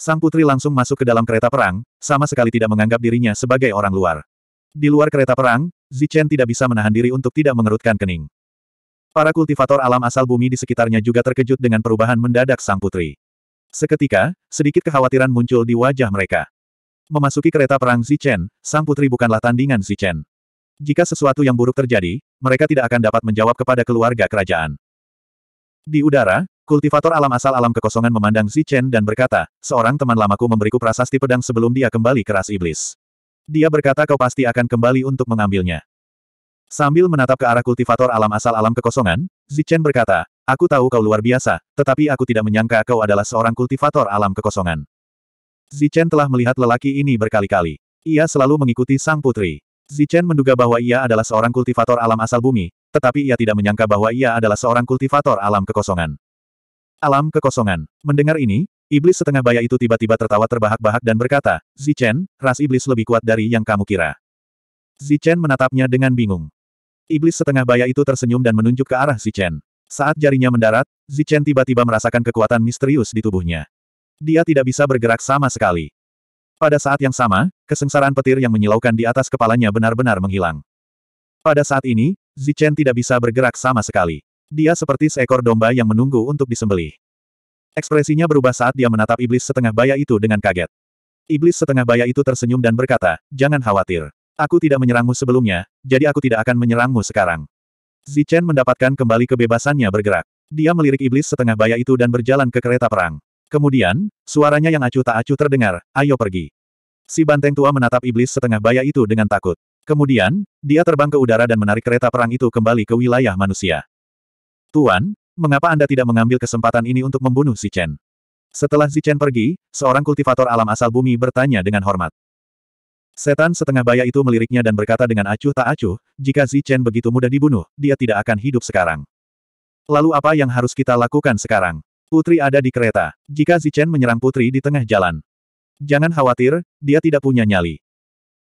Sang putri langsung masuk ke dalam kereta perang, sama sekali tidak menganggap dirinya sebagai orang luar. Di luar kereta perang, Zichen tidak bisa menahan diri untuk tidak mengerutkan kening. Para kultivator alam asal bumi di sekitarnya juga terkejut dengan perubahan mendadak sang putri. Seketika, sedikit kekhawatiran muncul di wajah mereka. Memasuki kereta perang Zichen, sang putri bukanlah tandingan Zichen. Jika sesuatu yang buruk terjadi, mereka tidak akan dapat menjawab kepada keluarga kerajaan. Di udara, Kultivator alam asal alam kekosongan memandang Zichen dan berkata, seorang teman lamaku memberiku prasasti pedang sebelum dia kembali ke ras iblis. Dia berkata kau pasti akan kembali untuk mengambilnya. Sambil menatap ke arah kultivator alam asal alam kekosongan, Zichen berkata, aku tahu kau luar biasa, tetapi aku tidak menyangka kau adalah seorang kultivator alam kekosongan. Zichen telah melihat lelaki ini berkali-kali. Ia selalu mengikuti sang putri. Zichen menduga bahwa ia adalah seorang kultivator alam asal bumi, tetapi ia tidak menyangka bahwa ia adalah seorang kultivator alam kekosongan. Alam kekosongan. Mendengar ini, iblis setengah baya itu tiba-tiba tertawa terbahak-bahak dan berkata, Zichen, ras iblis lebih kuat dari yang kamu kira. Zichen menatapnya dengan bingung. Iblis setengah baya itu tersenyum dan menunjuk ke arah Zichen. Saat jarinya mendarat, Zichen tiba-tiba merasakan kekuatan misterius di tubuhnya. Dia tidak bisa bergerak sama sekali. Pada saat yang sama, kesengsaraan petir yang menyilaukan di atas kepalanya benar-benar menghilang. Pada saat ini, Zichen tidak bisa bergerak sama sekali. Dia seperti seekor domba yang menunggu untuk disembelih. Ekspresinya berubah saat dia menatap iblis setengah baya itu dengan kaget. Iblis setengah baya itu tersenyum dan berkata, jangan khawatir. Aku tidak menyerangmu sebelumnya, jadi aku tidak akan menyerangmu sekarang. Zichen mendapatkan kembali kebebasannya bergerak. Dia melirik iblis setengah baya itu dan berjalan ke kereta perang. Kemudian, suaranya yang acuh tak acuh terdengar, ayo pergi. Si banteng tua menatap iblis setengah baya itu dengan takut. Kemudian, dia terbang ke udara dan menarik kereta perang itu kembali ke wilayah manusia. Tuan, mengapa Anda tidak mengambil kesempatan ini untuk membunuh si Chen? Setelah Si Chen pergi, seorang kultivator alam asal bumi bertanya dengan hormat. Setan setengah baya itu meliriknya dan berkata dengan acuh tak acuh, jika Si Chen begitu mudah dibunuh, dia tidak akan hidup sekarang. Lalu apa yang harus kita lakukan sekarang? Putri ada di kereta. Jika Si Chen menyerang Putri di tengah jalan. Jangan khawatir, dia tidak punya nyali.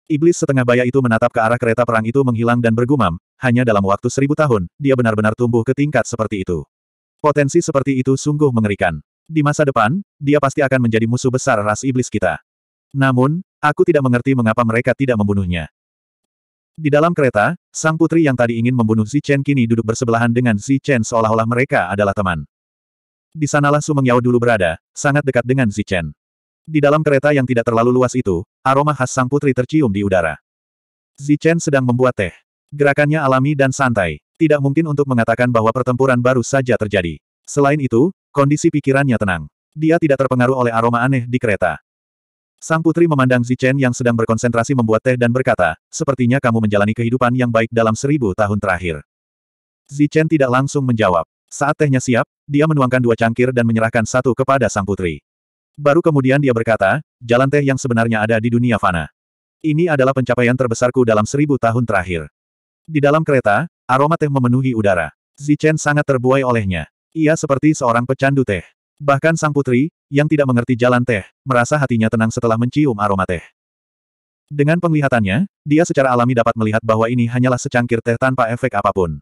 Iblis setengah baya itu menatap ke arah kereta perang itu menghilang dan bergumam, hanya dalam waktu seribu tahun, dia benar-benar tumbuh ke tingkat seperti itu. Potensi seperti itu sungguh mengerikan. Di masa depan, dia pasti akan menjadi musuh besar ras iblis kita. Namun, aku tidak mengerti mengapa mereka tidak membunuhnya. Di dalam kereta, sang putri yang tadi ingin membunuh Xi Chen kini duduk bersebelahan dengan Xi Chen seolah-olah mereka adalah teman. Di sanalah Su Mengyao dulu berada, sangat dekat dengan Xi Chen. Di dalam kereta yang tidak terlalu luas itu, aroma khas sang putri tercium di udara. Zichen sedang membuat teh. Gerakannya alami dan santai. Tidak mungkin untuk mengatakan bahwa pertempuran baru saja terjadi. Selain itu, kondisi pikirannya tenang. Dia tidak terpengaruh oleh aroma aneh di kereta. Sang putri memandang Zichen yang sedang berkonsentrasi membuat teh dan berkata, sepertinya kamu menjalani kehidupan yang baik dalam seribu tahun terakhir. Zichen tidak langsung menjawab. Saat tehnya siap, dia menuangkan dua cangkir dan menyerahkan satu kepada sang putri. Baru kemudian dia berkata, jalan teh yang sebenarnya ada di dunia fana. Ini adalah pencapaian terbesarku dalam seribu tahun terakhir. Di dalam kereta, aroma teh memenuhi udara. Zichen sangat terbuai olehnya. Ia seperti seorang pecandu teh. Bahkan sang putri, yang tidak mengerti jalan teh, merasa hatinya tenang setelah mencium aroma teh. Dengan penglihatannya, dia secara alami dapat melihat bahwa ini hanyalah secangkir teh tanpa efek apapun.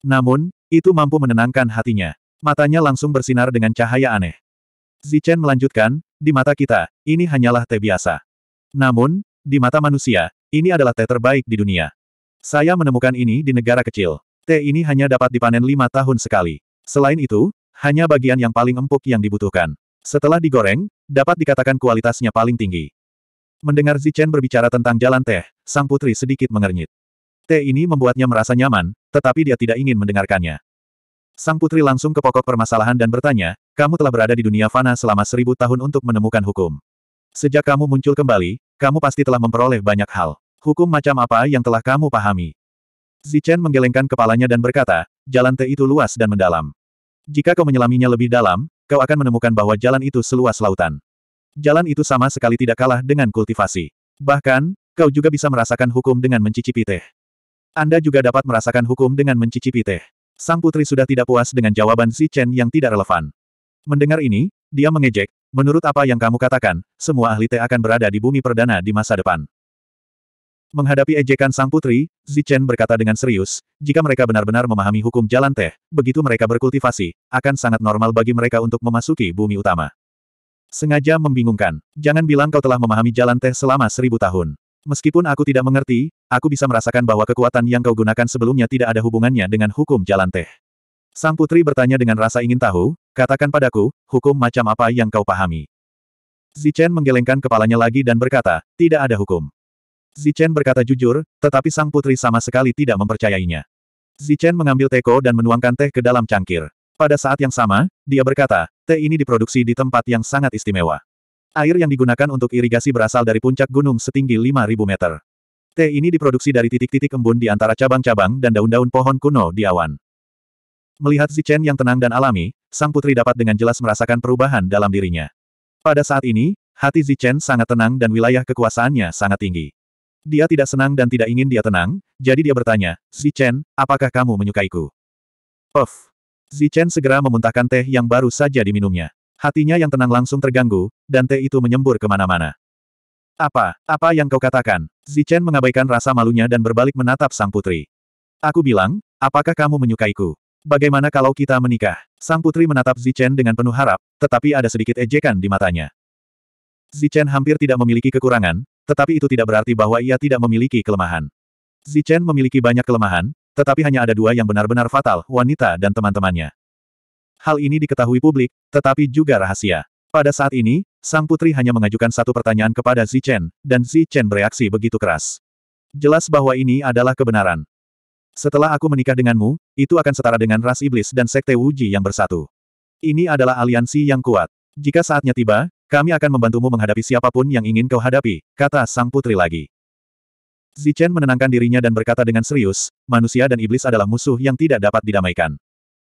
Namun, itu mampu menenangkan hatinya. Matanya langsung bersinar dengan cahaya aneh. Zichen melanjutkan, di mata kita, ini hanyalah teh biasa. Namun, di mata manusia, ini adalah teh terbaik di dunia. Saya menemukan ini di negara kecil. Teh ini hanya dapat dipanen lima tahun sekali. Selain itu, hanya bagian yang paling empuk yang dibutuhkan. Setelah digoreng, dapat dikatakan kualitasnya paling tinggi. Mendengar Zichen berbicara tentang jalan teh, sang putri sedikit mengernyit. Teh ini membuatnya merasa nyaman, tetapi dia tidak ingin mendengarkannya. Sang putri langsung ke pokok permasalahan dan bertanya, kamu telah berada di dunia fana selama seribu tahun untuk menemukan hukum. Sejak kamu muncul kembali, kamu pasti telah memperoleh banyak hal. Hukum macam apa yang telah kamu pahami? Zichen menggelengkan kepalanya dan berkata, jalan Te itu luas dan mendalam. Jika kau menyelaminya lebih dalam, kau akan menemukan bahwa jalan itu seluas lautan. Jalan itu sama sekali tidak kalah dengan kultivasi. Bahkan, kau juga bisa merasakan hukum dengan mencicipi teh. Anda juga dapat merasakan hukum dengan mencicipi teh. Sang putri sudah tidak puas dengan jawaban Zichen yang tidak relevan. Mendengar ini, dia mengejek, menurut apa yang kamu katakan, semua ahli teh akan berada di bumi perdana di masa depan. Menghadapi ejekan sang putri, Zichen berkata dengan serius, jika mereka benar-benar memahami hukum jalan teh, begitu mereka berkultivasi, akan sangat normal bagi mereka untuk memasuki bumi utama. Sengaja membingungkan. Jangan bilang kau telah memahami jalan teh selama seribu tahun. Meskipun aku tidak mengerti, aku bisa merasakan bahwa kekuatan yang kau gunakan sebelumnya tidak ada hubungannya dengan hukum jalan teh. Sang putri bertanya dengan rasa ingin tahu, Katakan padaku, hukum macam apa yang kau pahami? Zichen menggelengkan kepalanya lagi dan berkata, tidak ada hukum. Zichen berkata jujur, tetapi sang putri sama sekali tidak mempercayainya. Zichen mengambil teko dan menuangkan teh ke dalam cangkir. Pada saat yang sama, dia berkata, teh ini diproduksi di tempat yang sangat istimewa. Air yang digunakan untuk irigasi berasal dari puncak gunung setinggi 5.000 meter. Teh ini diproduksi dari titik-titik embun di antara cabang-cabang dan daun-daun pohon kuno di awan. Melihat Zichen yang tenang dan alami, sang putri dapat dengan jelas merasakan perubahan dalam dirinya. Pada saat ini, hati Zichen sangat tenang dan wilayah kekuasaannya sangat tinggi. Dia tidak senang dan tidak ingin dia tenang, jadi dia bertanya, Zichen, apakah kamu menyukaiku? Puff. Zichen segera memuntahkan teh yang baru saja diminumnya. Hatinya yang tenang langsung terganggu, dan teh itu menyembur kemana-mana. Apa, apa yang kau katakan? Zichen mengabaikan rasa malunya dan berbalik menatap sang putri. Aku bilang, apakah kamu menyukaiku? Bagaimana kalau kita menikah? Sang putri menatap Zichen dengan penuh harap, tetapi ada sedikit ejekan di matanya. Zichen hampir tidak memiliki kekurangan, tetapi itu tidak berarti bahwa ia tidak memiliki kelemahan. Zichen memiliki banyak kelemahan, tetapi hanya ada dua yang benar-benar fatal, wanita dan teman-temannya. Hal ini diketahui publik, tetapi juga rahasia. Pada saat ini, sang putri hanya mengajukan satu pertanyaan kepada Zichen, dan Zichen bereaksi begitu keras. Jelas bahwa ini adalah kebenaran. Setelah aku menikah denganmu, itu akan setara dengan ras iblis dan sekte Wuji yang bersatu. Ini adalah aliansi yang kuat. Jika saatnya tiba, kami akan membantumu menghadapi siapapun yang ingin kau hadapi, kata sang putri lagi. Zichen menenangkan dirinya dan berkata dengan serius, manusia dan iblis adalah musuh yang tidak dapat didamaikan.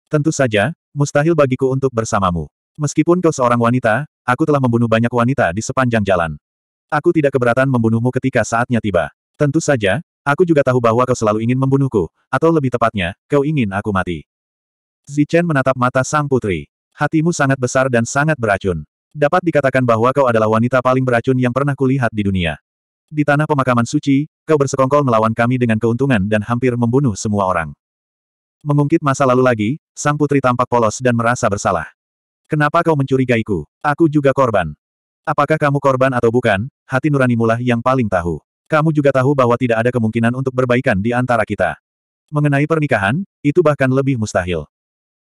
Tentu saja, mustahil bagiku untuk bersamamu. Meskipun kau seorang wanita, aku telah membunuh banyak wanita di sepanjang jalan. Aku tidak keberatan membunuhmu ketika saatnya tiba. Tentu saja, Aku juga tahu bahwa kau selalu ingin membunuhku, atau lebih tepatnya, kau ingin aku mati. Zichen menatap mata sang putri. Hatimu sangat besar dan sangat beracun. Dapat dikatakan bahwa kau adalah wanita paling beracun yang pernah kulihat di dunia. Di tanah pemakaman suci, kau bersekongkol melawan kami dengan keuntungan dan hampir membunuh semua orang. Mengungkit masa lalu lagi, sang putri tampak polos dan merasa bersalah. Kenapa kau mencurigaiku? Aku juga korban. Apakah kamu korban atau bukan, hati Nurani nuranimulah yang paling tahu. Kamu juga tahu bahwa tidak ada kemungkinan untuk berbaikan di antara kita. Mengenai pernikahan, itu bahkan lebih mustahil.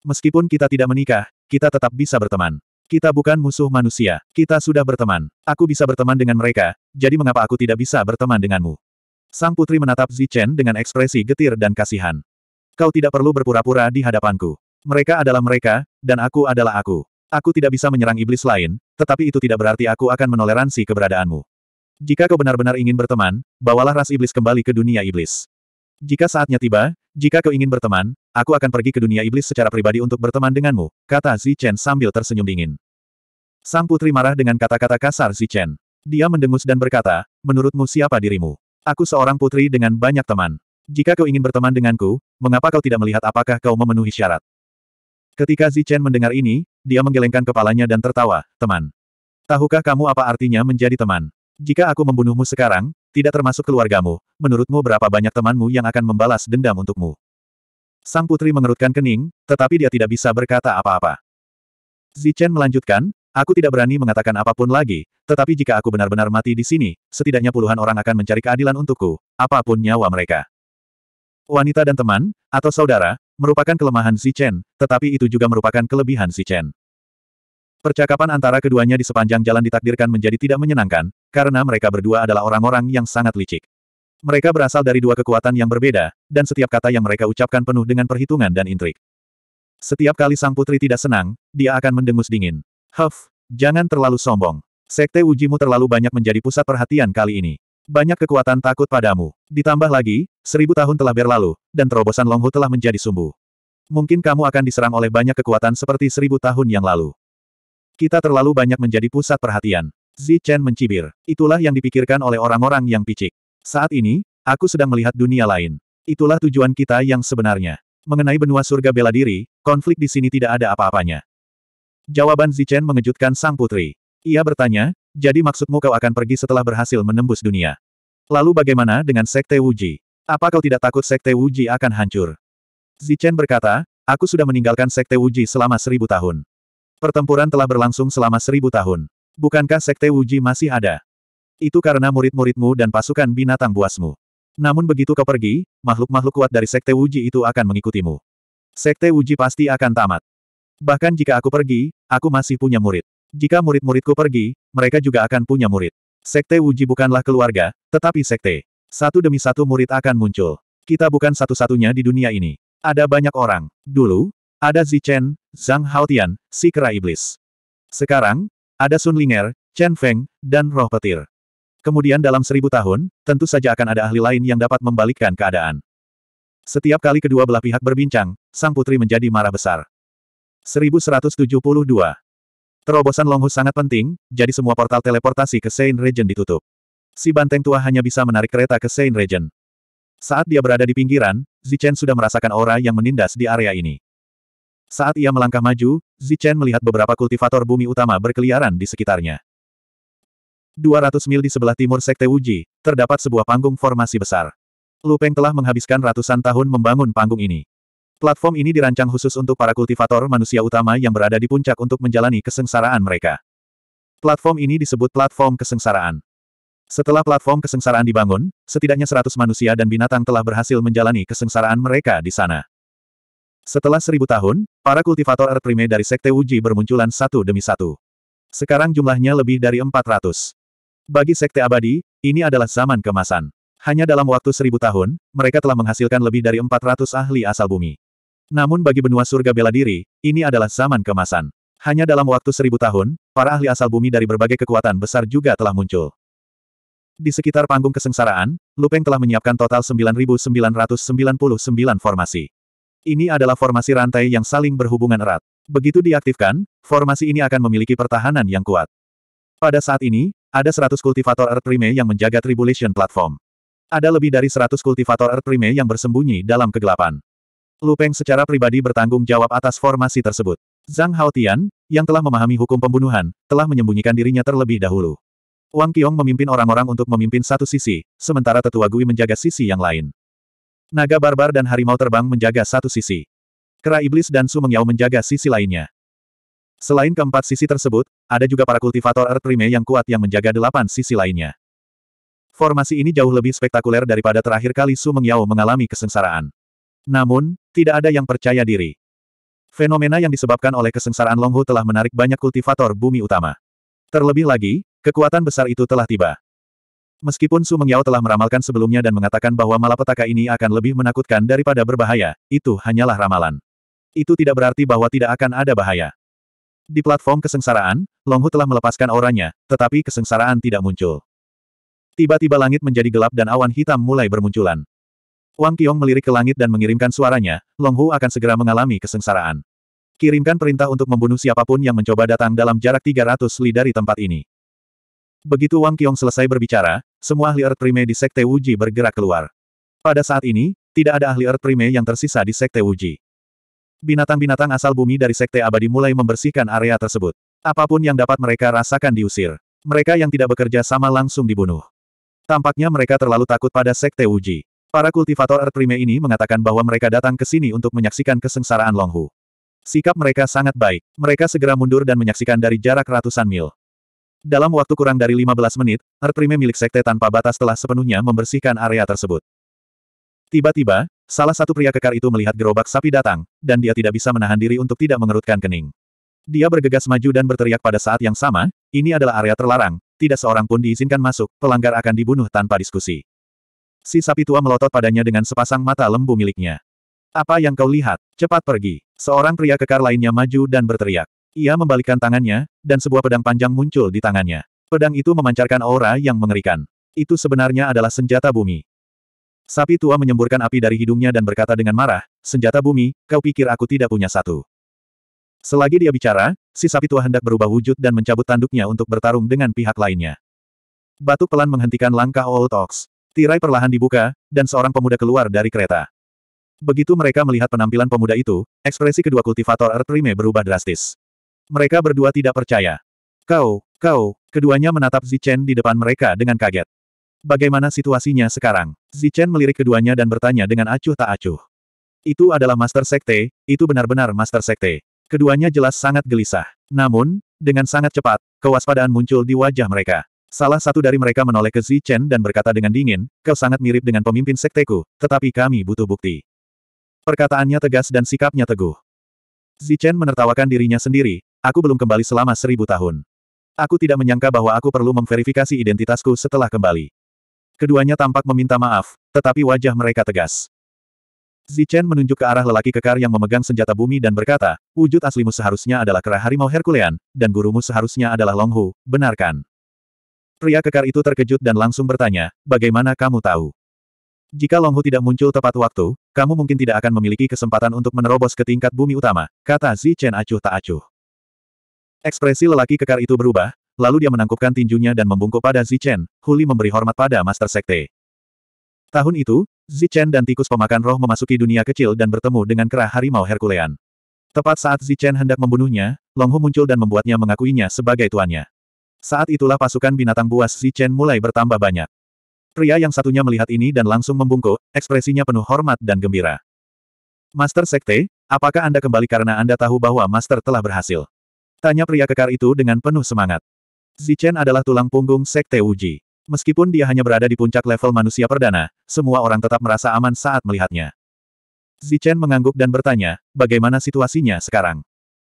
Meskipun kita tidak menikah, kita tetap bisa berteman. Kita bukan musuh manusia, kita sudah berteman. Aku bisa berteman dengan mereka, jadi mengapa aku tidak bisa berteman denganmu? Sang putri menatap Zichen dengan ekspresi getir dan kasihan. Kau tidak perlu berpura-pura di hadapanku. Mereka adalah mereka, dan aku adalah aku. Aku tidak bisa menyerang iblis lain, tetapi itu tidak berarti aku akan menoleransi keberadaanmu. Jika kau benar-benar ingin berteman, bawalah ras iblis kembali ke dunia iblis. Jika saatnya tiba, jika kau ingin berteman, aku akan pergi ke dunia iblis secara pribadi untuk berteman denganmu, kata Zi Chen sambil tersenyum dingin. Sang putri marah dengan kata-kata kasar Zi Chen. Dia mendengus dan berkata, menurutmu siapa dirimu? Aku seorang putri dengan banyak teman. Jika kau ingin berteman denganku, mengapa kau tidak melihat apakah kau memenuhi syarat? Ketika Chen mendengar ini, dia menggelengkan kepalanya dan tertawa, teman. Tahukah kamu apa artinya menjadi teman? Jika aku membunuhmu sekarang, tidak termasuk keluargamu, menurutmu berapa banyak temanmu yang akan membalas dendam untukmu? Sang putri mengerutkan kening, tetapi dia tidak bisa berkata apa-apa. Zichen melanjutkan, aku tidak berani mengatakan apapun lagi, tetapi jika aku benar-benar mati di sini, setidaknya puluhan orang akan mencari keadilan untukku, apapun nyawa mereka. Wanita dan teman, atau saudara, merupakan kelemahan Zichen, tetapi itu juga merupakan kelebihan Zichen. Percakapan antara keduanya di sepanjang jalan ditakdirkan menjadi tidak menyenangkan, karena mereka berdua adalah orang-orang yang sangat licik. Mereka berasal dari dua kekuatan yang berbeda, dan setiap kata yang mereka ucapkan penuh dengan perhitungan dan intrik. Setiap kali sang putri tidak senang, dia akan mendengus dingin. Huff, jangan terlalu sombong. Sekte ujimu terlalu banyak menjadi pusat perhatian kali ini. Banyak kekuatan takut padamu. Ditambah lagi, seribu tahun telah berlalu, dan terobosan Longhu telah menjadi sumbu. Mungkin kamu akan diserang oleh banyak kekuatan seperti seribu tahun yang lalu. Kita terlalu banyak menjadi pusat perhatian. Zi Chen mencibir. Itulah yang dipikirkan oleh orang-orang yang picik. Saat ini, aku sedang melihat dunia lain. Itulah tujuan kita yang sebenarnya. Mengenai benua surga bela diri, konflik di sini tidak ada apa-apanya. Jawaban Zi Chen mengejutkan sang putri. Ia bertanya, jadi maksudmu kau akan pergi setelah berhasil menembus dunia? Lalu bagaimana dengan Sekte Wuji? Apa kau tidak takut Sekte Wuji akan hancur? Zi Chen berkata, aku sudah meninggalkan Sekte Wuji selama seribu tahun. Pertempuran telah berlangsung selama seribu tahun. Bukankah Sekte Wuji masih ada? Itu karena murid-muridmu dan pasukan binatang buasmu. Namun begitu kau pergi, makhluk-makhluk kuat dari Sekte Wuji itu akan mengikutimu. Sekte Wuji pasti akan tamat. Bahkan jika aku pergi, aku masih punya murid. Jika murid-muridku pergi, mereka juga akan punya murid. Sekte Wuji bukanlah keluarga, tetapi sekte. Satu demi satu murid akan muncul. Kita bukan satu-satunya di dunia ini. Ada banyak orang. Dulu, ada Zichen, Zhang Haotian, si kera iblis. Sekarang, ada Sun Linger, Chen Feng, dan roh petir. Kemudian dalam seribu tahun, tentu saja akan ada ahli lain yang dapat membalikkan keadaan. Setiap kali kedua belah pihak berbincang, sang putri menjadi marah besar. 1172 Terobosan Longhu sangat penting, jadi semua portal teleportasi ke Saint Regent ditutup. Si banteng tua hanya bisa menarik kereta ke Saint Regent. Saat dia berada di pinggiran, Zichen sudah merasakan aura yang menindas di area ini. Saat ia melangkah maju, Zichen melihat beberapa kultivator bumi utama berkeliaran di sekitarnya. 200 mil di sebelah timur Sekte Wuji, terdapat sebuah panggung formasi besar. Lupeng telah menghabiskan ratusan tahun membangun panggung ini. Platform ini dirancang khusus untuk para kultivator manusia utama yang berada di puncak untuk menjalani kesengsaraan mereka. Platform ini disebut platform kesengsaraan. Setelah platform kesengsaraan dibangun, setidaknya 100 manusia dan binatang telah berhasil menjalani kesengsaraan mereka di sana. Setelah seribu tahun, para kultivator Earth Prime dari Sekte Uji bermunculan satu demi satu. Sekarang jumlahnya lebih dari 400. Bagi Sekte Abadi, ini adalah zaman kemasan. Hanya dalam waktu seribu tahun, mereka telah menghasilkan lebih dari 400 ahli asal bumi. Namun bagi benua surga bela diri, ini adalah zaman kemasan. Hanya dalam waktu seribu tahun, para ahli asal bumi dari berbagai kekuatan besar juga telah muncul. Di sekitar panggung kesengsaraan, Lupeng telah menyiapkan total 9.999 formasi. Ini adalah formasi rantai yang saling berhubungan erat. Begitu diaktifkan, formasi ini akan memiliki pertahanan yang kuat. Pada saat ini, ada 100 kultivator Earth Prime yang menjaga Tribulation Platform. Ada lebih dari 100 kultivator Earth Prime yang bersembunyi dalam kegelapan. Lu Peng secara pribadi bertanggung jawab atas formasi tersebut. Zhang Haotian, yang telah memahami hukum pembunuhan, telah menyembunyikan dirinya terlebih dahulu. Wang Qiong memimpin orang-orang untuk memimpin satu sisi, sementara tetua Gui menjaga sisi yang lain. Naga barbar dan harimau terbang menjaga satu sisi. Kera iblis dan Su Mengyao menjaga sisi lainnya. Selain keempat sisi tersebut, ada juga para kultivator Earth Prime yang kuat yang menjaga delapan sisi lainnya. Formasi ini jauh lebih spektakuler daripada terakhir kali Su Mengyao mengalami kesengsaraan. Namun, tidak ada yang percaya diri. Fenomena yang disebabkan oleh kesengsaraan Longhu telah menarik banyak kultivator bumi utama. Terlebih lagi, kekuatan besar itu telah tiba. Meskipun Su Mengyao telah meramalkan sebelumnya dan mengatakan bahwa malapetaka ini akan lebih menakutkan daripada berbahaya, itu hanyalah ramalan. Itu tidak berarti bahwa tidak akan ada bahaya. Di platform kesengsaraan, Longhu telah melepaskan auranya, tetapi kesengsaraan tidak muncul. Tiba-tiba langit menjadi gelap dan awan hitam mulai bermunculan. Wang Qiong melirik ke langit dan mengirimkan suaranya, Longhu akan segera mengalami kesengsaraan. Kirimkan perintah untuk membunuh siapapun yang mencoba datang dalam jarak 300 li dari tempat ini. Begitu Wang Qiong selesai berbicara, semua ahli Earth Prime di Sekte Wuji bergerak keluar. Pada saat ini, tidak ada ahli Earth Prime yang tersisa di Sekte Wuji. Binatang-binatang asal bumi dari Sekte Abadi mulai membersihkan area tersebut. Apapun yang dapat mereka rasakan diusir. Mereka yang tidak bekerja sama langsung dibunuh. Tampaknya mereka terlalu takut pada Sekte Wuji. Para kultivator Earth Prime ini mengatakan bahwa mereka datang ke sini untuk menyaksikan kesengsaraan Longhu. Sikap mereka sangat baik. Mereka segera mundur dan menyaksikan dari jarak ratusan mil. Dalam waktu kurang dari 15 menit, Artrime milik Sekte tanpa batas telah sepenuhnya membersihkan area tersebut. Tiba-tiba, salah satu pria kekar itu melihat gerobak sapi datang, dan dia tidak bisa menahan diri untuk tidak mengerutkan kening. Dia bergegas maju dan berteriak pada saat yang sama, ini adalah area terlarang, tidak seorang pun diizinkan masuk, pelanggar akan dibunuh tanpa diskusi. Si sapi tua melotot padanya dengan sepasang mata lembu miliknya. Apa yang kau lihat? Cepat pergi. Seorang pria kekar lainnya maju dan berteriak. Ia membalikkan tangannya, dan sebuah pedang panjang muncul di tangannya. Pedang itu memancarkan aura yang mengerikan. Itu sebenarnya adalah senjata bumi. Sapi tua menyemburkan api dari hidungnya dan berkata dengan marah, senjata bumi, kau pikir aku tidak punya satu. Selagi dia bicara, si sapi tua hendak berubah wujud dan mencabut tanduknya untuk bertarung dengan pihak lainnya. Batu pelan menghentikan langkah Old Ox. Tirai perlahan dibuka, dan seorang pemuda keluar dari kereta. Begitu mereka melihat penampilan pemuda itu, ekspresi kedua kultivator Earth Prime berubah drastis. Mereka berdua tidak percaya. Kau, kau, keduanya menatap Zichen di depan mereka dengan kaget. Bagaimana situasinya sekarang? Zichen melirik keduanya dan bertanya dengan acuh tak acuh. Itu adalah Master Sekte, itu benar-benar Master Sekte. Keduanya jelas sangat gelisah. Namun, dengan sangat cepat, kewaspadaan muncul di wajah mereka. Salah satu dari mereka menoleh ke Zichen dan berkata dengan dingin, kau sangat mirip dengan pemimpin sekteku, tetapi kami butuh bukti. Perkataannya tegas dan sikapnya teguh. Zichen menertawakan dirinya sendiri, Aku belum kembali selama seribu tahun. Aku tidak menyangka bahwa aku perlu memverifikasi identitasku setelah kembali. Keduanya tampak meminta maaf, tetapi wajah mereka tegas. Zichen menunjuk ke arah lelaki kekar yang memegang senjata bumi dan berkata, wujud aslimu seharusnya adalah kera harimau Herculean, dan gurumu seharusnya adalah Longhu, benarkan? Pria kekar itu terkejut dan langsung bertanya, bagaimana kamu tahu? Jika Longhu tidak muncul tepat waktu, kamu mungkin tidak akan memiliki kesempatan untuk menerobos ke tingkat bumi utama, kata Zichen acuh tak acuh. Ekspresi lelaki kekar itu berubah, lalu dia menangkupkan tinjunya dan membungkuk pada Zichen, Huli memberi hormat pada Master Sekte. Tahun itu, Zichen dan tikus pemakan roh memasuki dunia kecil dan bertemu dengan kerah harimau Herculean. Tepat saat Zichen hendak membunuhnya, Longhu muncul dan membuatnya mengakuinya sebagai tuannya. Saat itulah pasukan binatang buas Zichen mulai bertambah banyak. Pria yang satunya melihat ini dan langsung membungkuk, ekspresinya penuh hormat dan gembira. Master Sekte, apakah Anda kembali karena Anda tahu bahwa Master telah berhasil? Tanya pria kekar itu dengan penuh semangat. Zichen adalah tulang punggung Sekte Wuji. Meskipun dia hanya berada di puncak level manusia perdana, semua orang tetap merasa aman saat melihatnya. Zichen mengangguk dan bertanya, bagaimana situasinya sekarang?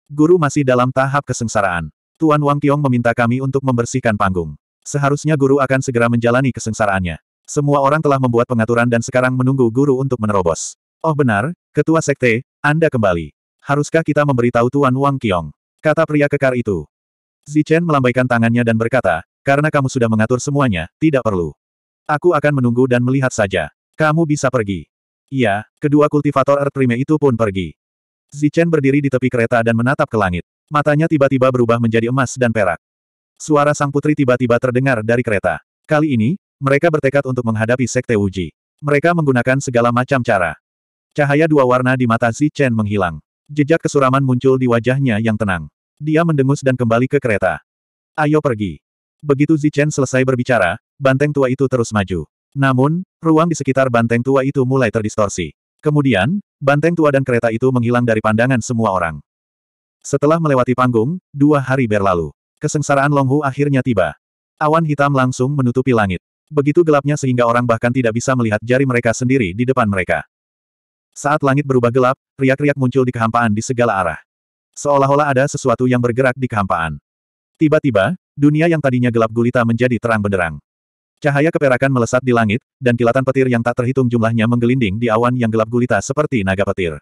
Guru masih dalam tahap kesengsaraan. Tuan Wang Qiong meminta kami untuk membersihkan panggung. Seharusnya guru akan segera menjalani kesengsaraannya. Semua orang telah membuat pengaturan dan sekarang menunggu guru untuk menerobos. Oh benar, Ketua Sekte, Anda kembali. Haruskah kita memberitahu Tuan Wang Qiong? Kata pria kekar itu. Zichen melambaikan tangannya dan berkata, karena kamu sudah mengatur semuanya, tidak perlu. Aku akan menunggu dan melihat saja. Kamu bisa pergi. Iya, kedua kultivator Earth Prime itu pun pergi. Zichen berdiri di tepi kereta dan menatap ke langit. Matanya tiba-tiba berubah menjadi emas dan perak. Suara sang putri tiba-tiba terdengar dari kereta. Kali ini, mereka bertekad untuk menghadapi Sekte Wuji. Mereka menggunakan segala macam cara. Cahaya dua warna di mata Zichen menghilang. Jejak kesuraman muncul di wajahnya yang tenang. Dia mendengus dan kembali ke kereta. Ayo pergi. Begitu Zichen selesai berbicara, banteng tua itu terus maju. Namun, ruang di sekitar banteng tua itu mulai terdistorsi. Kemudian, banteng tua dan kereta itu menghilang dari pandangan semua orang. Setelah melewati panggung, dua hari berlalu. Kesengsaraan Longhu akhirnya tiba. Awan hitam langsung menutupi langit. Begitu gelapnya sehingga orang bahkan tidak bisa melihat jari mereka sendiri di depan mereka. Saat langit berubah gelap, riak-riak muncul di kehampaan di segala arah. Seolah-olah ada sesuatu yang bergerak di kehampaan. Tiba-tiba, dunia yang tadinya gelap gulita menjadi terang benderang. Cahaya keperakan melesat di langit, dan kilatan petir yang tak terhitung jumlahnya menggelinding di awan yang gelap gulita seperti naga petir.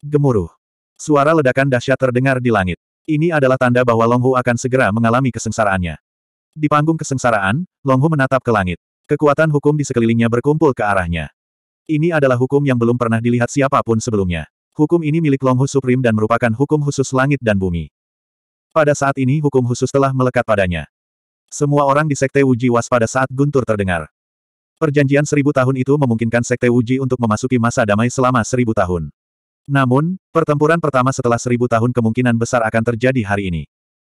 Gemuruh. Suara ledakan dahsyat terdengar di langit. Ini adalah tanda bahwa Longhu akan segera mengalami kesengsaraannya. Di panggung kesengsaraan, Longhu menatap ke langit. Kekuatan hukum di sekelilingnya berkumpul ke arahnya. Ini adalah hukum yang belum pernah dilihat siapapun sebelumnya. Hukum ini milik Longhu Supreme dan merupakan hukum khusus langit dan bumi. Pada saat ini hukum khusus telah melekat padanya. Semua orang di Sekte Wuji waspada saat guntur terdengar. Perjanjian seribu tahun itu memungkinkan Sekte Wuji untuk memasuki masa damai selama seribu tahun. Namun, pertempuran pertama setelah seribu tahun kemungkinan besar akan terjadi hari ini.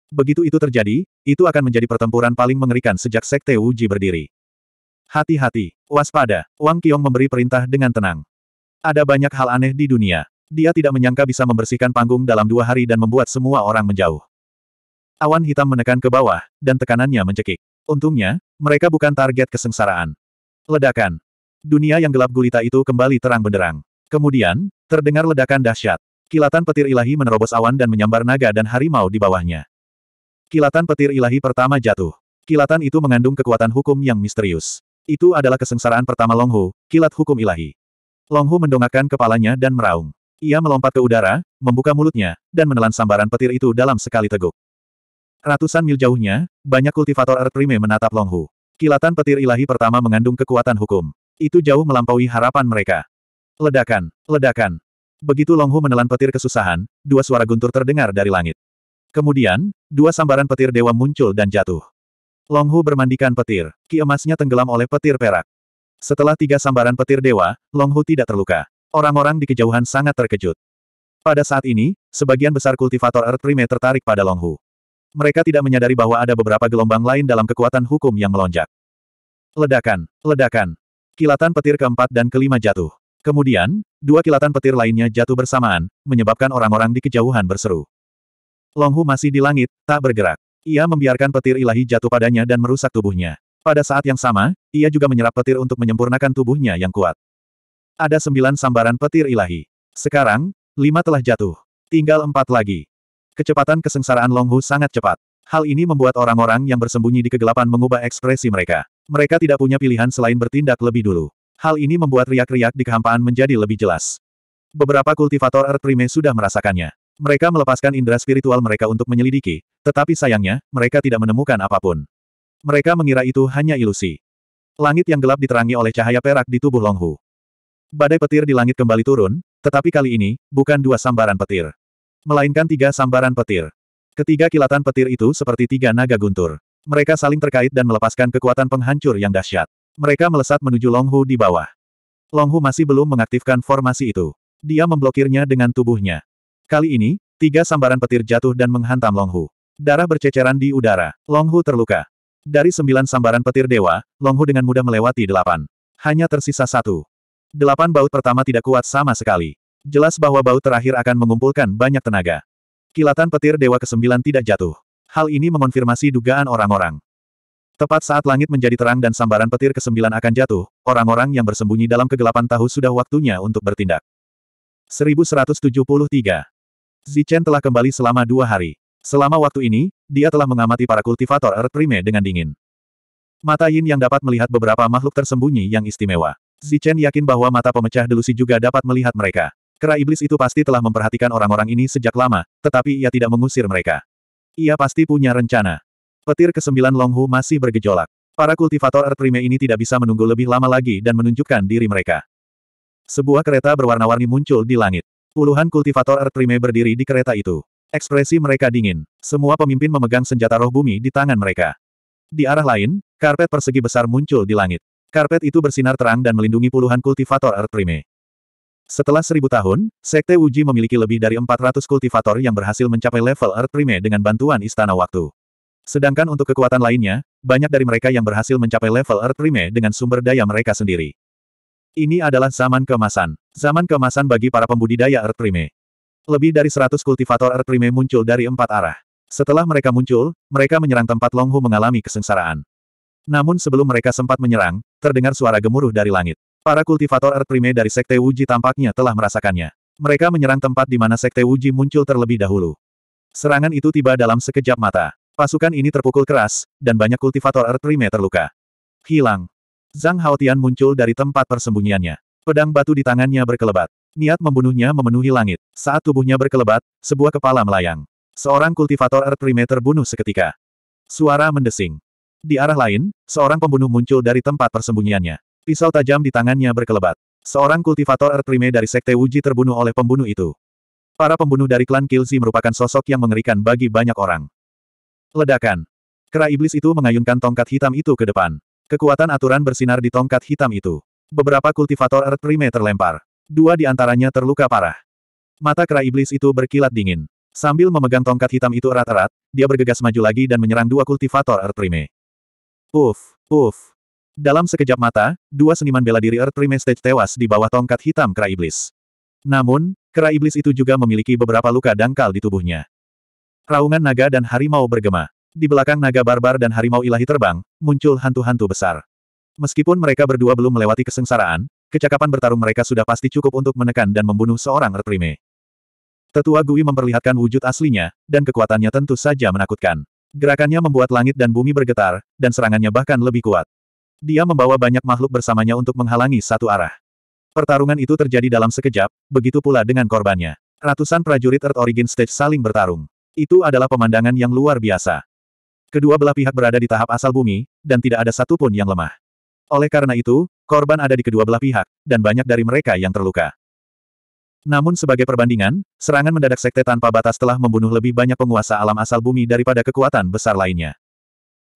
Begitu itu terjadi, itu akan menjadi pertempuran paling mengerikan sejak Sekte Wuji berdiri. Hati-hati, waspada, Wang Qiong memberi perintah dengan tenang. Ada banyak hal aneh di dunia. Dia tidak menyangka bisa membersihkan panggung dalam dua hari dan membuat semua orang menjauh. Awan hitam menekan ke bawah, dan tekanannya mencekik. Untungnya, mereka bukan target kesengsaraan. Ledakan. Dunia yang gelap gulita itu kembali terang benderang. Kemudian, terdengar ledakan dahsyat. Kilatan petir ilahi menerobos awan dan menyambar naga dan harimau di bawahnya. Kilatan petir ilahi pertama jatuh. Kilatan itu mengandung kekuatan hukum yang misterius. Itu adalah kesengsaraan pertama Longhu, kilat hukum ilahi. Longhu mendongakkan kepalanya dan meraung. Ia melompat ke udara, membuka mulutnya, dan menelan sambaran petir itu dalam sekali teguk. Ratusan mil jauhnya, banyak kultivator Earth Prime menatap Longhu. Kilatan petir ilahi pertama mengandung kekuatan hukum. Itu jauh melampaui harapan mereka. Ledakan, ledakan. Begitu Longhu menelan petir kesusahan, dua suara guntur terdengar dari langit. Kemudian, dua sambaran petir dewa muncul dan jatuh. Longhu bermandikan petir. Ki emasnya tenggelam oleh petir perak. Setelah tiga sambaran petir dewa, Longhu tidak terluka. Orang-orang di kejauhan sangat terkejut. Pada saat ini, sebagian besar kultivator Earth Prime tertarik pada Longhu. Mereka tidak menyadari bahwa ada beberapa gelombang lain dalam kekuatan hukum yang melonjak. Ledakan, ledakan. Kilatan petir keempat dan kelima jatuh. Kemudian, dua kilatan petir lainnya jatuh bersamaan, menyebabkan orang-orang di kejauhan berseru. Longhu masih di langit, tak bergerak. Ia membiarkan petir ilahi jatuh padanya dan merusak tubuhnya. Pada saat yang sama, ia juga menyerap petir untuk menyempurnakan tubuhnya yang kuat. Ada sembilan sambaran petir ilahi. Sekarang, lima telah jatuh. Tinggal empat lagi. Kecepatan kesengsaraan Longhu sangat cepat. Hal ini membuat orang-orang yang bersembunyi di kegelapan mengubah ekspresi mereka. Mereka tidak punya pilihan selain bertindak lebih dulu. Hal ini membuat riak-riak di kehampaan menjadi lebih jelas. Beberapa kultivator Earth Prime sudah merasakannya. Mereka melepaskan indera spiritual mereka untuk menyelidiki, tetapi sayangnya, mereka tidak menemukan apapun. Mereka mengira itu hanya ilusi. Langit yang gelap diterangi oleh cahaya perak di tubuh Longhu. Badai petir di langit kembali turun, tetapi kali ini, bukan dua sambaran petir. Melainkan tiga sambaran petir. Ketiga kilatan petir itu seperti tiga naga guntur. Mereka saling terkait dan melepaskan kekuatan penghancur yang dahsyat. Mereka melesat menuju Longhu di bawah. Longhu masih belum mengaktifkan formasi itu. Dia memblokirnya dengan tubuhnya. Kali ini, tiga sambaran petir jatuh dan menghantam Longhu. Darah berceceran di udara. Longhu terluka. Dari sembilan sambaran petir dewa, Longhu dengan mudah melewati delapan. Hanya tersisa satu. Delapan baut pertama tidak kuat sama sekali. Jelas bahwa baut terakhir akan mengumpulkan banyak tenaga. Kilatan petir dewa ke kesembilan tidak jatuh. Hal ini mengonfirmasi dugaan orang-orang. Tepat saat langit menjadi terang dan sambaran petir ke kesembilan akan jatuh, orang-orang yang bersembunyi dalam kegelapan tahu sudah waktunya untuk bertindak. 1173 Zichen telah kembali selama dua hari. Selama waktu ini, dia telah mengamati para kultivator Earth Prime dengan dingin. Mata Yin yang dapat melihat beberapa makhluk tersembunyi yang istimewa. Zichen yakin bahwa mata pemecah delusi juga dapat melihat mereka. Kera iblis itu pasti telah memperhatikan orang-orang ini sejak lama, tetapi ia tidak mengusir mereka. Ia pasti punya rencana. Petir ke-9 Longhu masih bergejolak. Para kultivator Earth Prime ini tidak bisa menunggu lebih lama lagi dan menunjukkan diri mereka. Sebuah kereta berwarna-warni muncul di langit. Puluhan kultivator Earthrime berdiri di kereta itu. Ekspresi mereka dingin. Semua pemimpin memegang senjata roh bumi di tangan mereka. Di arah lain, karpet persegi besar muncul di langit. Karpet itu bersinar terang dan melindungi puluhan kultivator Earthrime. Setelah seribu tahun, Sekte Uji memiliki lebih dari 400 kultivator yang berhasil mencapai level Earthrime dengan bantuan Istana Waktu. Sedangkan untuk kekuatan lainnya, banyak dari mereka yang berhasil mencapai level Earthrime dengan sumber daya mereka sendiri. Ini adalah zaman kemasan. Zaman kemasan bagi para pembudidaya Earth Prime. Lebih dari 100 kultivator Earth Prime muncul dari empat arah. Setelah mereka muncul, mereka menyerang tempat Longhu mengalami kesengsaraan. Namun sebelum mereka sempat menyerang, terdengar suara gemuruh dari langit. Para kultivator Earth Prime dari Sekte Wuji tampaknya telah merasakannya. Mereka menyerang tempat di mana Sekte Wuji muncul terlebih dahulu. Serangan itu tiba dalam sekejap mata. Pasukan ini terpukul keras, dan banyak kultivator Earth Prime terluka. Hilang. Zhang Haotian muncul dari tempat persembunyiannya. Pedang batu di tangannya berkelebat. Niat membunuhnya memenuhi langit. Saat tubuhnya berkelebat, sebuah kepala melayang. Seorang kultivator Earth Primeter terbunuh seketika. Suara mendesing. Di arah lain, seorang pembunuh muncul dari tempat persembunyiannya. Pisau tajam di tangannya berkelebat. Seorang kultivator Earth Prime dari Sekte Wuji terbunuh oleh pembunuh itu. Para pembunuh dari klan Kilzi merupakan sosok yang mengerikan bagi banyak orang. Ledakan. Kera iblis itu mengayunkan tongkat hitam itu ke depan. Kekuatan aturan bersinar di tongkat hitam itu. Beberapa kultivator Earth Prime terlempar. Dua di antaranya terluka parah. Mata kera iblis itu berkilat dingin. Sambil memegang tongkat hitam itu erat-erat, dia bergegas maju lagi dan menyerang dua kultivator Earth Prime. Uf, uf. Dalam sekejap mata, dua seniman bela diri Earth Prime Stage tewas di bawah tongkat hitam kera iblis. Namun, kera iblis itu juga memiliki beberapa luka dangkal di tubuhnya. Raungan naga dan harimau bergema. Di belakang naga barbar dan harimau ilahi terbang, muncul hantu-hantu besar. Meskipun mereka berdua belum melewati kesengsaraan, kecakapan bertarung mereka sudah pasti cukup untuk menekan dan membunuh seorang reprime. Tetua Gui memperlihatkan wujud aslinya, dan kekuatannya tentu saja menakutkan. Gerakannya membuat langit dan bumi bergetar, dan serangannya bahkan lebih kuat. Dia membawa banyak makhluk bersamanya untuk menghalangi satu arah. Pertarungan itu terjadi dalam sekejap, begitu pula dengan korbannya. Ratusan prajurit Earth Origin Stage saling bertarung. Itu adalah pemandangan yang luar biasa. Kedua belah pihak berada di tahap asal bumi, dan tidak ada satupun yang lemah. Oleh karena itu, korban ada di kedua belah pihak, dan banyak dari mereka yang terluka. Namun sebagai perbandingan, serangan mendadak sekte tanpa batas telah membunuh lebih banyak penguasa alam asal bumi daripada kekuatan besar lainnya.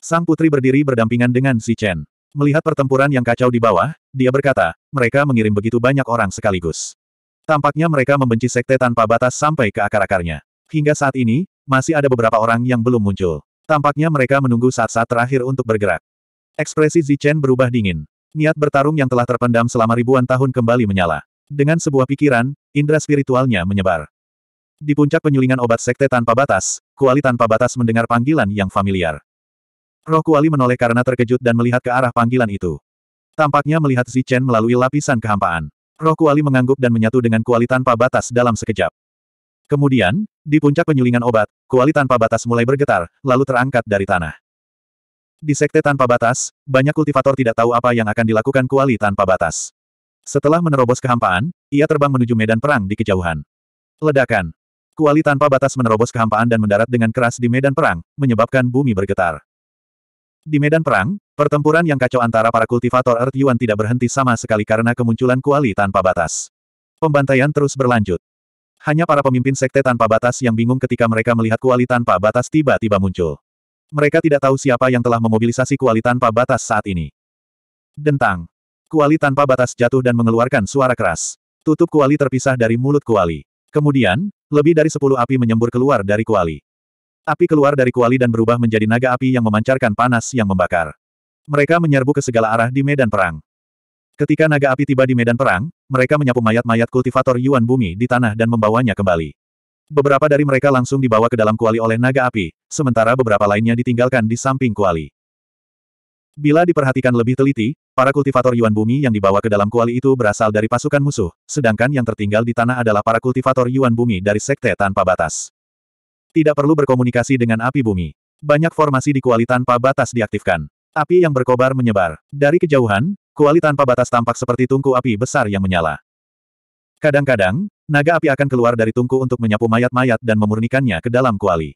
Sang putri berdiri berdampingan dengan Si Chen. Melihat pertempuran yang kacau di bawah, dia berkata, mereka mengirim begitu banyak orang sekaligus. Tampaknya mereka membenci sekte tanpa batas sampai ke akar-akarnya. Hingga saat ini, masih ada beberapa orang yang belum muncul. Tampaknya mereka menunggu saat-saat terakhir untuk bergerak. Ekspresi Zichen berubah dingin. Niat bertarung yang telah terpendam selama ribuan tahun kembali menyala. Dengan sebuah pikiran, indera spiritualnya menyebar. Di puncak penyulingan obat sekte tanpa batas, Kuali tanpa batas mendengar panggilan yang familiar. Roh Kuali menoleh karena terkejut dan melihat ke arah panggilan itu. Tampaknya melihat Zichen melalui lapisan kehampaan. Roh Kuali mengangguk dan menyatu dengan Kuali tanpa batas dalam sekejap. Kemudian, di puncak penyulingan obat, kuali tanpa batas mulai bergetar, lalu terangkat dari tanah. Di sekte tanpa batas, banyak kultivator tidak tahu apa yang akan dilakukan kuali tanpa batas. Setelah menerobos kehampaan, ia terbang menuju medan perang di kejauhan. Ledakan. Kuali tanpa batas menerobos kehampaan dan mendarat dengan keras di medan perang, menyebabkan bumi bergetar. Di medan perang, pertempuran yang kacau antara para kultivator Earth Yuan tidak berhenti sama sekali karena kemunculan kuali tanpa batas. Pembantaian terus berlanjut. Hanya para pemimpin sekte tanpa batas yang bingung ketika mereka melihat kuali tanpa batas tiba-tiba muncul. Mereka tidak tahu siapa yang telah memobilisasi kuali tanpa batas saat ini. Dentang. Kuali tanpa batas jatuh dan mengeluarkan suara keras. Tutup kuali terpisah dari mulut kuali. Kemudian, lebih dari sepuluh api menyembur keluar dari kuali. Api keluar dari kuali dan berubah menjadi naga api yang memancarkan panas yang membakar. Mereka menyerbu ke segala arah di medan perang. Ketika naga api tiba di medan perang, mereka menyapu mayat-mayat kultivator Yuan Bumi di tanah dan membawanya kembali. Beberapa dari mereka langsung dibawa ke dalam kuali oleh naga api, sementara beberapa lainnya ditinggalkan di samping kuali. Bila diperhatikan lebih teliti, para kultivator Yuan Bumi yang dibawa ke dalam kuali itu berasal dari pasukan musuh, sedangkan yang tertinggal di tanah adalah para kultivator Yuan Bumi dari Sekte Tanpa Batas. Tidak perlu berkomunikasi dengan api bumi. Banyak formasi di kuali tanpa batas diaktifkan. Api yang berkobar menyebar. Dari kejauhan, Kuali tanpa batas tampak seperti tungku api besar yang menyala. Kadang-kadang, naga api akan keluar dari tungku untuk menyapu mayat-mayat dan memurnikannya ke dalam kuali.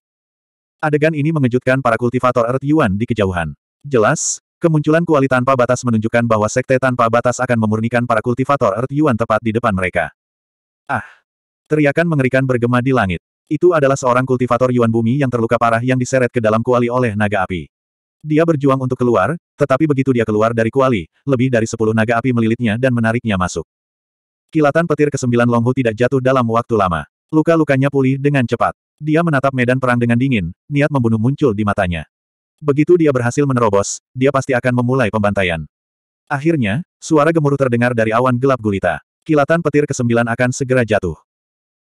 Adegan ini mengejutkan para kultivator Earth Yuan di kejauhan. Jelas, kemunculan kuali tanpa batas menunjukkan bahwa sekte tanpa batas akan memurnikan para kultivator Earth Yuan tepat di depan mereka. Ah! Teriakan mengerikan bergema di langit. Itu adalah seorang kultivator Yuan Bumi yang terluka parah yang diseret ke dalam kuali oleh naga api. Dia berjuang untuk keluar, tetapi begitu dia keluar dari kuali, lebih dari sepuluh naga api melilitnya dan menariknya masuk. Kilatan petir kesembilan Longhu tidak jatuh dalam waktu lama. Luka-lukanya pulih dengan cepat. Dia menatap medan perang dengan dingin, niat membunuh muncul di matanya. Begitu dia berhasil menerobos, dia pasti akan memulai pembantaian. Akhirnya, suara gemuruh terdengar dari awan gelap gulita. Kilatan petir kesembilan akan segera jatuh.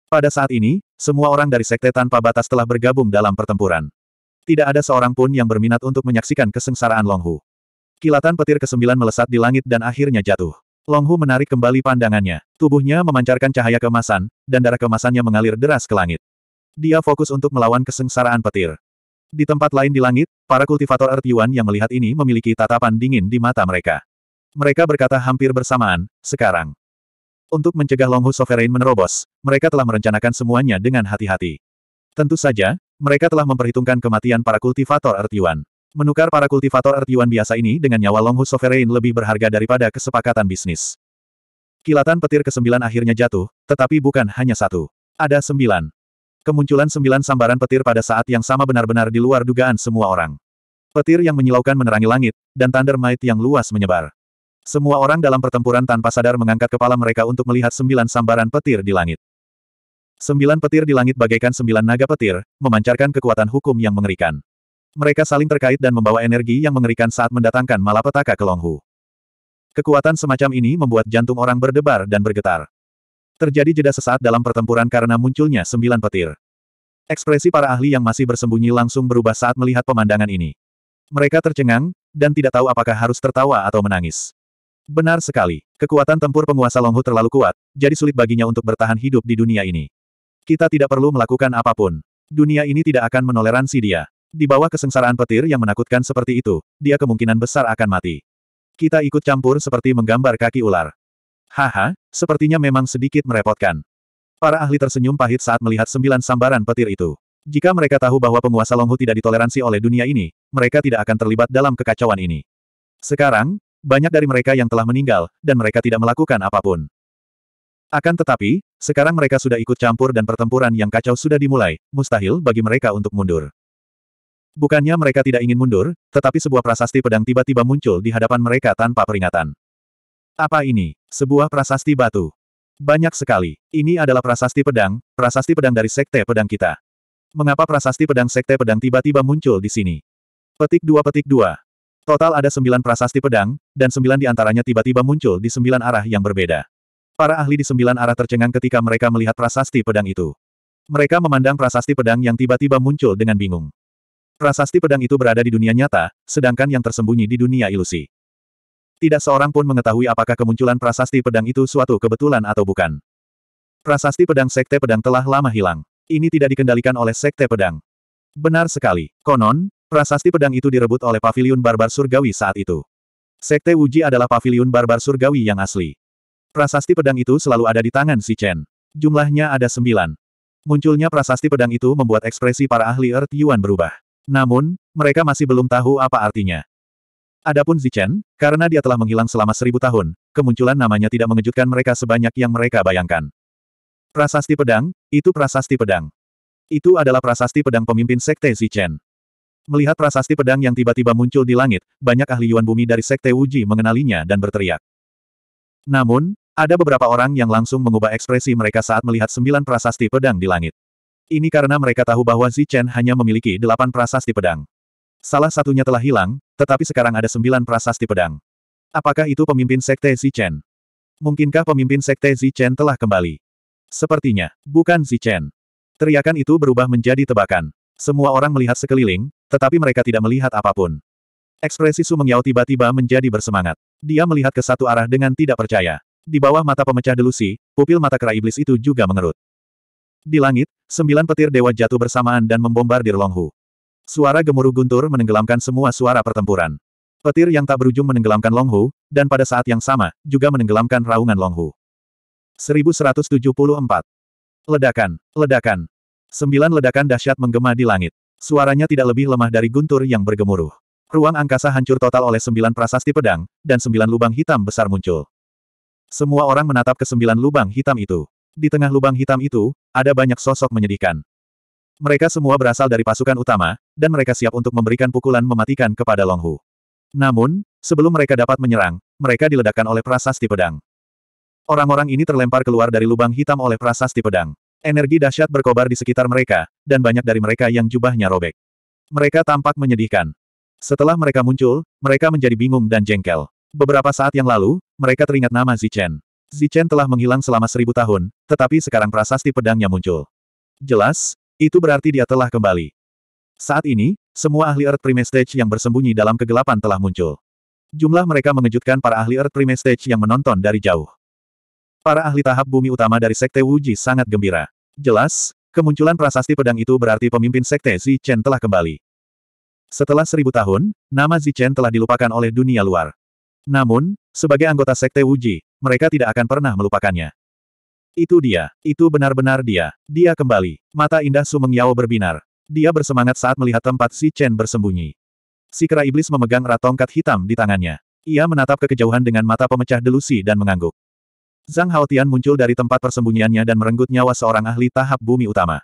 Pada saat ini, semua orang dari sekte tanpa batas telah bergabung dalam pertempuran. Tidak ada seorang pun yang berminat untuk menyaksikan kesengsaraan Longhu. Kilatan petir ke-9 melesat di langit dan akhirnya jatuh. Longhu menarik kembali pandangannya. Tubuhnya memancarkan cahaya kemasan, dan darah kemasannya mengalir deras ke langit. Dia fokus untuk melawan kesengsaraan petir. Di tempat lain di langit, para kultivator Earth Yuan yang melihat ini memiliki tatapan dingin di mata mereka. Mereka berkata hampir bersamaan, sekarang. Untuk mencegah Longhu Sovereign menerobos, mereka telah merencanakan semuanya dengan hati-hati. Tentu saja, mereka telah memperhitungkan kematian para kultivator Yuan. Menukar para kultivator Yuan biasa ini dengan nyawa Longhu Sovereign lebih berharga daripada kesepakatan bisnis. Kilatan petir ke kesembilan akhirnya jatuh, tetapi bukan hanya satu. Ada sembilan. Kemunculan sembilan sambaran petir pada saat yang sama benar-benar di luar dugaan semua orang. Petir yang menyilaukan menerangi langit, dan Thunder Might yang luas menyebar. Semua orang dalam pertempuran tanpa sadar mengangkat kepala mereka untuk melihat sembilan sambaran petir di langit. Sembilan petir di langit bagaikan sembilan naga petir, memancarkan kekuatan hukum yang mengerikan. Mereka saling terkait dan membawa energi yang mengerikan saat mendatangkan malapetaka ke Longhu. Kekuatan semacam ini membuat jantung orang berdebar dan bergetar. Terjadi jeda sesaat dalam pertempuran karena munculnya sembilan petir. Ekspresi para ahli yang masih bersembunyi langsung berubah saat melihat pemandangan ini. Mereka tercengang, dan tidak tahu apakah harus tertawa atau menangis. Benar sekali, kekuatan tempur penguasa Longhu terlalu kuat, jadi sulit baginya untuk bertahan hidup di dunia ini. Kita tidak perlu melakukan apapun. Dunia ini tidak akan menoleransi dia. Di bawah kesengsaraan petir yang menakutkan seperti itu, dia kemungkinan besar akan mati. Kita ikut campur seperti menggambar kaki ular. Haha, sepertinya memang sedikit merepotkan. Para ahli tersenyum pahit saat melihat sembilan sambaran petir itu. Jika mereka tahu bahwa penguasa Longhu tidak ditoleransi oleh dunia ini, mereka tidak akan terlibat dalam kekacauan ini. Sekarang, banyak dari mereka yang telah meninggal, dan mereka tidak melakukan apapun. Akan tetapi, sekarang mereka sudah ikut campur dan pertempuran yang kacau sudah dimulai, mustahil bagi mereka untuk mundur. Bukannya mereka tidak ingin mundur, tetapi sebuah prasasti pedang tiba-tiba muncul di hadapan mereka tanpa peringatan. Apa ini? Sebuah prasasti batu. Banyak sekali. Ini adalah prasasti pedang, prasasti pedang dari sekte pedang kita. Mengapa prasasti pedang sekte pedang tiba-tiba muncul di sini? Petik dua petik dua. Total ada sembilan prasasti pedang, dan sembilan di antaranya tiba-tiba muncul di sembilan arah yang berbeda. Para ahli di sembilan arah tercengang ketika mereka melihat prasasti pedang itu. Mereka memandang prasasti pedang yang tiba-tiba muncul dengan bingung. Prasasti pedang itu berada di dunia nyata, sedangkan yang tersembunyi di dunia ilusi. Tidak seorang pun mengetahui apakah kemunculan prasasti pedang itu suatu kebetulan atau bukan. Prasasti pedang Sekte Pedang telah lama hilang. Ini tidak dikendalikan oleh Sekte Pedang. Benar sekali. Konon, prasasti pedang itu direbut oleh Paviliun Barbar Surgawi saat itu. Sekte Uji adalah Paviliun Barbar Surgawi yang asli. Prasasti pedang itu selalu ada di tangan si Chen. Jumlahnya ada sembilan. Munculnya prasasti pedang itu membuat ekspresi para ahli Earth Yuan berubah. Namun, mereka masih belum tahu apa artinya. Adapun Zichen, karena dia telah menghilang selama seribu tahun, kemunculan namanya tidak mengejutkan mereka sebanyak yang mereka bayangkan. Prasasti pedang, itu prasasti pedang. Itu adalah prasasti pedang pemimpin sekte Zichen. Melihat prasasti pedang yang tiba-tiba muncul di langit, banyak ahli Yuan Bumi dari sekte Wuji mengenalinya dan berteriak. Namun, ada beberapa orang yang langsung mengubah ekspresi mereka saat melihat sembilan prasasti pedang di langit. Ini karena mereka tahu bahwa Zichen hanya memiliki delapan prasasti pedang. Salah satunya telah hilang, tetapi sekarang ada sembilan prasasti pedang. Apakah itu pemimpin sekte Zichen? Mungkinkah pemimpin sekte Zichen telah kembali? Sepertinya, bukan Zichen. Teriakan itu berubah menjadi tebakan. Semua orang melihat sekeliling, tetapi mereka tidak melihat apapun. Ekspresi Su tiba-tiba menjadi bersemangat. Dia melihat ke satu arah dengan tidak percaya. Di bawah mata pemecah delusi, pupil mata kera iblis itu juga mengerut. Di langit, sembilan petir dewa jatuh bersamaan dan membombardir Longhu. Suara gemuruh guntur menenggelamkan semua suara pertempuran. Petir yang tak berujung menenggelamkan Longhu, dan pada saat yang sama, juga menenggelamkan raungan Longhu. 1174. Ledakan, ledakan. Sembilan ledakan dahsyat menggema di langit. Suaranya tidak lebih lemah dari guntur yang bergemuruh. Ruang angkasa hancur total oleh sembilan prasasti pedang, dan sembilan lubang hitam besar muncul. Semua orang menatap ke sembilan lubang hitam itu. Di tengah lubang hitam itu, ada banyak sosok menyedihkan. Mereka semua berasal dari pasukan utama, dan mereka siap untuk memberikan pukulan mematikan kepada Longhu. Namun, sebelum mereka dapat menyerang, mereka diledakkan oleh prasasti pedang. Orang-orang ini terlempar keluar dari lubang hitam oleh prasasti pedang. Energi dahsyat berkobar di sekitar mereka, dan banyak dari mereka yang jubahnya robek. Mereka tampak menyedihkan. Setelah mereka muncul, mereka menjadi bingung dan jengkel. Beberapa saat yang lalu, mereka teringat nama Zichen. Zichen telah menghilang selama seribu tahun, tetapi sekarang prasasti pedangnya muncul. Jelas, itu berarti dia telah kembali. Saat ini, semua ahli Earth Primestage yang bersembunyi dalam kegelapan telah muncul. Jumlah mereka mengejutkan para ahli Earth Primestage yang menonton dari jauh. Para ahli tahap bumi utama dari Sekte Wuji sangat gembira. Jelas, kemunculan prasasti pedang itu berarti pemimpin Sekte Zichen telah kembali. Setelah seribu tahun, nama Zichen telah dilupakan oleh dunia luar. Namun, sebagai anggota Sekte Wuji, mereka tidak akan pernah melupakannya. Itu dia, itu benar-benar dia. Dia kembali. Mata indah Sumeng Yao berbinar. Dia bersemangat saat melihat tempat si Chen bersembunyi. Si kera iblis memegang erat tongkat hitam di tangannya. Ia menatap ke kejauhan dengan mata pemecah delusi dan mengangguk. Zhang Haotian muncul dari tempat persembunyiannya dan merenggut nyawa seorang ahli tahap bumi utama.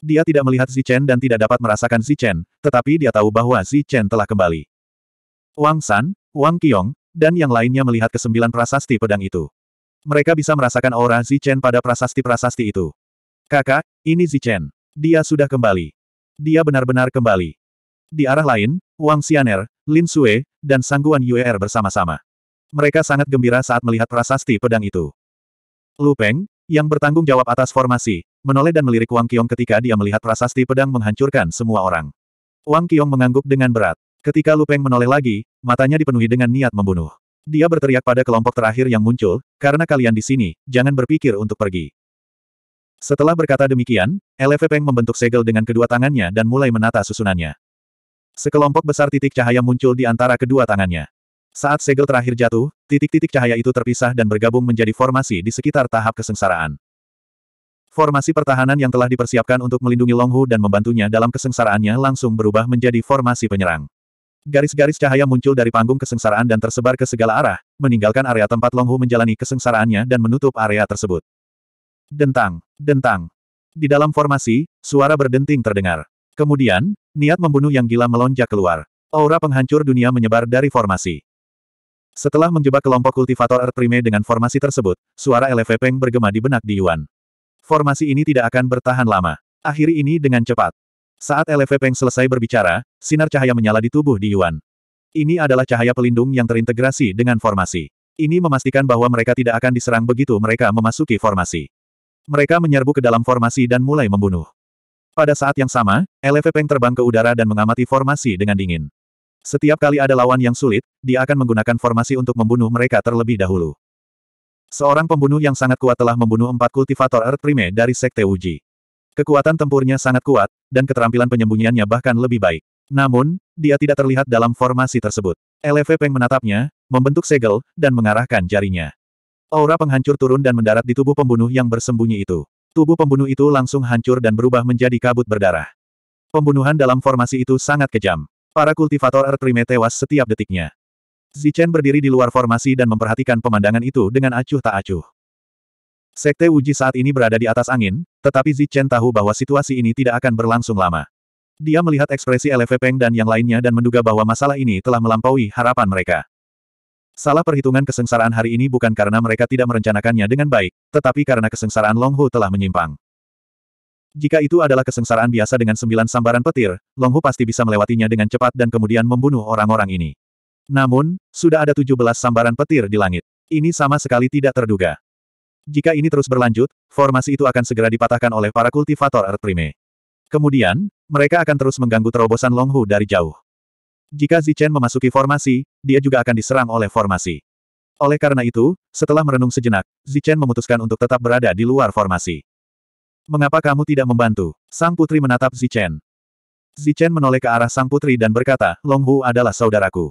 Dia tidak melihat Si Chen dan tidak dapat merasakan Si Chen, tetapi dia tahu bahwa Si Chen telah kembali. Wang San, Wang Qiong, dan yang lainnya melihat kesembilan prasasti pedang itu. Mereka bisa merasakan aura Zichen pada prasasti-prasasti itu. Kakak, ini Zichen. Dia sudah kembali. Dia benar-benar kembali. Di arah lain, Wang Xianer, Lin Sue, dan Sangguan Yuer bersama-sama. Mereka sangat gembira saat melihat prasasti pedang itu. Lu Peng, yang bertanggung jawab atas formasi, menoleh dan melirik Wang Qiong ketika dia melihat prasasti pedang menghancurkan semua orang. Wang Qiong mengangguk dengan berat. Ketika Lu Peng menoleh lagi, Matanya dipenuhi dengan niat membunuh. Dia berteriak pada kelompok terakhir yang muncul, karena kalian di sini, jangan berpikir untuk pergi. Setelah berkata demikian, Eleve Peng membentuk segel dengan kedua tangannya dan mulai menata susunannya. Sekelompok besar titik cahaya muncul di antara kedua tangannya. Saat segel terakhir jatuh, titik-titik cahaya itu terpisah dan bergabung menjadi formasi di sekitar tahap kesengsaraan. Formasi pertahanan yang telah dipersiapkan untuk melindungi Longhu dan membantunya dalam kesengsaraannya langsung berubah menjadi formasi penyerang. Garis-garis cahaya muncul dari panggung kesengsaraan dan tersebar ke segala arah, meninggalkan area tempat Longhu menjalani kesengsaraannya dan menutup area tersebut. Dentang, dentang. Di dalam formasi, suara berdenting terdengar. Kemudian, niat membunuh yang gila melonjak keluar. Aura penghancur dunia menyebar dari formasi. Setelah menjebak kelompok kultivator Earth Prime dengan formasi tersebut, suara Peng bergema di benak di Yuan. Formasi ini tidak akan bertahan lama. Akhiri ini dengan cepat. Saat LV Peng selesai berbicara, sinar cahaya menyala di tubuh Di Yuan. Ini adalah cahaya pelindung yang terintegrasi dengan formasi. Ini memastikan bahwa mereka tidak akan diserang begitu mereka memasuki formasi. Mereka menyerbu ke dalam formasi dan mulai membunuh. Pada saat yang sama, LV Peng terbang ke udara dan mengamati formasi dengan dingin. Setiap kali ada lawan yang sulit, dia akan menggunakan formasi untuk membunuh mereka terlebih dahulu. Seorang pembunuh yang sangat kuat telah membunuh empat kultivator Earth Prime dari Sekte Uji. Kekuatan tempurnya sangat kuat, dan keterampilan penyembunyiannya bahkan lebih baik. Namun, dia tidak terlihat dalam formasi tersebut. LV Peng menatapnya, membentuk segel, dan mengarahkan jarinya. Aura penghancur turun dan mendarat di tubuh pembunuh yang bersembunyi itu. Tubuh pembunuh itu langsung hancur dan berubah menjadi kabut berdarah. Pembunuhan dalam formasi itu sangat kejam. Para kultivator Ertrime tewas setiap detiknya. Zichen berdiri di luar formasi dan memperhatikan pemandangan itu dengan acuh tak acuh. Sekte Wuji saat ini berada di atas angin, tetapi Zichen tahu bahwa situasi ini tidak akan berlangsung lama. Dia melihat ekspresi LV Peng dan yang lainnya dan menduga bahwa masalah ini telah melampaui harapan mereka. Salah perhitungan kesengsaraan hari ini bukan karena mereka tidak merencanakannya dengan baik, tetapi karena kesengsaraan Long Hu telah menyimpang. Jika itu adalah kesengsaraan biasa dengan sembilan sambaran petir, Long Hu pasti bisa melewatinya dengan cepat dan kemudian membunuh orang-orang ini. Namun, sudah ada tujuh belas sambaran petir di langit. Ini sama sekali tidak terduga. Jika ini terus berlanjut, formasi itu akan segera dipatahkan oleh para kultivator Earth Prime. Kemudian, mereka akan terus mengganggu terobosan Longhu dari jauh. Jika Zichen memasuki formasi, dia juga akan diserang oleh formasi. Oleh karena itu, setelah merenung sejenak, Zichen memutuskan untuk tetap berada di luar formasi. Mengapa kamu tidak membantu? Sang putri menatap Zichen. Zichen menoleh ke arah sang putri dan berkata, Longhu adalah saudaraku.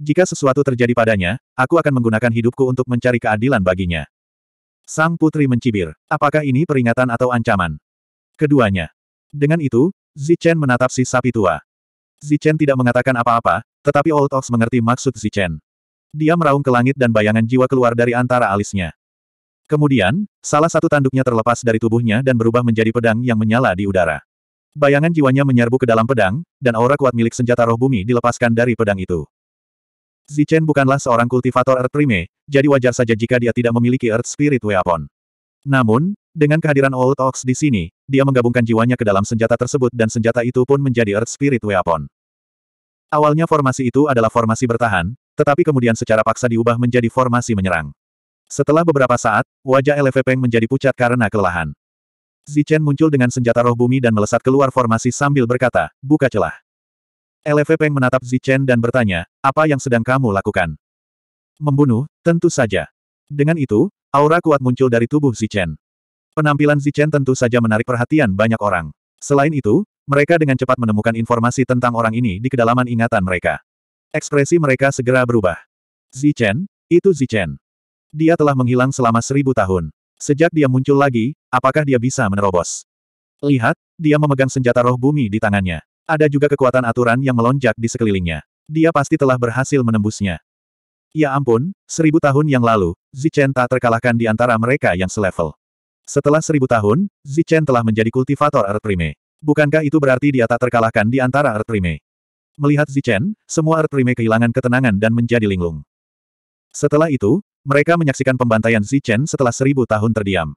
Jika sesuatu terjadi padanya, aku akan menggunakan hidupku untuk mencari keadilan baginya. Sang putri mencibir. Apakah ini peringatan atau ancaman? Keduanya. Dengan itu, Zichen menatap si sapi tua. Zichen tidak mengatakan apa-apa, tetapi Old Ox mengerti maksud Zichen. Dia meraung ke langit dan bayangan jiwa keluar dari antara alisnya. Kemudian, salah satu tanduknya terlepas dari tubuhnya dan berubah menjadi pedang yang menyala di udara. Bayangan jiwanya menyerbu ke dalam pedang, dan aura kuat milik senjata roh bumi dilepaskan dari pedang itu. Zichen bukanlah seorang kultivator Earth Prime, jadi wajar saja jika dia tidak memiliki Earth Spirit Weapon. Namun, dengan kehadiran Old Ox di sini, dia menggabungkan jiwanya ke dalam senjata tersebut dan senjata itu pun menjadi Earth Spirit Weapon. Awalnya formasi itu adalah formasi bertahan, tetapi kemudian secara paksa diubah menjadi formasi menyerang. Setelah beberapa saat, wajah LV Peng menjadi pucat karena kelelahan. Zichen muncul dengan senjata roh bumi dan melesat keluar formasi sambil berkata, buka celah. LV Peng menatap Zichen dan bertanya, apa yang sedang kamu lakukan? Membunuh, tentu saja. Dengan itu, aura kuat muncul dari tubuh Zichen. Penampilan Zichen tentu saja menarik perhatian banyak orang. Selain itu, mereka dengan cepat menemukan informasi tentang orang ini di kedalaman ingatan mereka. Ekspresi mereka segera berubah. Zichen, itu Zichen. Dia telah menghilang selama seribu tahun. Sejak dia muncul lagi, apakah dia bisa menerobos? Lihat, dia memegang senjata roh bumi di tangannya. Ada juga kekuatan aturan yang melonjak di sekelilingnya. Dia pasti telah berhasil menembusnya. Ya ampun, seribu tahun yang lalu, Zichen tak terkalahkan di antara mereka yang selevel. Setelah seribu tahun, Zichen telah menjadi kultivator Earth Prime. Bukankah itu berarti dia tak terkalahkan di antara Earth Prime? Melihat Zichen, semua Earth Prime kehilangan ketenangan dan menjadi linglung. Setelah itu, mereka menyaksikan pembantaian Zichen setelah seribu tahun terdiam.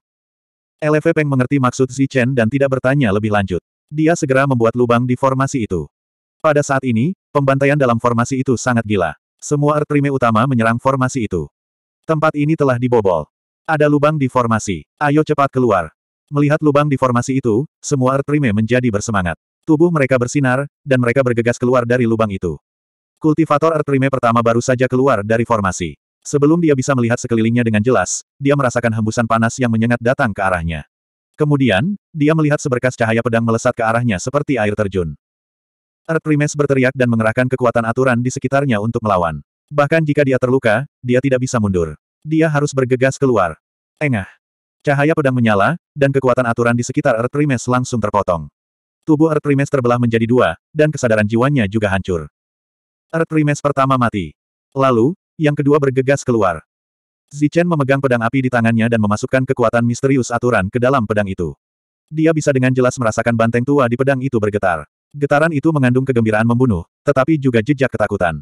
LV Peng mengerti maksud Zichen dan tidak bertanya lebih lanjut. Dia segera membuat lubang di formasi itu. Pada saat ini, pembantaian dalam formasi itu sangat gila. Semua artrime utama menyerang formasi itu. Tempat ini telah dibobol. Ada lubang di formasi. Ayo cepat keluar. Melihat lubang di formasi itu, semua artrime menjadi bersemangat. Tubuh mereka bersinar, dan mereka bergegas keluar dari lubang itu. Kultivator artrime pertama baru saja keluar dari formasi. Sebelum dia bisa melihat sekelilingnya dengan jelas, dia merasakan hembusan panas yang menyengat datang ke arahnya. Kemudian, dia melihat seberkas cahaya pedang melesat ke arahnya seperti air terjun. Earth Primes berteriak dan mengerahkan kekuatan aturan di sekitarnya untuk melawan. Bahkan jika dia terluka, dia tidak bisa mundur. Dia harus bergegas keluar. Engah. Cahaya pedang menyala, dan kekuatan aturan di sekitar Earth Primes langsung terpotong. Tubuh Earth Primes terbelah menjadi dua, dan kesadaran jiwanya juga hancur. Earth Primes pertama mati. Lalu, yang kedua bergegas keluar. Zichen memegang pedang api di tangannya dan memasukkan kekuatan misterius aturan ke dalam pedang itu. Dia bisa dengan jelas merasakan banteng tua di pedang itu bergetar. Getaran itu mengandung kegembiraan membunuh, tetapi juga jejak ketakutan.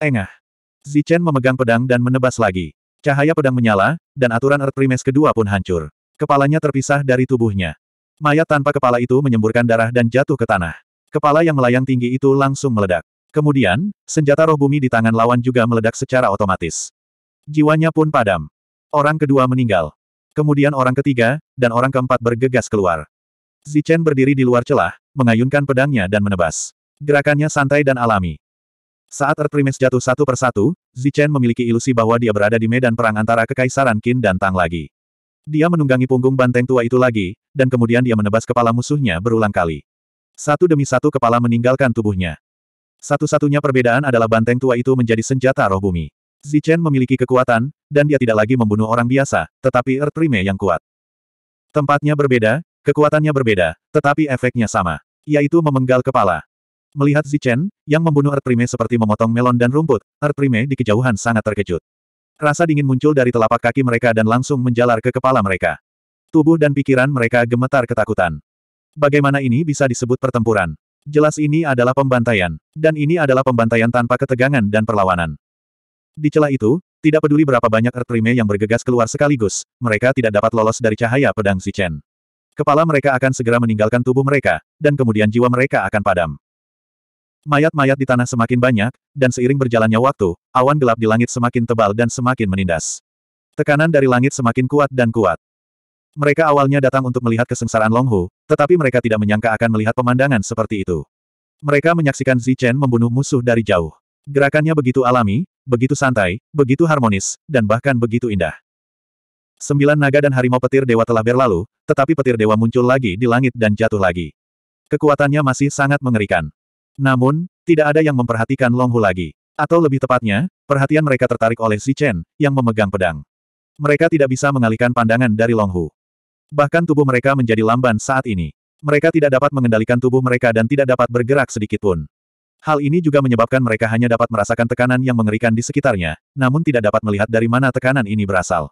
Engah. Zichen memegang pedang dan menebas lagi. Cahaya pedang menyala, dan aturan Earth Primes kedua pun hancur. Kepalanya terpisah dari tubuhnya. Mayat tanpa kepala itu menyemburkan darah dan jatuh ke tanah. Kepala yang melayang tinggi itu langsung meledak. Kemudian, senjata roh bumi di tangan lawan juga meledak secara otomatis. Jiwanya pun padam. Orang kedua meninggal. Kemudian orang ketiga, dan orang keempat bergegas keluar. Zichen berdiri di luar celah, mengayunkan pedangnya dan menebas. Gerakannya santai dan alami. Saat Earth jatuh satu persatu, Zichen memiliki ilusi bahwa dia berada di medan perang antara Kekaisaran Qin dan Tang lagi. Dia menunggangi punggung banteng tua itu lagi, dan kemudian dia menebas kepala musuhnya berulang kali. Satu demi satu kepala meninggalkan tubuhnya. Satu-satunya perbedaan adalah banteng tua itu menjadi senjata roh bumi. Zichen memiliki kekuatan, dan dia tidak lagi membunuh orang biasa, tetapi Prime er yang kuat. Tempatnya berbeda, kekuatannya berbeda, tetapi efeknya sama. Yaitu memenggal kepala. Melihat Zichen, yang membunuh Prime er seperti memotong melon dan rumput, Prime er di kejauhan sangat terkejut. Rasa dingin muncul dari telapak kaki mereka dan langsung menjalar ke kepala mereka. Tubuh dan pikiran mereka gemetar ketakutan. Bagaimana ini bisa disebut pertempuran? Jelas ini adalah pembantaian, dan ini adalah pembantaian tanpa ketegangan dan perlawanan. Di celah itu, tidak peduli berapa banyak Ertrime yang bergegas keluar sekaligus, mereka tidak dapat lolos dari cahaya pedang si Chen. Kepala mereka akan segera meninggalkan tubuh mereka, dan kemudian jiwa mereka akan padam. Mayat-mayat di tanah semakin banyak, dan seiring berjalannya waktu, awan gelap di langit semakin tebal dan semakin menindas. Tekanan dari langit semakin kuat dan kuat. Mereka awalnya datang untuk melihat kesengsaraan Longhu, tetapi mereka tidak menyangka akan melihat pemandangan seperti itu. Mereka menyaksikan Zichen membunuh musuh dari jauh. Gerakannya begitu alami, begitu santai, begitu harmonis, dan bahkan begitu indah. Sembilan naga dan harimau petir dewa telah berlalu, tetapi petir dewa muncul lagi di langit dan jatuh lagi. Kekuatannya masih sangat mengerikan. Namun, tidak ada yang memperhatikan Longhu lagi. Atau lebih tepatnya, perhatian mereka tertarik oleh Si Chen yang memegang pedang. Mereka tidak bisa mengalihkan pandangan dari Longhu. Bahkan tubuh mereka menjadi lamban saat ini. Mereka tidak dapat mengendalikan tubuh mereka dan tidak dapat bergerak sedikitpun. Hal ini juga menyebabkan mereka hanya dapat merasakan tekanan yang mengerikan di sekitarnya, namun tidak dapat melihat dari mana tekanan ini berasal.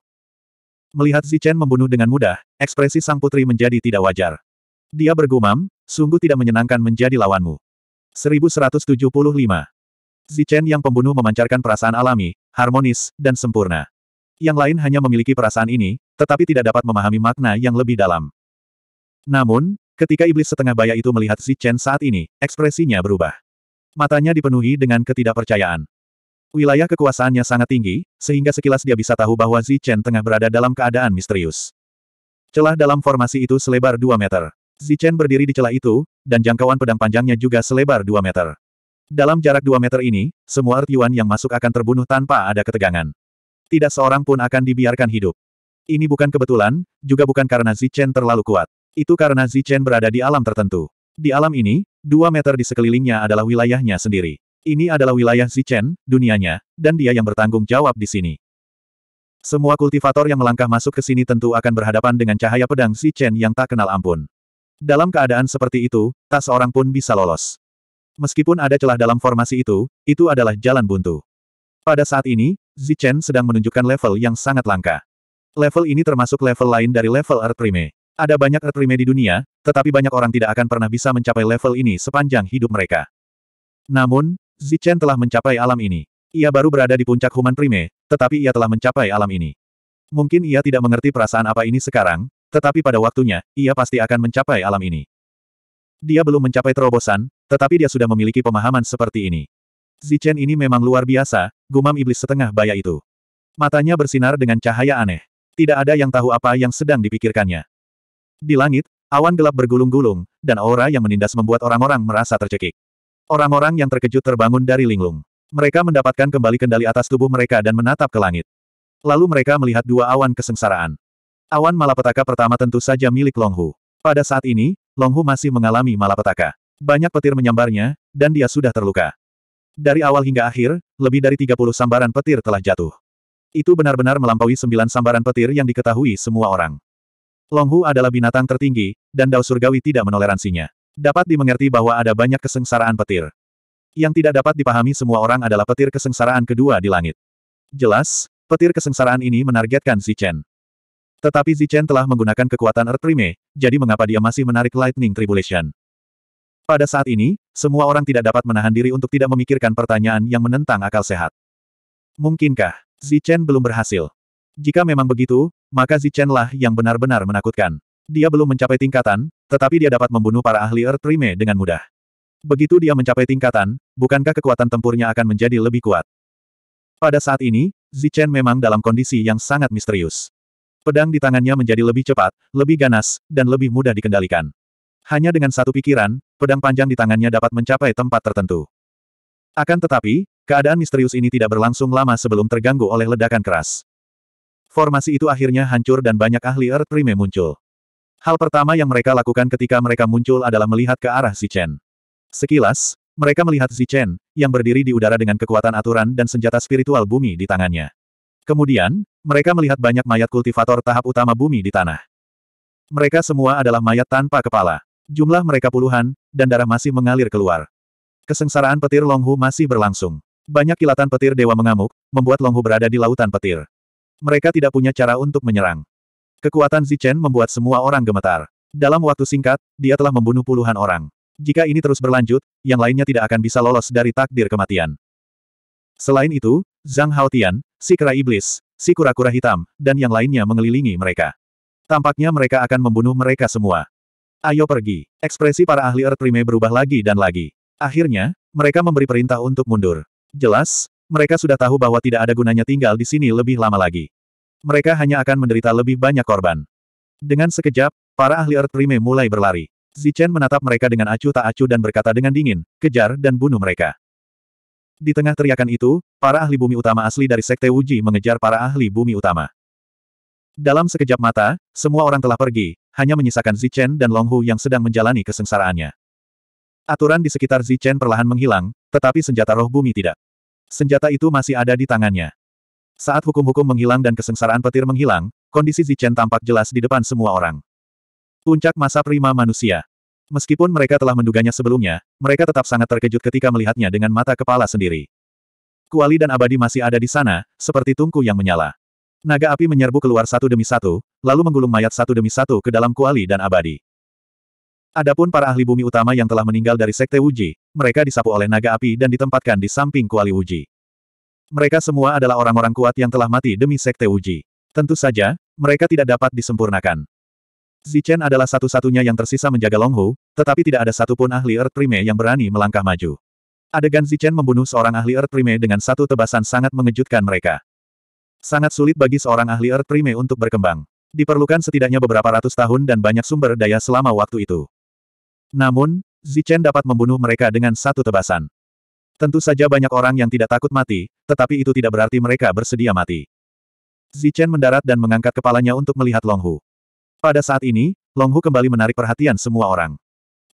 Melihat Zichen membunuh dengan mudah, ekspresi sang putri menjadi tidak wajar. Dia bergumam, sungguh tidak menyenangkan menjadi lawanmu. 1175. Zichen yang pembunuh memancarkan perasaan alami, harmonis, dan sempurna. Yang lain hanya memiliki perasaan ini, tetapi tidak dapat memahami makna yang lebih dalam. Namun, ketika iblis setengah baya itu melihat Zichen saat ini, ekspresinya berubah. Matanya dipenuhi dengan ketidakpercayaan. Wilayah kekuasaannya sangat tinggi, sehingga sekilas dia bisa tahu bahwa Zichen tengah berada dalam keadaan misterius. Celah dalam formasi itu selebar 2 meter. Zichen berdiri di celah itu, dan jangkauan pedang panjangnya juga selebar 2 meter. Dalam jarak 2 meter ini, semua Yuan yang masuk akan terbunuh tanpa ada ketegangan. Tidak seorang pun akan dibiarkan hidup. Ini bukan kebetulan, juga bukan karena Zichen terlalu kuat. Itu karena Zichen berada di alam tertentu. Di alam ini, dua meter di sekelilingnya adalah wilayahnya sendiri. Ini adalah wilayah Zichen, dunianya, dan dia yang bertanggung jawab di sini. Semua kultivator yang melangkah masuk ke sini tentu akan berhadapan dengan cahaya pedang Zichen yang tak kenal ampun. Dalam keadaan seperti itu, tak seorang pun bisa lolos. Meskipun ada celah dalam formasi itu, itu adalah jalan buntu. Pada saat ini, Zichen sedang menunjukkan level yang sangat langka. Level ini termasuk level lain dari level Earth Prime. Ada banyak Earth di dunia, tetapi banyak orang tidak akan pernah bisa mencapai level ini sepanjang hidup mereka. Namun, Zichen telah mencapai alam ini. Ia baru berada di puncak human prime, tetapi ia telah mencapai alam ini. Mungkin ia tidak mengerti perasaan apa ini sekarang, tetapi pada waktunya, ia pasti akan mencapai alam ini. Dia belum mencapai terobosan, tetapi dia sudah memiliki pemahaman seperti ini. Zichen ini memang luar biasa, gumam iblis setengah baya itu. Matanya bersinar dengan cahaya aneh. Tidak ada yang tahu apa yang sedang dipikirkannya. Di langit, awan gelap bergulung-gulung, dan aura yang menindas membuat orang-orang merasa tercekik. Orang-orang yang terkejut terbangun dari linglung. Mereka mendapatkan kembali kendali atas tubuh mereka dan menatap ke langit. Lalu mereka melihat dua awan kesengsaraan. Awan malapetaka pertama tentu saja milik Longhu. Pada saat ini, Longhu masih mengalami malapetaka. Banyak petir menyambarnya, dan dia sudah terluka. Dari awal hingga akhir, lebih dari 30 sambaran petir telah jatuh. Itu benar-benar melampaui 9 sambaran petir yang diketahui semua orang. Longhu adalah binatang tertinggi, dan dao surgawi tidak menoleransinya. Dapat dimengerti bahwa ada banyak kesengsaraan petir. Yang tidak dapat dipahami semua orang adalah petir kesengsaraan kedua di langit. Jelas, petir kesengsaraan ini menargetkan Zichen. Tetapi Zichen telah menggunakan kekuatan Earth Prime, jadi mengapa dia masih menarik Lightning Tribulation? Pada saat ini, semua orang tidak dapat menahan diri untuk tidak memikirkan pertanyaan yang menentang akal sehat. Mungkinkah Zichen belum berhasil? Jika memang begitu, maka Zichen lah yang benar-benar menakutkan. Dia belum mencapai tingkatan, tetapi dia dapat membunuh para ahli Earth Prime dengan mudah. Begitu dia mencapai tingkatan, bukankah kekuatan tempurnya akan menjadi lebih kuat? Pada saat ini, Zichen memang dalam kondisi yang sangat misterius. Pedang di tangannya menjadi lebih cepat, lebih ganas, dan lebih mudah dikendalikan. Hanya dengan satu pikiran, pedang panjang di tangannya dapat mencapai tempat tertentu. Akan tetapi, keadaan misterius ini tidak berlangsung lama sebelum terganggu oleh ledakan keras. Formasi itu akhirnya hancur dan banyak ahli Earth Prime muncul. Hal pertama yang mereka lakukan ketika mereka muncul adalah melihat ke arah Zichen. Sekilas, mereka melihat Zichen, yang berdiri di udara dengan kekuatan aturan dan senjata spiritual bumi di tangannya. Kemudian, mereka melihat banyak mayat kultivator tahap utama bumi di tanah. Mereka semua adalah mayat tanpa kepala. Jumlah mereka puluhan, dan darah masih mengalir keluar. Kesengsaraan petir Longhu masih berlangsung. Banyak kilatan petir dewa mengamuk, membuat Longhu berada di lautan petir. Mereka tidak punya cara untuk menyerang. Kekuatan Zichen membuat semua orang gemetar. Dalam waktu singkat, dia telah membunuh puluhan orang. Jika ini terus berlanjut, yang lainnya tidak akan bisa lolos dari takdir kematian. Selain itu, Zhang Haotian, si kera iblis, si kura-kura hitam, dan yang lainnya mengelilingi mereka. Tampaknya mereka akan membunuh mereka semua. Ayo pergi. Ekspresi para ahli Earth Prime berubah lagi dan lagi. Akhirnya, mereka memberi perintah untuk mundur. Jelas, mereka sudah tahu bahwa tidak ada gunanya tinggal di sini lebih lama lagi. Mereka hanya akan menderita lebih banyak korban. Dengan sekejap, para ahli Earth Prime mulai berlari. Zichen menatap mereka dengan acuh tak acuh dan berkata dengan dingin, kejar dan bunuh mereka. Di tengah teriakan itu, para ahli bumi utama asli dari Sekte Wuji mengejar para ahli bumi utama. Dalam sekejap mata, semua orang telah pergi, hanya menyisakan Zichen dan Longhu yang sedang menjalani kesengsaraannya. Aturan di sekitar Zichen perlahan menghilang, tetapi senjata roh bumi tidak. Senjata itu masih ada di tangannya. Saat hukum-hukum menghilang dan kesengsaraan petir menghilang, kondisi Zichen tampak jelas di depan semua orang. Puncak masa prima manusia. Meskipun mereka telah menduganya sebelumnya, mereka tetap sangat terkejut ketika melihatnya dengan mata kepala sendiri. Kuali dan abadi masih ada di sana, seperti tungku yang menyala. Naga api menyerbu keluar satu demi satu, lalu menggulung mayat satu demi satu ke dalam kuali dan abadi. Adapun para ahli bumi utama yang telah meninggal dari Sekte Wuji, mereka disapu oleh naga api dan ditempatkan di samping kuali Wuji. Mereka semua adalah orang-orang kuat yang telah mati demi Sekte Wuji. Tentu saja, mereka tidak dapat disempurnakan. Zichen adalah satu-satunya yang tersisa menjaga Longhu, tetapi tidak ada satupun ahli Earth Prime yang berani melangkah maju. Adegan Zichen membunuh seorang ahli Earth Prime dengan satu tebasan sangat mengejutkan mereka. Sangat sulit bagi seorang ahli Earth Prime untuk berkembang. Diperlukan setidaknya beberapa ratus tahun dan banyak sumber daya selama waktu itu. Namun, Zichen dapat membunuh mereka dengan satu tebasan. Tentu saja banyak orang yang tidak takut mati, tetapi itu tidak berarti mereka bersedia mati. Zichen mendarat dan mengangkat kepalanya untuk melihat Longhu. Pada saat ini, Longhu kembali menarik perhatian semua orang.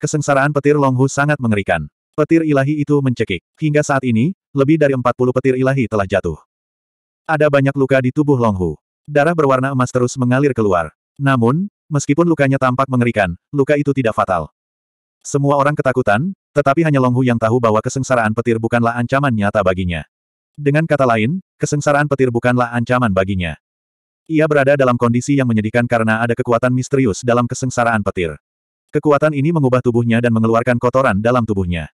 Kesengsaraan petir Longhu sangat mengerikan. Petir ilahi itu mencekik. Hingga saat ini, lebih dari 40 petir ilahi telah jatuh. Ada banyak luka di tubuh Longhu. Darah berwarna emas terus mengalir keluar. Namun, meskipun lukanya tampak mengerikan, luka itu tidak fatal. Semua orang ketakutan, tetapi hanya Longhu yang tahu bahwa kesengsaraan petir bukanlah ancaman nyata baginya. Dengan kata lain, kesengsaraan petir bukanlah ancaman baginya. Ia berada dalam kondisi yang menyedihkan karena ada kekuatan misterius dalam kesengsaraan petir. Kekuatan ini mengubah tubuhnya dan mengeluarkan kotoran dalam tubuhnya.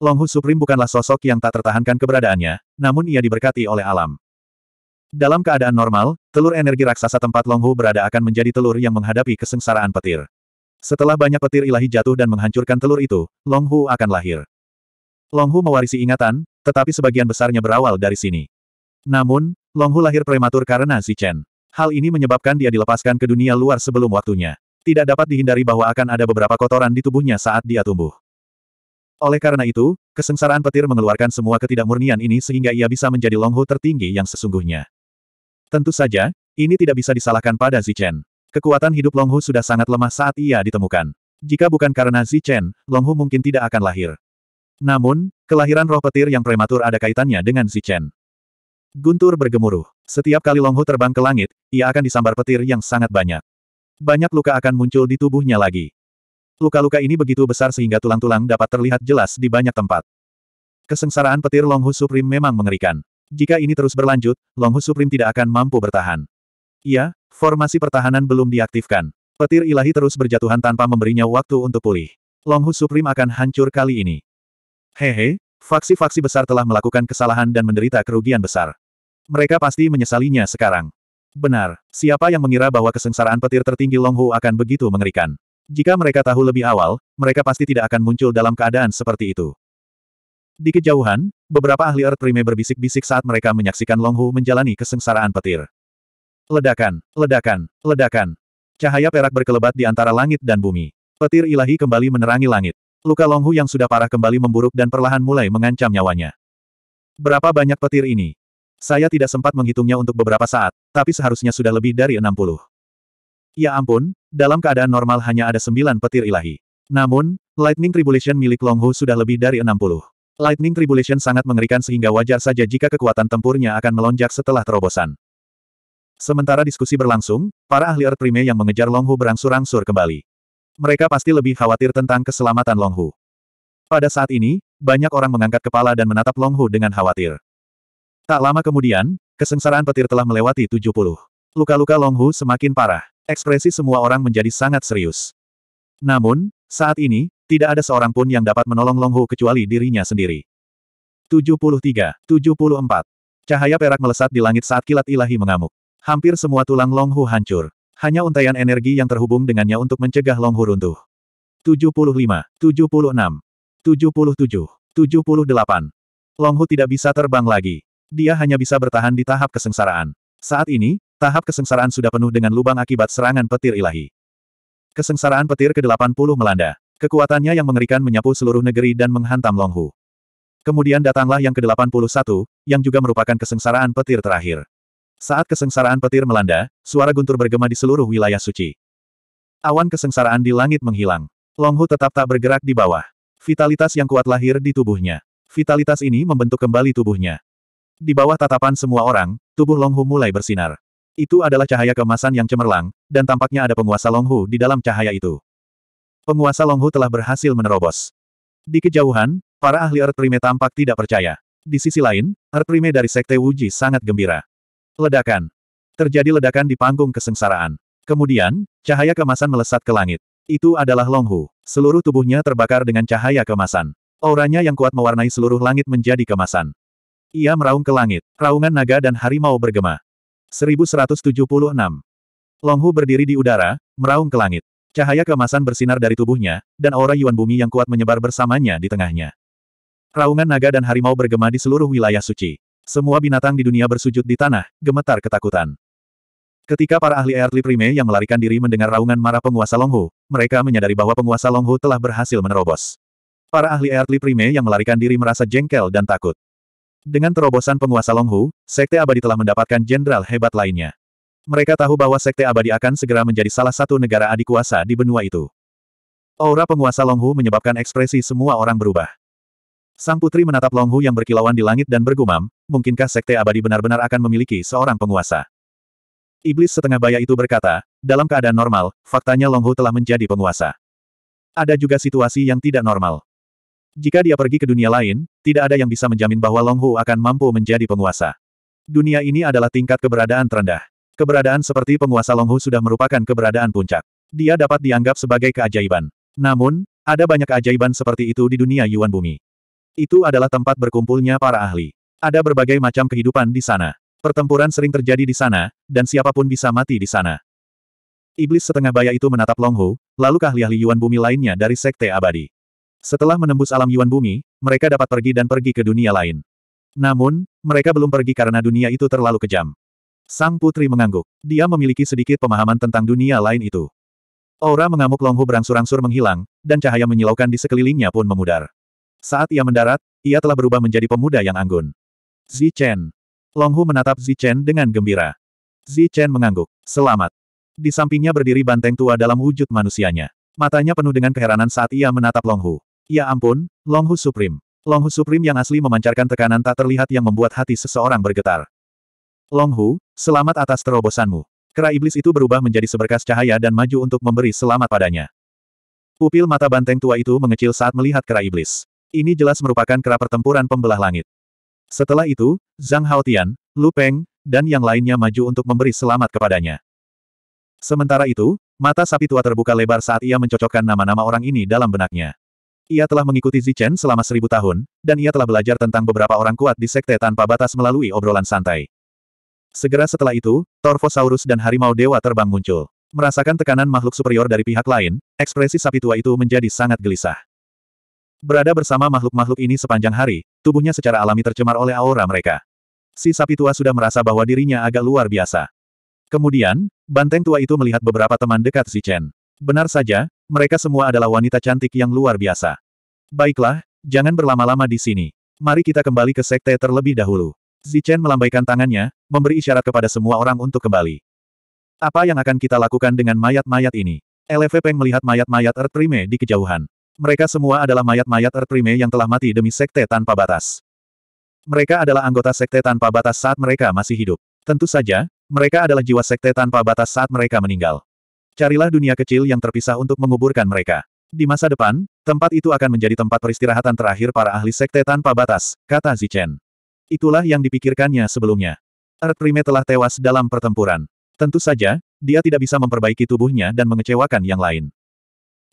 Longhu Supreme bukanlah sosok yang tak tertahankan keberadaannya, namun ia diberkati oleh alam. Dalam keadaan normal, telur energi raksasa tempat Longhu berada akan menjadi telur yang menghadapi kesengsaraan petir. Setelah banyak petir ilahi jatuh dan menghancurkan telur itu, Long Hu akan lahir. Long Hu mewarisi ingatan, tetapi sebagian besarnya berawal dari sini. Namun, Long Hu lahir prematur karena Chen. Hal ini menyebabkan dia dilepaskan ke dunia luar sebelum waktunya. Tidak dapat dihindari bahwa akan ada beberapa kotoran di tubuhnya saat dia tumbuh. Oleh karena itu, kesengsaraan petir mengeluarkan semua ketidakmurnian ini sehingga ia bisa menjadi Long Hu tertinggi yang sesungguhnya. Tentu saja, ini tidak bisa disalahkan pada Zichen. Kekuatan hidup Longhu sudah sangat lemah saat ia ditemukan. Jika bukan karena Zi Chen, Longhu mungkin tidak akan lahir. Namun, kelahiran roh petir yang prematur ada kaitannya dengan Zi Chen. Guntur bergemuruh. Setiap kali Longhu terbang ke langit, ia akan disambar petir yang sangat banyak. Banyak luka akan muncul di tubuhnya lagi. Luka-luka ini begitu besar sehingga tulang-tulang dapat terlihat jelas di banyak tempat. Kesengsaraan petir Longhu Supreme memang mengerikan. Jika ini terus berlanjut, Longhu Supreme tidak akan mampu bertahan. Ia, Formasi pertahanan belum diaktifkan. Petir ilahi terus berjatuhan tanpa memberinya waktu untuk pulih. Longhu Supreme akan hancur kali ini. Hehe, faksi-faksi besar telah melakukan kesalahan dan menderita kerugian besar. Mereka pasti menyesalinya sekarang. Benar, siapa yang mengira bahwa kesengsaraan petir tertinggi Longhu akan begitu mengerikan. Jika mereka tahu lebih awal, mereka pasti tidak akan muncul dalam keadaan seperti itu. Di kejauhan, beberapa ahli Earth Prime berbisik-bisik saat mereka menyaksikan Longhu menjalani kesengsaraan petir. Ledakan, ledakan, ledakan. Cahaya perak berkelebat di antara langit dan bumi. Petir ilahi kembali menerangi langit. Luka Longhu yang sudah parah kembali memburuk dan perlahan mulai mengancam nyawanya. Berapa banyak petir ini? Saya tidak sempat menghitungnya untuk beberapa saat, tapi seharusnya sudah lebih dari 60. Ya ampun, dalam keadaan normal hanya ada 9 petir ilahi. Namun, Lightning Tribulation milik Longhu sudah lebih dari 60. Lightning Tribulation sangat mengerikan sehingga wajar saja jika kekuatan tempurnya akan melonjak setelah terobosan. Sementara diskusi berlangsung, para ahli Earth Prime yang mengejar Longhu berangsur-angsur kembali. Mereka pasti lebih khawatir tentang keselamatan Longhu. Pada saat ini, banyak orang mengangkat kepala dan menatap Longhu dengan khawatir. Tak lama kemudian, kesengsaraan petir telah melewati 70. Luka-luka Longhu semakin parah. Ekspresi semua orang menjadi sangat serius. Namun, saat ini, tidak ada seorang pun yang dapat menolong Longhu kecuali dirinya sendiri. 73, 74. Cahaya perak melesat di langit saat kilat ilahi mengamuk. Hampir semua tulang Long Hu hancur. Hanya untaian energi yang terhubung dengannya untuk mencegah Long Hu runtuh. 75, 76, 77, 78. Long Hu tidak bisa terbang lagi. Dia hanya bisa bertahan di tahap kesengsaraan. Saat ini, tahap kesengsaraan sudah penuh dengan lubang akibat serangan petir ilahi. Kesengsaraan petir ke-80 melanda. Kekuatannya yang mengerikan menyapu seluruh negeri dan menghantam Long Hu. Kemudian datanglah yang ke-81, yang juga merupakan kesengsaraan petir terakhir. Saat kesengsaraan petir melanda, suara guntur bergema di seluruh wilayah suci. Awan kesengsaraan di langit menghilang. Longhu tetap tak bergerak di bawah. Vitalitas yang kuat lahir di tubuhnya. Vitalitas ini membentuk kembali tubuhnya. Di bawah tatapan semua orang, tubuh Longhu mulai bersinar. Itu adalah cahaya kemasan yang cemerlang, dan tampaknya ada penguasa Longhu di dalam cahaya itu. Penguasa Longhu telah berhasil menerobos. Di kejauhan, para ahli Earth Prime tampak tidak percaya. Di sisi lain, Earth Prime dari Sekte Wuji sangat gembira. Ledakan. Terjadi ledakan di panggung kesengsaraan. Kemudian, cahaya kemasan melesat ke langit. Itu adalah Longhu. Seluruh tubuhnya terbakar dengan cahaya kemasan. Auranya yang kuat mewarnai seluruh langit menjadi kemasan. Ia meraung ke langit. Raungan naga dan harimau bergema. 1176. Longhu berdiri di udara, meraung ke langit. Cahaya kemasan bersinar dari tubuhnya, dan aura Yuan Bumi yang kuat menyebar bersamanya di tengahnya. Raungan naga dan harimau bergema di seluruh wilayah suci. Semua binatang di dunia bersujud di tanah, gemetar ketakutan. Ketika para ahli Earthly Prime yang melarikan diri mendengar raungan marah penguasa Longhu, mereka menyadari bahwa penguasa Longhu telah berhasil menerobos. Para ahli Earthly Prime yang melarikan diri merasa jengkel dan takut. Dengan terobosan penguasa Longhu, Sekte Abadi telah mendapatkan jenderal hebat lainnya. Mereka tahu bahwa Sekte Abadi akan segera menjadi salah satu negara adikuasa di benua itu. Aura penguasa Longhu menyebabkan ekspresi semua orang berubah. Sang putri menatap Longhu yang berkilauan di langit dan bergumam, mungkinkah sekte abadi benar-benar akan memiliki seorang penguasa? Iblis setengah baya itu berkata, dalam keadaan normal, faktanya Longhu telah menjadi penguasa. Ada juga situasi yang tidak normal. Jika dia pergi ke dunia lain, tidak ada yang bisa menjamin bahwa Longhu akan mampu menjadi penguasa. Dunia ini adalah tingkat keberadaan terendah. Keberadaan seperti penguasa Longhu sudah merupakan keberadaan puncak. Dia dapat dianggap sebagai keajaiban. Namun, ada banyak keajaiban seperti itu di dunia Yuan Bumi. Itu adalah tempat berkumpulnya para ahli. Ada berbagai macam kehidupan di sana. Pertempuran sering terjadi di sana, dan siapapun bisa mati di sana. Iblis setengah baya itu menatap Longhu, lalu ke ahli-ahli Yuan Bumi lainnya dari Sekte Abadi. Setelah menembus alam Yuan Bumi, mereka dapat pergi dan pergi ke dunia lain. Namun, mereka belum pergi karena dunia itu terlalu kejam. Sang putri mengangguk. Dia memiliki sedikit pemahaman tentang dunia lain itu. Aura mengamuk Longhu berangsur-angsur menghilang, dan cahaya menyilaukan di sekelilingnya pun memudar. Saat ia mendarat, ia telah berubah menjadi pemuda yang anggun. Zi Zichen. Longhu menatap Zi Chen dengan gembira. Zi Chen mengangguk. Selamat. Di sampingnya berdiri banteng tua dalam wujud manusianya. Matanya penuh dengan keheranan saat ia menatap Longhu. Ya ampun, Longhu Supreme. Longhu Supreme yang asli memancarkan tekanan tak terlihat yang membuat hati seseorang bergetar. Longhu, selamat atas terobosanmu. Kera iblis itu berubah menjadi seberkas cahaya dan maju untuk memberi selamat padanya. Pupil mata banteng tua itu mengecil saat melihat kera iblis. Ini jelas merupakan kera pertempuran pembelah langit. Setelah itu, Zhang Haotian, Lu Peng, dan yang lainnya maju untuk memberi selamat kepadanya. Sementara itu, mata sapi tua terbuka lebar saat ia mencocokkan nama-nama orang ini dalam benaknya. Ia telah mengikuti Zichen selama seribu tahun, dan ia telah belajar tentang beberapa orang kuat di sekte tanpa batas melalui obrolan santai. Segera setelah itu, Torvosaurus dan Harimau Dewa terbang muncul. Merasakan tekanan makhluk superior dari pihak lain, ekspresi sapi tua itu menjadi sangat gelisah. Berada bersama makhluk-makhluk ini sepanjang hari, tubuhnya secara alami tercemar oleh aura mereka. Si sapi tua sudah merasa bahwa dirinya agak luar biasa. Kemudian, banteng tua itu melihat beberapa teman dekat si Chen. Benar saja, mereka semua adalah wanita cantik yang luar biasa. Baiklah, jangan berlama-lama di sini. Mari kita kembali ke sekte terlebih dahulu. Zichen melambaikan tangannya, memberi isyarat kepada semua orang untuk kembali. Apa yang akan kita lakukan dengan mayat-mayat ini? LV Peng melihat mayat-mayat Ertrime di kejauhan. Mereka semua adalah mayat-mayat Erprime yang telah mati demi Sekte Tanpa Batas. Mereka adalah anggota Sekte Tanpa Batas saat mereka masih hidup. Tentu saja, mereka adalah jiwa Sekte Tanpa Batas saat mereka meninggal. Carilah dunia kecil yang terpisah untuk menguburkan mereka. Di masa depan, tempat itu akan menjadi tempat peristirahatan terakhir para ahli Sekte Tanpa Batas, kata Zichen. Itulah yang dipikirkannya sebelumnya. Prime telah tewas dalam pertempuran. Tentu saja, dia tidak bisa memperbaiki tubuhnya dan mengecewakan yang lain.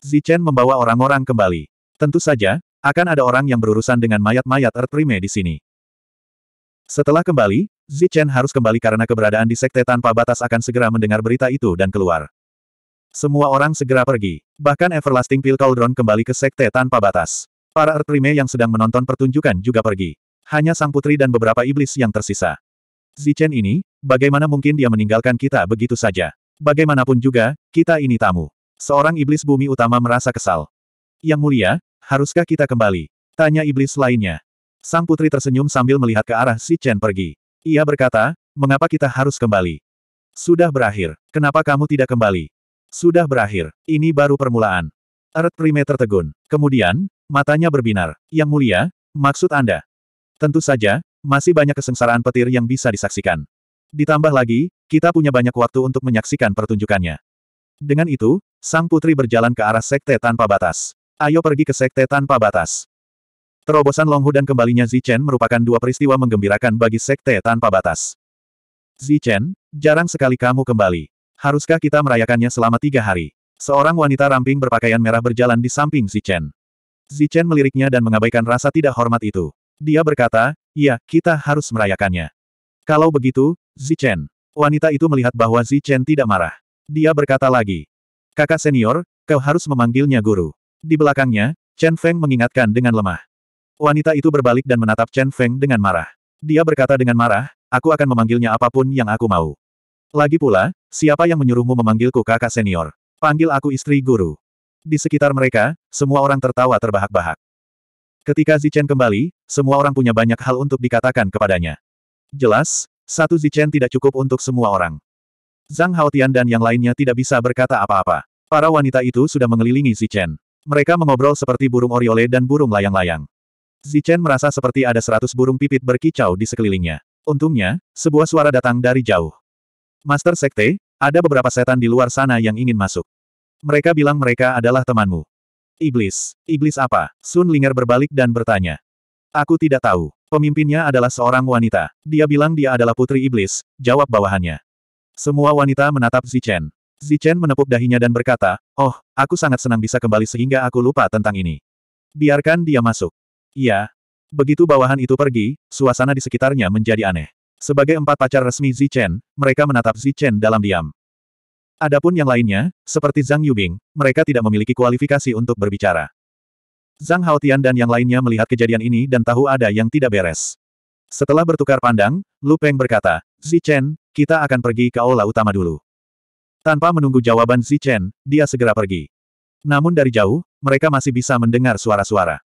Zichen membawa orang-orang kembali. Tentu saja, akan ada orang yang berurusan dengan mayat-mayat Earth Prime di sini. Setelah kembali, Zichen harus kembali karena keberadaan di Sekte Tanpa Batas akan segera mendengar berita itu dan keluar. Semua orang segera pergi. Bahkan Everlasting Pill Cauldron kembali ke Sekte Tanpa Batas. Para Earth Prime yang sedang menonton pertunjukan juga pergi. Hanya Sang Putri dan beberapa iblis yang tersisa. Zichen ini, bagaimana mungkin dia meninggalkan kita begitu saja? Bagaimanapun juga, kita ini tamu. Seorang iblis bumi utama merasa kesal. Yang mulia, haruskah kita kembali? Tanya iblis lainnya. Sang putri tersenyum sambil melihat ke arah si Chen pergi. Ia berkata, mengapa kita harus kembali? Sudah berakhir. Kenapa kamu tidak kembali? Sudah berakhir. Ini baru permulaan. Earth Prime tertegun. Kemudian, matanya berbinar. Yang mulia, maksud Anda? Tentu saja, masih banyak kesengsaraan petir yang bisa disaksikan. Ditambah lagi, kita punya banyak waktu untuk menyaksikan pertunjukannya. Dengan itu, sang putri berjalan ke arah sekte tanpa batas. Ayo pergi ke sekte tanpa batas. Terobosan Longhu dan kembalinya Zichen merupakan dua peristiwa menggembirakan bagi sekte tanpa batas. Zichen, jarang sekali kamu kembali. Haruskah kita merayakannya selama tiga hari? Seorang wanita ramping berpakaian merah berjalan di samping Zichen. Zichen meliriknya dan mengabaikan rasa tidak hormat itu. Dia berkata, "Ya, kita harus merayakannya. Kalau begitu, Zichen. Wanita itu melihat bahwa Zichen tidak marah. Dia berkata lagi. Kakak senior, kau harus memanggilnya guru. Di belakangnya, Chen Feng mengingatkan dengan lemah. Wanita itu berbalik dan menatap Chen Feng dengan marah. Dia berkata dengan marah, aku akan memanggilnya apapun yang aku mau. Lagi pula, siapa yang menyuruhmu memanggilku kakak senior? Panggil aku istri guru. Di sekitar mereka, semua orang tertawa terbahak-bahak. Ketika Zichen kembali, semua orang punya banyak hal untuk dikatakan kepadanya. Jelas, satu Zichen tidak cukup untuk semua orang. Zhang Haotian dan yang lainnya tidak bisa berkata apa-apa. Para wanita itu sudah mengelilingi Zichen. Mereka mengobrol seperti burung oriole dan burung layang-layang. Zichen merasa seperti ada seratus burung pipit berkicau di sekelilingnya. Untungnya, sebuah suara datang dari jauh. Master Sekte, ada beberapa setan di luar sana yang ingin masuk. Mereka bilang mereka adalah temanmu. Iblis. Iblis apa? Sun Linger berbalik dan bertanya. Aku tidak tahu. Pemimpinnya adalah seorang wanita. Dia bilang dia adalah putri iblis, jawab bawahannya. Semua wanita menatap Zichen. Zichen menepuk dahinya dan berkata, Oh, aku sangat senang bisa kembali sehingga aku lupa tentang ini. Biarkan dia masuk. Iya. Begitu bawahan itu pergi, suasana di sekitarnya menjadi aneh. Sebagai empat pacar resmi Zichen, mereka menatap Zichen dalam diam. Adapun yang lainnya, seperti Zhang Yubing, mereka tidak memiliki kualifikasi untuk berbicara. Zhang Haotian dan yang lainnya melihat kejadian ini dan tahu ada yang tidak beres. Setelah bertukar pandang, Lu Peng berkata, Zichen, kita akan pergi ke aula utama dulu. Tanpa menunggu jawaban Zichen, dia segera pergi. Namun dari jauh, mereka masih bisa mendengar suara-suara.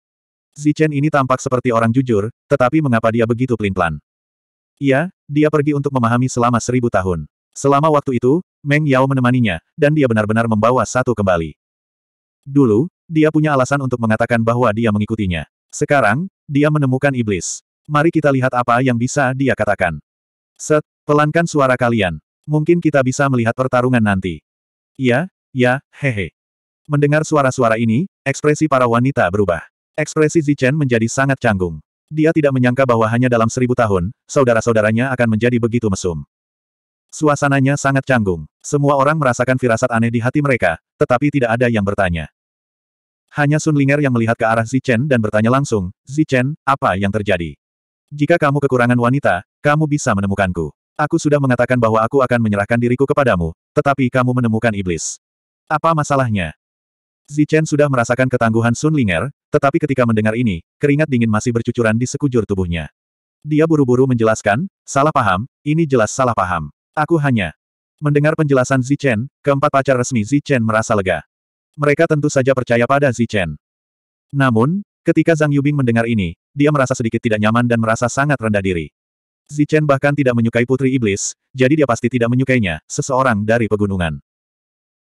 Zichen ini tampak seperti orang jujur, tetapi mengapa dia begitu pelin-pelan? Iya, dia pergi untuk memahami selama seribu tahun. Selama waktu itu, Meng Yao menemaninya, dan dia benar-benar membawa satu kembali. Dulu, dia punya alasan untuk mengatakan bahwa dia mengikutinya. Sekarang, dia menemukan iblis. Mari kita lihat apa yang bisa dia katakan. Set, pelankan suara kalian. Mungkin kita bisa melihat pertarungan nanti. Ya, ya, hehe. Mendengar suara-suara ini, ekspresi para wanita berubah. Ekspresi Zichen menjadi sangat canggung. Dia tidak menyangka bahwa hanya dalam seribu tahun, saudara-saudaranya akan menjadi begitu mesum. Suasananya sangat canggung. Semua orang merasakan firasat aneh di hati mereka, tetapi tidak ada yang bertanya. Hanya Sun Linger yang melihat ke arah Zichen dan bertanya langsung, Zichen, apa yang terjadi? Jika kamu kekurangan wanita, kamu bisa menemukanku. Aku sudah mengatakan bahwa aku akan menyerahkan diriku kepadamu, tetapi kamu menemukan iblis. Apa masalahnya? Zichen sudah merasakan ketangguhan Sun Linger, tetapi ketika mendengar ini, keringat dingin masih bercucuran di sekujur tubuhnya. Dia buru-buru menjelaskan, salah paham, ini jelas salah paham. Aku hanya mendengar penjelasan Zichen, keempat pacar resmi Zichen merasa lega. Mereka tentu saja percaya pada Zichen. Namun, Ketika Zhang Yubing mendengar ini, dia merasa sedikit tidak nyaman dan merasa sangat rendah diri. Zichen bahkan tidak menyukai putri iblis, jadi dia pasti tidak menyukainya, seseorang dari pegunungan.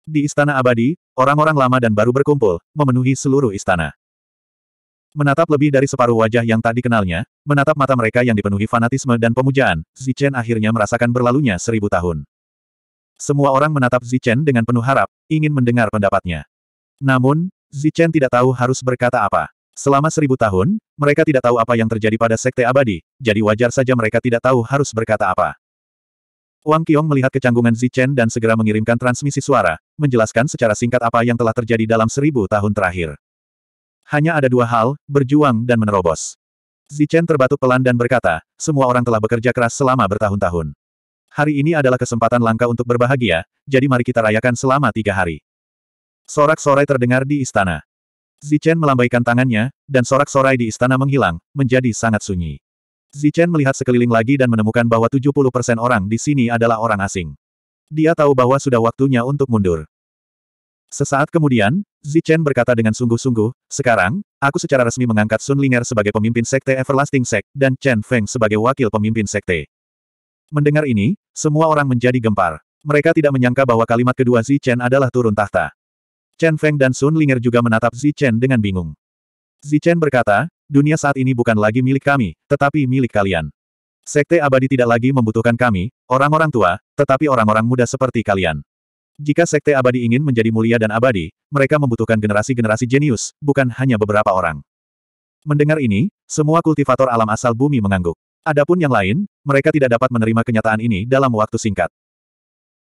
Di istana abadi, orang-orang lama dan baru berkumpul, memenuhi seluruh istana. Menatap lebih dari separuh wajah yang tak dikenalnya, menatap mata mereka yang dipenuhi fanatisme dan pemujaan, Zichen akhirnya merasakan berlalunya seribu tahun. Semua orang menatap Zichen dengan penuh harap, ingin mendengar pendapatnya. Namun, Zichen tidak tahu harus berkata apa. Selama seribu tahun, mereka tidak tahu apa yang terjadi pada Sekte Abadi, jadi wajar saja mereka tidak tahu harus berkata apa. Wang Qiong melihat kecanggungan Zichen dan segera mengirimkan transmisi suara, menjelaskan secara singkat apa yang telah terjadi dalam seribu tahun terakhir. Hanya ada dua hal, berjuang dan menerobos. Zichen terbatuk pelan dan berkata, semua orang telah bekerja keras selama bertahun-tahun. Hari ini adalah kesempatan langka untuk berbahagia, jadi mari kita rayakan selama tiga hari. Sorak-sorai terdengar di istana. Zichen melambaikan tangannya, dan sorak-sorai di istana menghilang, menjadi sangat sunyi. Zichen melihat sekeliling lagi dan menemukan bahwa 70% orang di sini adalah orang asing. Dia tahu bahwa sudah waktunya untuk mundur. Sesaat kemudian, Zichen berkata dengan sungguh-sungguh, sekarang, aku secara resmi mengangkat Sun Linger sebagai pemimpin sekte Everlasting Sect dan Chen Feng sebagai wakil pemimpin sekte. Mendengar ini, semua orang menjadi gempar. Mereka tidak menyangka bahwa kalimat kedua Zichen adalah turun tahta. Chen Feng dan Sun Linger juga menatap Zi Chen dengan bingung. Zi Chen berkata, dunia saat ini bukan lagi milik kami, tetapi milik kalian. Sekte abadi tidak lagi membutuhkan kami, orang-orang tua, tetapi orang-orang muda seperti kalian. Jika sekte abadi ingin menjadi mulia dan abadi, mereka membutuhkan generasi-generasi jenius, bukan hanya beberapa orang. Mendengar ini, semua kultivator alam asal bumi mengangguk. Adapun yang lain, mereka tidak dapat menerima kenyataan ini dalam waktu singkat.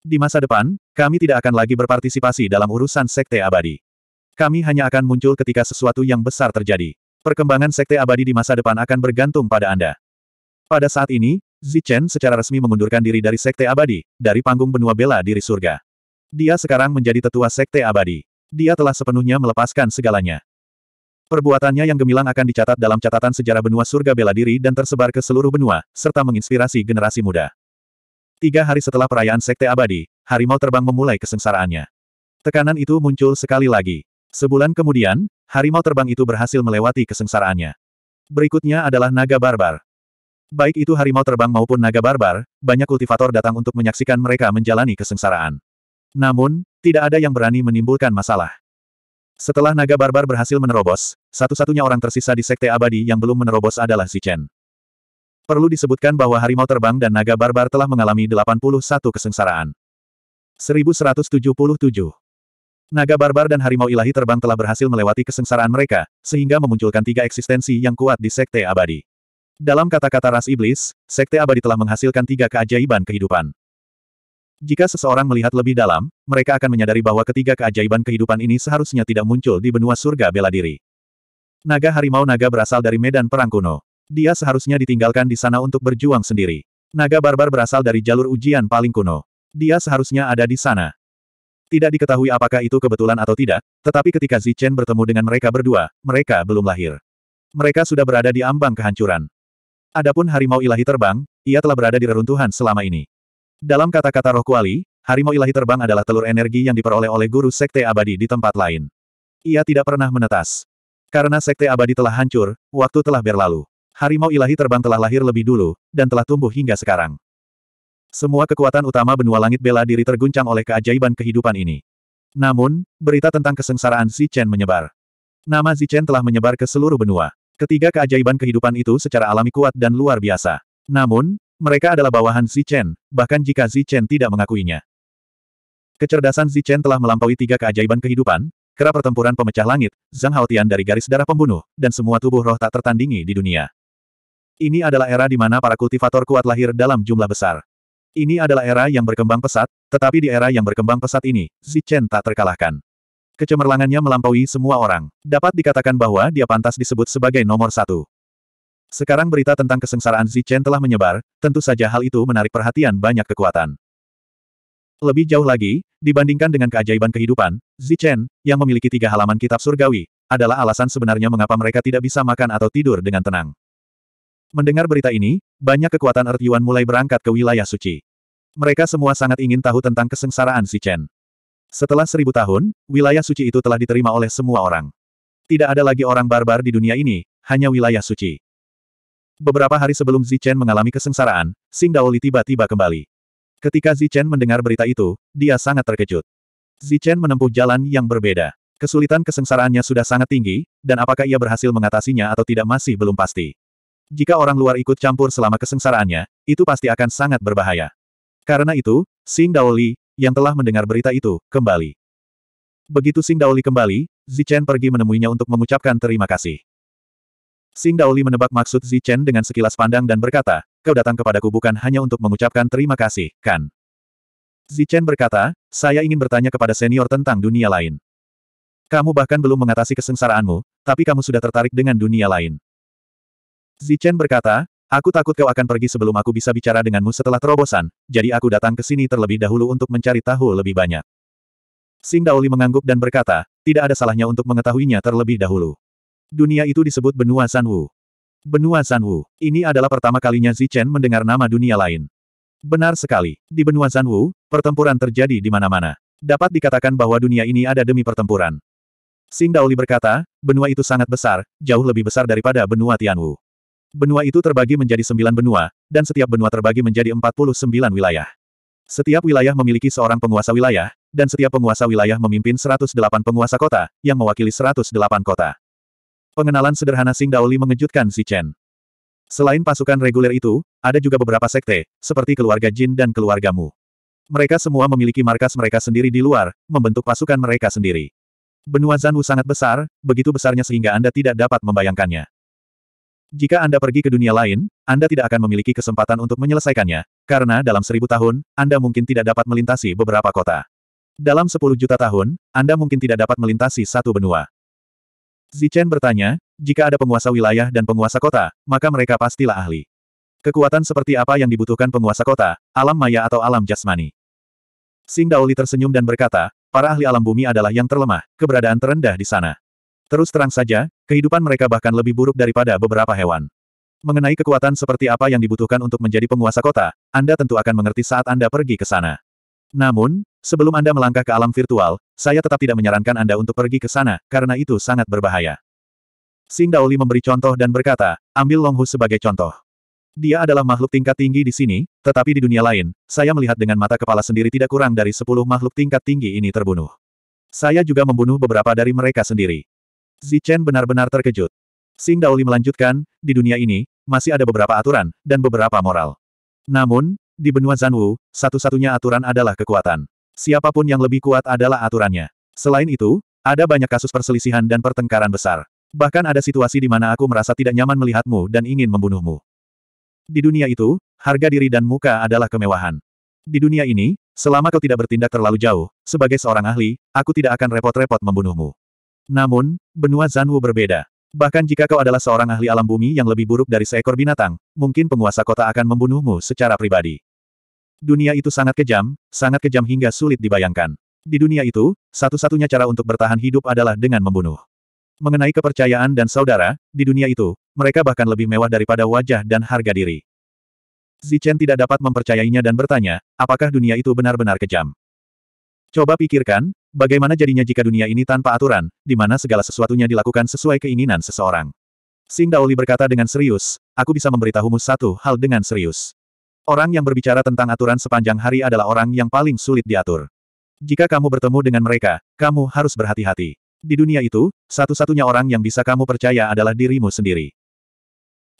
Di masa depan, kami tidak akan lagi berpartisipasi dalam urusan sekte abadi. Kami hanya akan muncul ketika sesuatu yang besar terjadi. Perkembangan sekte abadi di masa depan akan bergantung pada Anda. Pada saat ini, Zichen secara resmi mengundurkan diri dari sekte abadi, dari panggung benua bela diri surga. Dia sekarang menjadi tetua sekte abadi. Dia telah sepenuhnya melepaskan segalanya. Perbuatannya yang gemilang akan dicatat dalam catatan sejarah benua surga bela diri dan tersebar ke seluruh benua, serta menginspirasi generasi muda. Tiga hari setelah perayaan Sekte Abadi, harimau terbang memulai kesengsaraannya. Tekanan itu muncul sekali lagi. Sebulan kemudian, harimau terbang itu berhasil melewati kesengsaraannya. Berikutnya adalah naga barbar. Baik itu harimau terbang maupun naga barbar, banyak kultivator datang untuk menyaksikan mereka menjalani kesengsaraan. Namun, tidak ada yang berani menimbulkan masalah. Setelah naga barbar berhasil menerobos, satu-satunya orang tersisa di Sekte Abadi yang belum menerobos adalah Zichen. Perlu disebutkan bahwa harimau terbang dan naga barbar telah mengalami 81 kesengsaraan. 1177 Naga barbar dan harimau ilahi terbang telah berhasil melewati kesengsaraan mereka, sehingga memunculkan tiga eksistensi yang kuat di Sekte Abadi. Dalam kata-kata ras iblis, Sekte Abadi telah menghasilkan tiga keajaiban kehidupan. Jika seseorang melihat lebih dalam, mereka akan menyadari bahwa ketiga keajaiban kehidupan ini seharusnya tidak muncul di benua surga bela diri. Naga harimau naga berasal dari medan perang kuno. Dia seharusnya ditinggalkan di sana untuk berjuang sendiri. Naga barbar berasal dari jalur ujian paling kuno. Dia seharusnya ada di sana. Tidak diketahui apakah itu kebetulan atau tidak, tetapi ketika Zichen bertemu dengan mereka berdua, mereka belum lahir. Mereka sudah berada di ambang kehancuran. Adapun harimau ilahi terbang, ia telah berada di reruntuhan selama ini. Dalam kata-kata roh kuali, harimau ilahi terbang adalah telur energi yang diperoleh oleh guru sekte abadi di tempat lain. Ia tidak pernah menetas. Karena sekte abadi telah hancur, waktu telah berlalu harimau ilahi terbang telah lahir lebih dulu, dan telah tumbuh hingga sekarang. Semua kekuatan utama benua langit bela diri terguncang oleh keajaiban kehidupan ini. Namun, berita tentang kesengsaraan Chen menyebar. Nama Chen telah menyebar ke seluruh benua. Ketiga keajaiban kehidupan itu secara alami kuat dan luar biasa. Namun, mereka adalah bawahan Chen, bahkan jika Chen tidak mengakuinya. Kecerdasan Chen telah melampaui tiga keajaiban kehidupan, Kerap pertempuran pemecah langit, Zhang Haotian dari garis darah pembunuh, dan semua tubuh roh tak tertandingi di dunia. Ini adalah era di mana para kultivator kuat lahir dalam jumlah besar. Ini adalah era yang berkembang pesat, tetapi di era yang berkembang pesat ini, Zichen tak terkalahkan. Kecemerlangannya melampaui semua orang. Dapat dikatakan bahwa dia pantas disebut sebagai nomor satu. Sekarang berita tentang kesengsaraan Zichen telah menyebar, tentu saja hal itu menarik perhatian banyak kekuatan. Lebih jauh lagi, dibandingkan dengan keajaiban kehidupan, Zichen, yang memiliki tiga halaman kitab surgawi, adalah alasan sebenarnya mengapa mereka tidak bisa makan atau tidur dengan tenang. Mendengar berita ini, banyak kekuatan Earth Yuan mulai berangkat ke wilayah suci. Mereka semua sangat ingin tahu tentang kesengsaraan si Chen. Setelah seribu tahun, wilayah suci itu telah diterima oleh semua orang. Tidak ada lagi orang barbar di dunia ini, hanya wilayah suci. Beberapa hari sebelum Zichen mengalami kesengsaraan, Sing Daoli tiba-tiba kembali. Ketika Zichen mendengar berita itu, dia sangat terkejut. Zichen menempuh jalan yang berbeda. Kesulitan kesengsaraannya sudah sangat tinggi, dan apakah ia berhasil mengatasinya atau tidak masih belum pasti. Jika orang luar ikut campur selama kesengsaraannya, itu pasti akan sangat berbahaya. Karena itu, Sing Daoli, yang telah mendengar berita itu, kembali. Begitu Sing Daoli kembali, Zichen pergi menemuinya untuk mengucapkan terima kasih. Sing Daoli menebak maksud Zichen dengan sekilas pandang dan berkata, kau datang kepadaku bukan hanya untuk mengucapkan terima kasih, kan? Zichen berkata, saya ingin bertanya kepada senior tentang dunia lain. Kamu bahkan belum mengatasi kesengsaraanmu, tapi kamu sudah tertarik dengan dunia lain. Zichen berkata, Aku takut kau akan pergi sebelum aku bisa bicara denganmu setelah terobosan, jadi aku datang ke sini terlebih dahulu untuk mencari tahu lebih banyak. Sing Daoli mengangguk dan berkata, tidak ada salahnya untuk mengetahuinya terlebih dahulu. Dunia itu disebut benua Sanwu. Benua Sanwu, ini adalah pertama kalinya Zichen mendengar nama dunia lain. Benar sekali, di benua Sanwu, pertempuran terjadi di mana-mana. Dapat dikatakan bahwa dunia ini ada demi pertempuran. Sing Daoli berkata, benua itu sangat besar, jauh lebih besar daripada benua Tianwu. Benua itu terbagi menjadi sembilan benua, dan setiap benua terbagi menjadi empat puluh sembilan wilayah. Setiap wilayah memiliki seorang penguasa wilayah, dan setiap penguasa wilayah memimpin seratus delapan penguasa kota, yang mewakili seratus delapan kota. Pengenalan sederhana Sing Daoli mengejutkan Si Chen. Selain pasukan reguler itu, ada juga beberapa sekte, seperti keluarga Jin dan keluarga Mu. Mereka semua memiliki markas mereka sendiri di luar, membentuk pasukan mereka sendiri. Benua Zanwu sangat besar, begitu besarnya sehingga Anda tidak dapat membayangkannya. Jika Anda pergi ke dunia lain, Anda tidak akan memiliki kesempatan untuk menyelesaikannya, karena dalam seribu tahun, Anda mungkin tidak dapat melintasi beberapa kota. Dalam sepuluh juta tahun, Anda mungkin tidak dapat melintasi satu benua. Zichen bertanya, jika ada penguasa wilayah dan penguasa kota, maka mereka pastilah ahli. Kekuatan seperti apa yang dibutuhkan penguasa kota, alam maya atau alam jasmani? Sing Daoli tersenyum dan berkata, para ahli alam bumi adalah yang terlemah, keberadaan terendah di sana. Terus terang saja, Kehidupan mereka bahkan lebih buruk daripada beberapa hewan. Mengenai kekuatan seperti apa yang dibutuhkan untuk menjadi penguasa kota, Anda tentu akan mengerti saat Anda pergi ke sana. Namun, sebelum Anda melangkah ke alam virtual, saya tetap tidak menyarankan Anda untuk pergi ke sana, karena itu sangat berbahaya. Sing Daoli memberi contoh dan berkata, ambil Longhu sebagai contoh. Dia adalah makhluk tingkat tinggi di sini, tetapi di dunia lain, saya melihat dengan mata kepala sendiri tidak kurang dari sepuluh makhluk tingkat tinggi ini terbunuh. Saya juga membunuh beberapa dari mereka sendiri. Zichen benar-benar terkejut. Sing Daoli melanjutkan, di dunia ini, masih ada beberapa aturan, dan beberapa moral. Namun, di benua Zanwu, satu-satunya aturan adalah kekuatan. Siapapun yang lebih kuat adalah aturannya. Selain itu, ada banyak kasus perselisihan dan pertengkaran besar. Bahkan ada situasi di mana aku merasa tidak nyaman melihatmu dan ingin membunuhmu. Di dunia itu, harga diri dan muka adalah kemewahan. Di dunia ini, selama kau tidak bertindak terlalu jauh, sebagai seorang ahli, aku tidak akan repot-repot membunuhmu. Namun, benua Zanwu berbeda. Bahkan jika kau adalah seorang ahli alam bumi yang lebih buruk dari seekor binatang, mungkin penguasa kota akan membunuhmu secara pribadi. Dunia itu sangat kejam, sangat kejam hingga sulit dibayangkan. Di dunia itu, satu-satunya cara untuk bertahan hidup adalah dengan membunuh. Mengenai kepercayaan dan saudara, di dunia itu, mereka bahkan lebih mewah daripada wajah dan harga diri. Zichen tidak dapat mempercayainya dan bertanya, apakah dunia itu benar-benar kejam. Coba pikirkan, bagaimana jadinya jika dunia ini tanpa aturan, di mana segala sesuatunya dilakukan sesuai keinginan seseorang. Sing Daoli berkata dengan serius, aku bisa memberitahumu satu hal dengan serius. Orang yang berbicara tentang aturan sepanjang hari adalah orang yang paling sulit diatur. Jika kamu bertemu dengan mereka, kamu harus berhati-hati. Di dunia itu, satu-satunya orang yang bisa kamu percaya adalah dirimu sendiri.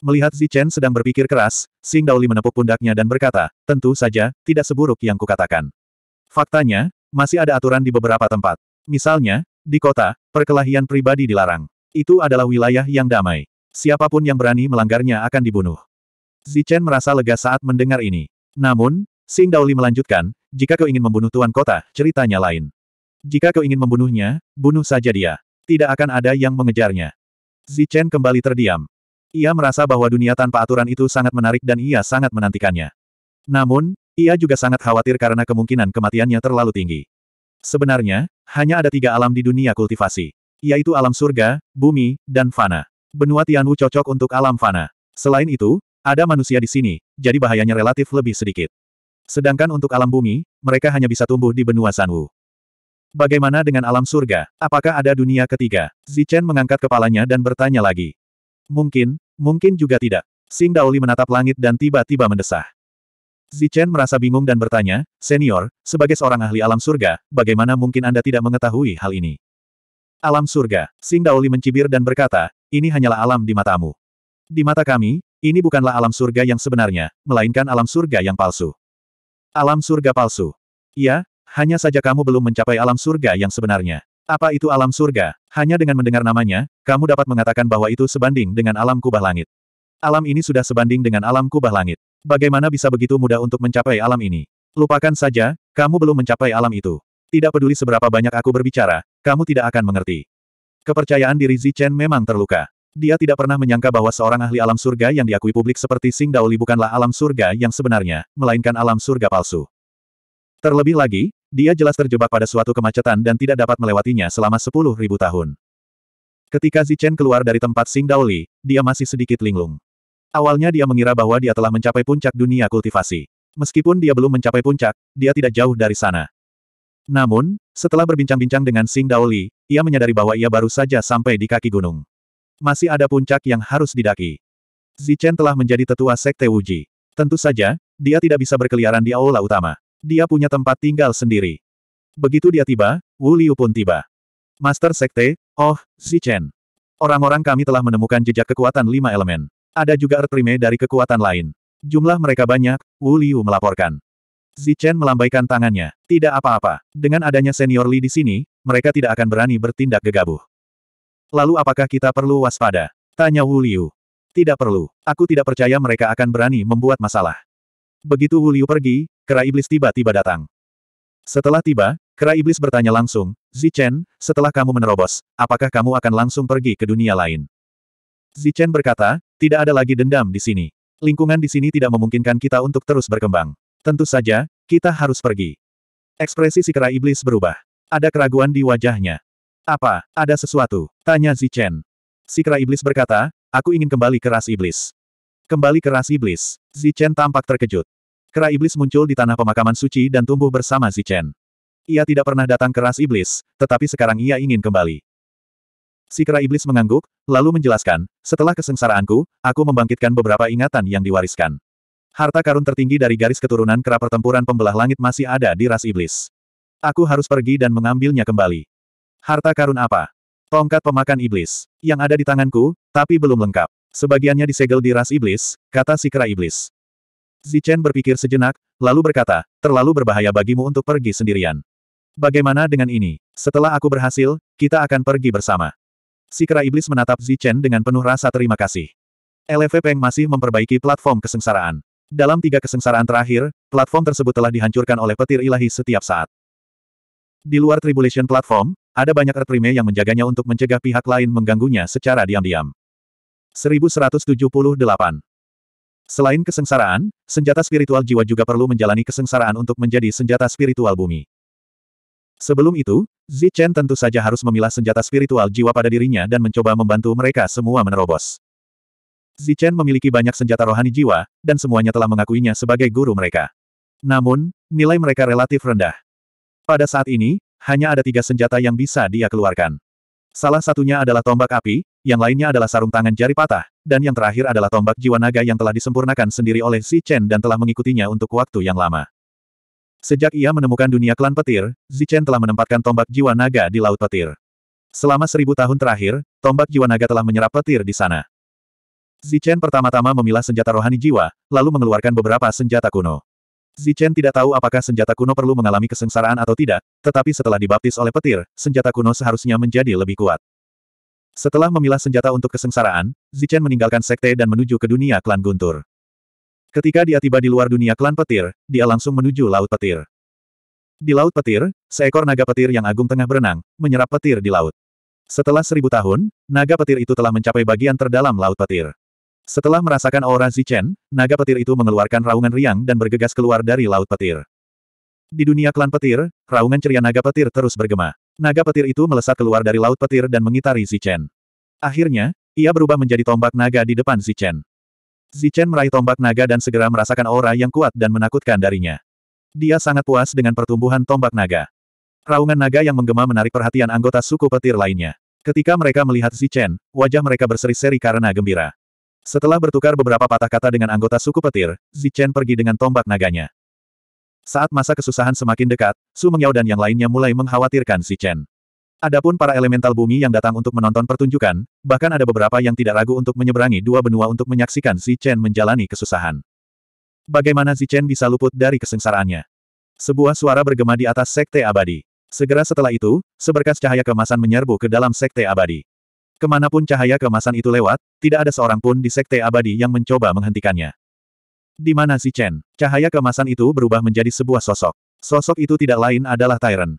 Melihat Zichen sedang berpikir keras, Sing Daoli menepuk pundaknya dan berkata, tentu saja, tidak seburuk yang kukatakan. Faktanya, masih ada aturan di beberapa tempat. Misalnya, di kota, perkelahian pribadi dilarang. Itu adalah wilayah yang damai. Siapapun yang berani melanggarnya akan dibunuh. Zichen merasa lega saat mendengar ini. Namun, Sing Daoli melanjutkan, jika kau ingin membunuh Tuan Kota, ceritanya lain. Jika kau ingin membunuhnya, bunuh saja dia. Tidak akan ada yang mengejarnya. Zichen kembali terdiam. Ia merasa bahwa dunia tanpa aturan itu sangat menarik dan ia sangat menantikannya. Namun, ia juga sangat khawatir karena kemungkinan kematiannya terlalu tinggi. Sebenarnya, hanya ada tiga alam di dunia kultivasi. Yaitu alam surga, bumi, dan fana. Benua Tianwu cocok untuk alam fana. Selain itu, ada manusia di sini, jadi bahayanya relatif lebih sedikit. Sedangkan untuk alam bumi, mereka hanya bisa tumbuh di benua Sanwu. Bagaimana dengan alam surga? Apakah ada dunia ketiga? Zichen mengangkat kepalanya dan bertanya lagi. Mungkin, mungkin juga tidak. Sing Daoli menatap langit dan tiba-tiba mendesah. Zichen merasa bingung dan bertanya, Senior, sebagai seorang ahli alam surga, bagaimana mungkin Anda tidak mengetahui hal ini? Alam surga, Sing Daoli mencibir dan berkata, ini hanyalah alam di matamu. Di mata kami, ini bukanlah alam surga yang sebenarnya, melainkan alam surga yang palsu. Alam surga palsu. Ya, hanya saja kamu belum mencapai alam surga yang sebenarnya. Apa itu alam surga? Hanya dengan mendengar namanya, kamu dapat mengatakan bahwa itu sebanding dengan alam kubah langit. Alam ini sudah sebanding dengan alam kubah langit. Bagaimana bisa begitu mudah untuk mencapai alam ini? Lupakan saja, kamu belum mencapai alam itu. Tidak peduli seberapa banyak aku berbicara, kamu tidak akan mengerti. Kepercayaan diri Zichen memang terluka. Dia tidak pernah menyangka bahwa seorang ahli alam surga yang diakui publik seperti Sing Daoli bukanlah alam surga yang sebenarnya, melainkan alam surga palsu. Terlebih lagi, dia jelas terjebak pada suatu kemacetan dan tidak dapat melewatinya selama sepuluh ribu tahun. Ketika Zichen keluar dari tempat Sing Daoli, dia masih sedikit linglung. Awalnya dia mengira bahwa dia telah mencapai puncak dunia kultivasi. Meskipun dia belum mencapai puncak, dia tidak jauh dari sana. Namun, setelah berbincang-bincang dengan Sing Daoli, ia menyadari bahwa ia baru saja sampai di kaki gunung. Masih ada puncak yang harus didaki. Zichen telah menjadi tetua Sekte Wuji. Tentu saja, dia tidak bisa berkeliaran di aula utama. Dia punya tempat tinggal sendiri. Begitu dia tiba, Wu Liu pun tiba. Master Sekte, oh, Zichen. Orang-orang kami telah menemukan jejak kekuatan lima elemen. Ada juga Ertrime dari kekuatan lain. Jumlah mereka banyak, Wu Liu melaporkan. Zichen melambaikan tangannya. Tidak apa-apa. Dengan adanya senior Li di sini, mereka tidak akan berani bertindak gegabah. Lalu apakah kita perlu waspada? Tanya Wu Liu. Tidak perlu. Aku tidak percaya mereka akan berani membuat masalah. Begitu Wu Liu pergi, kera iblis tiba-tiba datang. Setelah tiba, kera iblis bertanya langsung, Zichen, setelah kamu menerobos, apakah kamu akan langsung pergi ke dunia lain? Zichen berkata, tidak ada lagi dendam di sini. Lingkungan di sini tidak memungkinkan kita untuk terus berkembang. Tentu saja, kita harus pergi. Ekspresi si kera iblis berubah. Ada keraguan di wajahnya. Apa, ada sesuatu? Tanya Zichen. Si kera iblis berkata, aku ingin kembali ke ras iblis. Kembali ke ras iblis. Zi Chen tampak terkejut. Kera iblis muncul di tanah pemakaman suci dan tumbuh bersama Zi Chen. Ia tidak pernah datang ke ras iblis, tetapi sekarang ia ingin kembali. Si kera iblis mengangguk, lalu menjelaskan, setelah kesengsaraanku, aku membangkitkan beberapa ingatan yang diwariskan. Harta karun tertinggi dari garis keturunan kera pertempuran pembelah langit masih ada di ras iblis. Aku harus pergi dan mengambilnya kembali. Harta karun apa? Tongkat pemakan iblis. Yang ada di tanganku, tapi belum lengkap. Sebagiannya disegel di ras iblis, kata si kera iblis. Zichen berpikir sejenak, lalu berkata, terlalu berbahaya bagimu untuk pergi sendirian. Bagaimana dengan ini? Setelah aku berhasil, kita akan pergi bersama. Si kera iblis menatap Zichen dengan penuh rasa terima kasih. LV Peng masih memperbaiki platform kesengsaraan. Dalam tiga kesengsaraan terakhir, platform tersebut telah dihancurkan oleh petir ilahi setiap saat. Di luar Tribulation Platform, ada banyak Erprime yang menjaganya untuk mencegah pihak lain mengganggunya secara diam-diam. 1178 Selain kesengsaraan, senjata spiritual jiwa juga perlu menjalani kesengsaraan untuk menjadi senjata spiritual bumi. Sebelum itu, Zi Chen tentu saja harus memilah senjata spiritual jiwa pada dirinya dan mencoba membantu mereka semua menerobos. Zi Chen memiliki banyak senjata rohani jiwa, dan semuanya telah mengakuinya sebagai guru mereka. Namun, nilai mereka relatif rendah. Pada saat ini, hanya ada tiga senjata yang bisa dia keluarkan. Salah satunya adalah tombak api, yang lainnya adalah sarung tangan jari patah, dan yang terakhir adalah tombak jiwa naga yang telah disempurnakan sendiri oleh Zichen Chen dan telah mengikutinya untuk waktu yang lama. Sejak ia menemukan dunia klan petir, Zichen telah menempatkan tombak jiwa naga di Laut Petir. Selama seribu tahun terakhir, tombak jiwa naga telah menyerap petir di sana. Zichen pertama-tama memilah senjata rohani jiwa, lalu mengeluarkan beberapa senjata kuno. Zichen tidak tahu apakah senjata kuno perlu mengalami kesengsaraan atau tidak, tetapi setelah dibaptis oleh petir, senjata kuno seharusnya menjadi lebih kuat. Setelah memilah senjata untuk kesengsaraan, Zichen meninggalkan sekte dan menuju ke dunia klan Guntur. Ketika dia tiba di luar dunia klan petir, dia langsung menuju Laut Petir. Di Laut Petir, seekor naga petir yang agung tengah berenang, menyerap petir di laut. Setelah seribu tahun, naga petir itu telah mencapai bagian terdalam Laut Petir. Setelah merasakan aura Zichen, naga petir itu mengeluarkan raungan riang dan bergegas keluar dari Laut Petir. Di dunia klan petir, raungan ceria naga petir terus bergema. Naga petir itu melesat keluar dari laut petir dan mengitari Zichen. Akhirnya, ia berubah menjadi tombak naga di depan Zichen. Zichen meraih tombak naga dan segera merasakan aura yang kuat dan menakutkan darinya. Dia sangat puas dengan pertumbuhan tombak naga. Raungan naga yang menggema menarik perhatian anggota suku petir lainnya. Ketika mereka melihat Zichen, wajah mereka berseri-seri karena gembira. Setelah bertukar beberapa patah kata dengan anggota suku petir, Zichen pergi dengan tombak naganya. Saat masa kesusahan semakin dekat, Su Mengyao dan yang lainnya mulai mengkhawatirkan Zichen. Adapun para elemental bumi yang datang untuk menonton pertunjukan, bahkan ada beberapa yang tidak ragu untuk menyeberangi dua benua untuk menyaksikan Chen menjalani kesusahan. Bagaimana Chen bisa luput dari kesengsaraannya? Sebuah suara bergema di atas sekte abadi. Segera setelah itu, seberkas cahaya kemasan menyerbu ke dalam sekte abadi. Kemanapun cahaya kemasan itu lewat, tidak ada seorang pun di sekte abadi yang mencoba menghentikannya. Di mana Chen, Cahaya kemasan itu berubah menjadi sebuah sosok. Sosok itu tidak lain adalah Tyrant.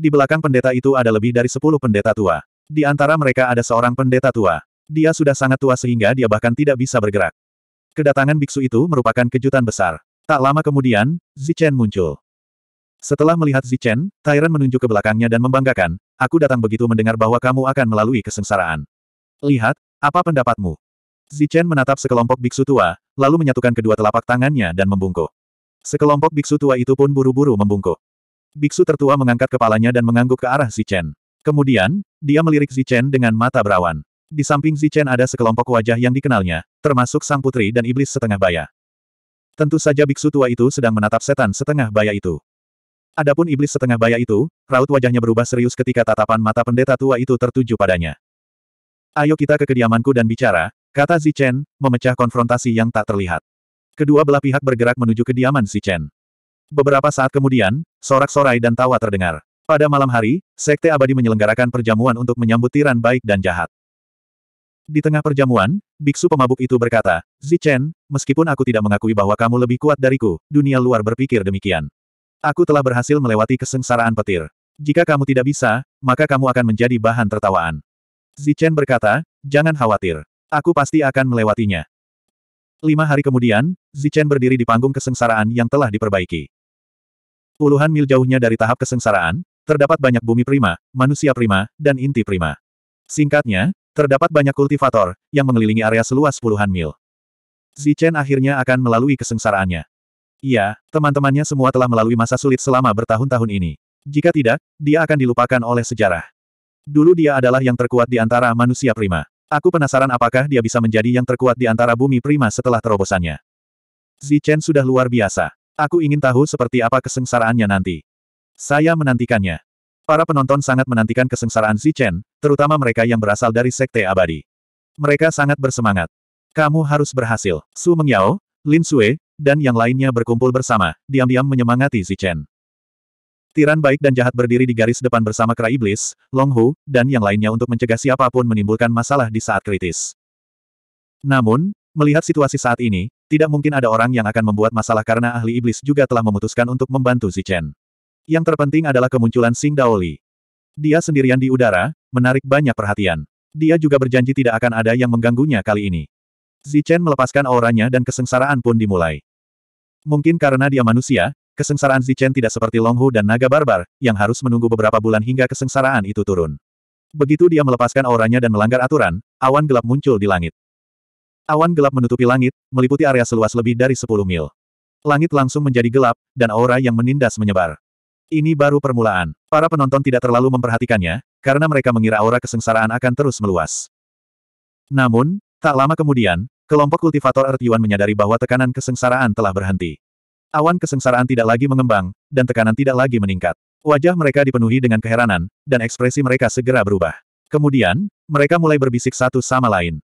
Di belakang pendeta itu ada lebih dari sepuluh pendeta tua. Di antara mereka ada seorang pendeta tua. Dia sudah sangat tua sehingga dia bahkan tidak bisa bergerak. Kedatangan biksu itu merupakan kejutan besar. Tak lama kemudian, Zichen muncul. Setelah melihat Zichen, Tyrant menunjuk ke belakangnya dan membanggakan, aku datang begitu mendengar bahwa kamu akan melalui kesengsaraan. Lihat, apa pendapatmu? Zichen menatap sekelompok biksu tua, lalu menyatukan kedua telapak tangannya dan membungkuk. Sekelompok biksu tua itu pun buru-buru membungkuk. Biksu tertua mengangkat kepalanya dan mengangguk ke arah Zichen. Kemudian, dia melirik Zichen dengan mata berawan. Di samping Zichen ada sekelompok wajah yang dikenalnya, termasuk sang putri dan iblis setengah baya. Tentu saja biksu tua itu sedang menatap setan setengah baya itu. Adapun iblis setengah baya itu, raut wajahnya berubah serius ketika tatapan mata pendeta tua itu tertuju padanya. Ayo kita ke kediamanku dan bicara, kata Zichen, memecah konfrontasi yang tak terlihat. Kedua belah pihak bergerak menuju kediaman Zichen. Beberapa saat kemudian, sorak-sorai dan tawa terdengar. Pada malam hari, Sekte Abadi menyelenggarakan perjamuan untuk menyambut tiran baik dan jahat. Di tengah perjamuan, biksu pemabuk itu berkata, Zichen, meskipun aku tidak mengakui bahwa kamu lebih kuat dariku, dunia luar berpikir demikian. Aku telah berhasil melewati kesengsaraan petir. Jika kamu tidak bisa, maka kamu akan menjadi bahan tertawaan. Zichen berkata, jangan khawatir. Aku pasti akan melewatinya. Lima hari kemudian, Zichen berdiri di panggung kesengsaraan yang telah diperbaiki. Puluhan mil jauhnya dari tahap kesengsaraan, terdapat banyak bumi prima, manusia prima, dan inti prima. Singkatnya, terdapat banyak kultivator, yang mengelilingi area seluas puluhan mil. Zichen akhirnya akan melalui kesengsaraannya. Iya, teman-temannya semua telah melalui masa sulit selama bertahun-tahun ini. Jika tidak, dia akan dilupakan oleh sejarah. Dulu dia adalah yang terkuat di antara manusia prima. Aku penasaran apakah dia bisa menjadi yang terkuat di antara bumi prima setelah terobosannya. Zichen sudah luar biasa. Aku ingin tahu seperti apa kesengsaraannya nanti. Saya menantikannya. Para penonton sangat menantikan kesengsaraan Zichen, terutama mereka yang berasal dari Sekte Abadi. Mereka sangat bersemangat. Kamu harus berhasil. Su Mengyao, Lin Sue, dan yang lainnya berkumpul bersama, diam-diam menyemangati Zichen. Tiran baik dan jahat berdiri di garis depan bersama kera iblis, Long Hu, dan yang lainnya untuk mencegah siapapun menimbulkan masalah di saat kritis. Namun, melihat situasi saat ini, tidak mungkin ada orang yang akan membuat masalah karena ahli iblis juga telah memutuskan untuk membantu Zichen. Yang terpenting adalah kemunculan Sing Daoli. Dia sendirian di udara, menarik banyak perhatian. Dia juga berjanji tidak akan ada yang mengganggunya kali ini. Zichen melepaskan auranya dan kesengsaraan pun dimulai. Mungkin karena dia manusia, kesengsaraan Zichen tidak seperti Longhu dan Naga Barbar, yang harus menunggu beberapa bulan hingga kesengsaraan itu turun. Begitu dia melepaskan auranya dan melanggar aturan, awan gelap muncul di langit. Awan gelap menutupi langit, meliputi area seluas lebih dari 10 mil. Langit langsung menjadi gelap, dan aura yang menindas menyebar. Ini baru permulaan. Para penonton tidak terlalu memperhatikannya, karena mereka mengira aura kesengsaraan akan terus meluas. Namun, tak lama kemudian, kelompok kultivator Earth Yuan menyadari bahwa tekanan kesengsaraan telah berhenti. Awan kesengsaraan tidak lagi mengembang, dan tekanan tidak lagi meningkat. Wajah mereka dipenuhi dengan keheranan, dan ekspresi mereka segera berubah. Kemudian, mereka mulai berbisik satu sama lain.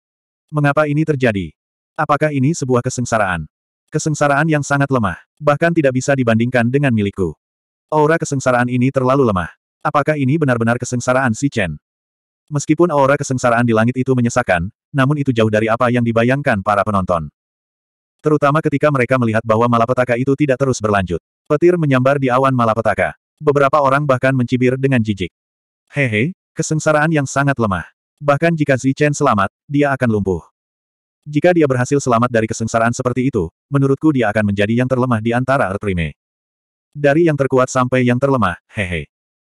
Mengapa ini terjadi? Apakah ini sebuah kesengsaraan? Kesengsaraan yang sangat lemah, bahkan tidak bisa dibandingkan dengan milikku. Aura kesengsaraan ini terlalu lemah. Apakah ini benar-benar kesengsaraan si Chen? Meskipun aura kesengsaraan di langit itu menyesakan, namun itu jauh dari apa yang dibayangkan para penonton. Terutama ketika mereka melihat bahwa malapetaka itu tidak terus berlanjut. Petir menyambar di awan malapetaka. Beberapa orang bahkan mencibir dengan jijik. Hehe, kesengsaraan yang sangat lemah. Bahkan jika Zichen selamat, dia akan lumpuh. Jika dia berhasil selamat dari kesengsaraan seperti itu, menurutku dia akan menjadi yang terlemah di antara Ertrime. Dari yang terkuat sampai yang terlemah, hehe.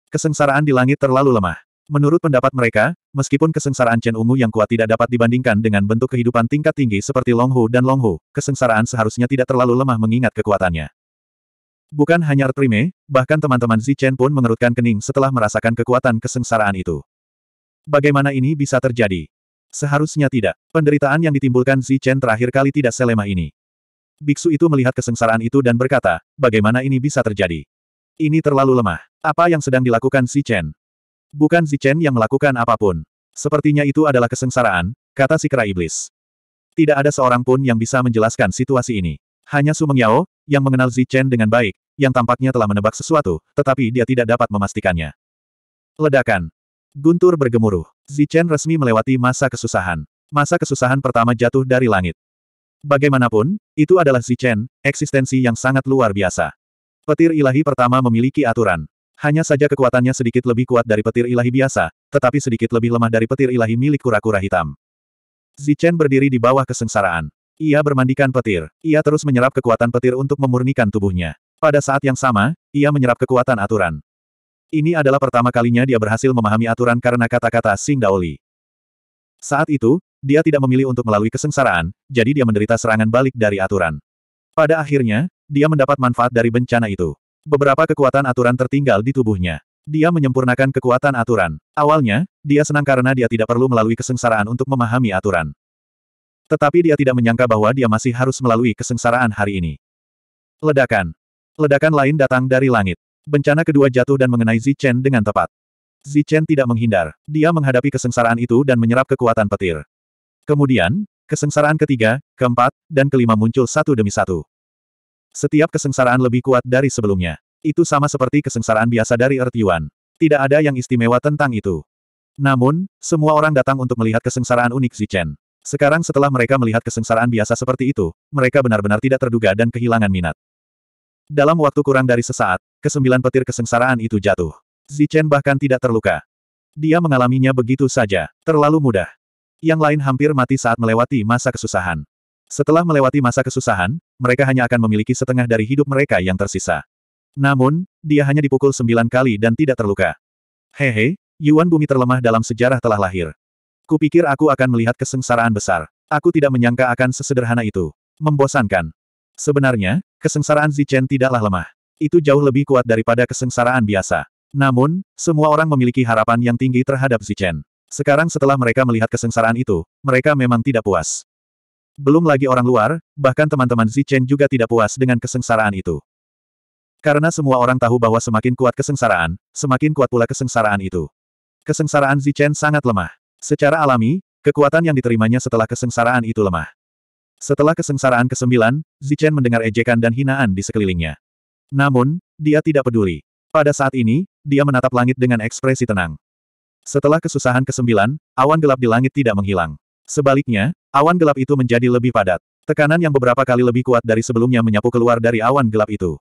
Kesengsaraan di langit terlalu lemah. Menurut pendapat mereka, meskipun kesengsaraan Chen Ungu yang kuat tidak dapat dibandingkan dengan bentuk kehidupan tingkat tinggi seperti Longhu dan Longhu, kesengsaraan seharusnya tidak terlalu lemah mengingat kekuatannya. Bukan hanya Ertrime, bahkan teman-teman Zichen pun mengerutkan kening setelah merasakan kekuatan kesengsaraan itu. Bagaimana ini bisa terjadi? Seharusnya tidak. Penderitaan yang ditimbulkan Zi Chen terakhir kali tidak selemah ini. Biksu itu melihat kesengsaraan itu dan berkata, bagaimana ini bisa terjadi? Ini terlalu lemah. Apa yang sedang dilakukan Zi Chen? Bukan Zi Chen yang melakukan apapun. Sepertinya itu adalah kesengsaraan, kata si kera iblis. Tidak ada seorang pun yang bisa menjelaskan situasi ini. Hanya Su Mengyao, yang mengenal Zi Chen dengan baik, yang tampaknya telah menebak sesuatu, tetapi dia tidak dapat memastikannya. Ledakan. Guntur bergemuruh. Zichen resmi melewati masa kesusahan. Masa kesusahan pertama jatuh dari langit. Bagaimanapun, itu adalah Zichen, eksistensi yang sangat luar biasa. Petir ilahi pertama memiliki aturan. Hanya saja kekuatannya sedikit lebih kuat dari petir ilahi biasa, tetapi sedikit lebih lemah dari petir ilahi milik kura-kura hitam. Zichen berdiri di bawah kesengsaraan. Ia bermandikan petir. Ia terus menyerap kekuatan petir untuk memurnikan tubuhnya. Pada saat yang sama, ia menyerap kekuatan aturan. Ini adalah pertama kalinya dia berhasil memahami aturan karena kata-kata Sing Daoli. Saat itu, dia tidak memilih untuk melalui kesengsaraan, jadi dia menderita serangan balik dari aturan. Pada akhirnya, dia mendapat manfaat dari bencana itu. Beberapa kekuatan aturan tertinggal di tubuhnya. Dia menyempurnakan kekuatan aturan. Awalnya, dia senang karena dia tidak perlu melalui kesengsaraan untuk memahami aturan. Tetapi dia tidak menyangka bahwa dia masih harus melalui kesengsaraan hari ini. Ledakan. Ledakan lain datang dari langit bencana kedua jatuh dan mengenai Zichen dengan tepat. Zichen tidak menghindar. Dia menghadapi kesengsaraan itu dan menyerap kekuatan petir. Kemudian, kesengsaraan ketiga, keempat, dan kelima muncul satu demi satu. Setiap kesengsaraan lebih kuat dari sebelumnya. Itu sama seperti kesengsaraan biasa dari Earth Tidak ada yang istimewa tentang itu. Namun, semua orang datang untuk melihat kesengsaraan unik Zichen. Sekarang setelah mereka melihat kesengsaraan biasa seperti itu, mereka benar-benar tidak terduga dan kehilangan minat. Dalam waktu kurang dari sesaat, kesembilan petir kesengsaraan itu jatuh. Zichen bahkan tidak terluka. Dia mengalaminya begitu saja, terlalu mudah. Yang lain hampir mati saat melewati masa kesusahan. Setelah melewati masa kesusahan, mereka hanya akan memiliki setengah dari hidup mereka yang tersisa. Namun, dia hanya dipukul sembilan kali dan tidak terluka. Hehe, Yuan Bumi terlemah dalam sejarah telah lahir. Kupikir aku akan melihat kesengsaraan besar. Aku tidak menyangka akan sesederhana itu. Membosankan. Sebenarnya, kesengsaraan Zichen tidaklah lemah. Itu jauh lebih kuat daripada kesengsaraan biasa. Namun, semua orang memiliki harapan yang tinggi terhadap Zichen. Sekarang setelah mereka melihat kesengsaraan itu, mereka memang tidak puas. Belum lagi orang luar, bahkan teman-teman Zichen juga tidak puas dengan kesengsaraan itu. Karena semua orang tahu bahwa semakin kuat kesengsaraan, semakin kuat pula kesengsaraan itu. Kesengsaraan Zichen sangat lemah. Secara alami, kekuatan yang diterimanya setelah kesengsaraan itu lemah. Setelah kesengsaraan ke-9, Zichen mendengar ejekan dan hinaan di sekelilingnya. Namun, dia tidak peduli. Pada saat ini, dia menatap langit dengan ekspresi tenang. Setelah kesusahan ke-9, awan gelap di langit tidak menghilang. Sebaliknya, awan gelap itu menjadi lebih padat. Tekanan yang beberapa kali lebih kuat dari sebelumnya menyapu keluar dari awan gelap itu.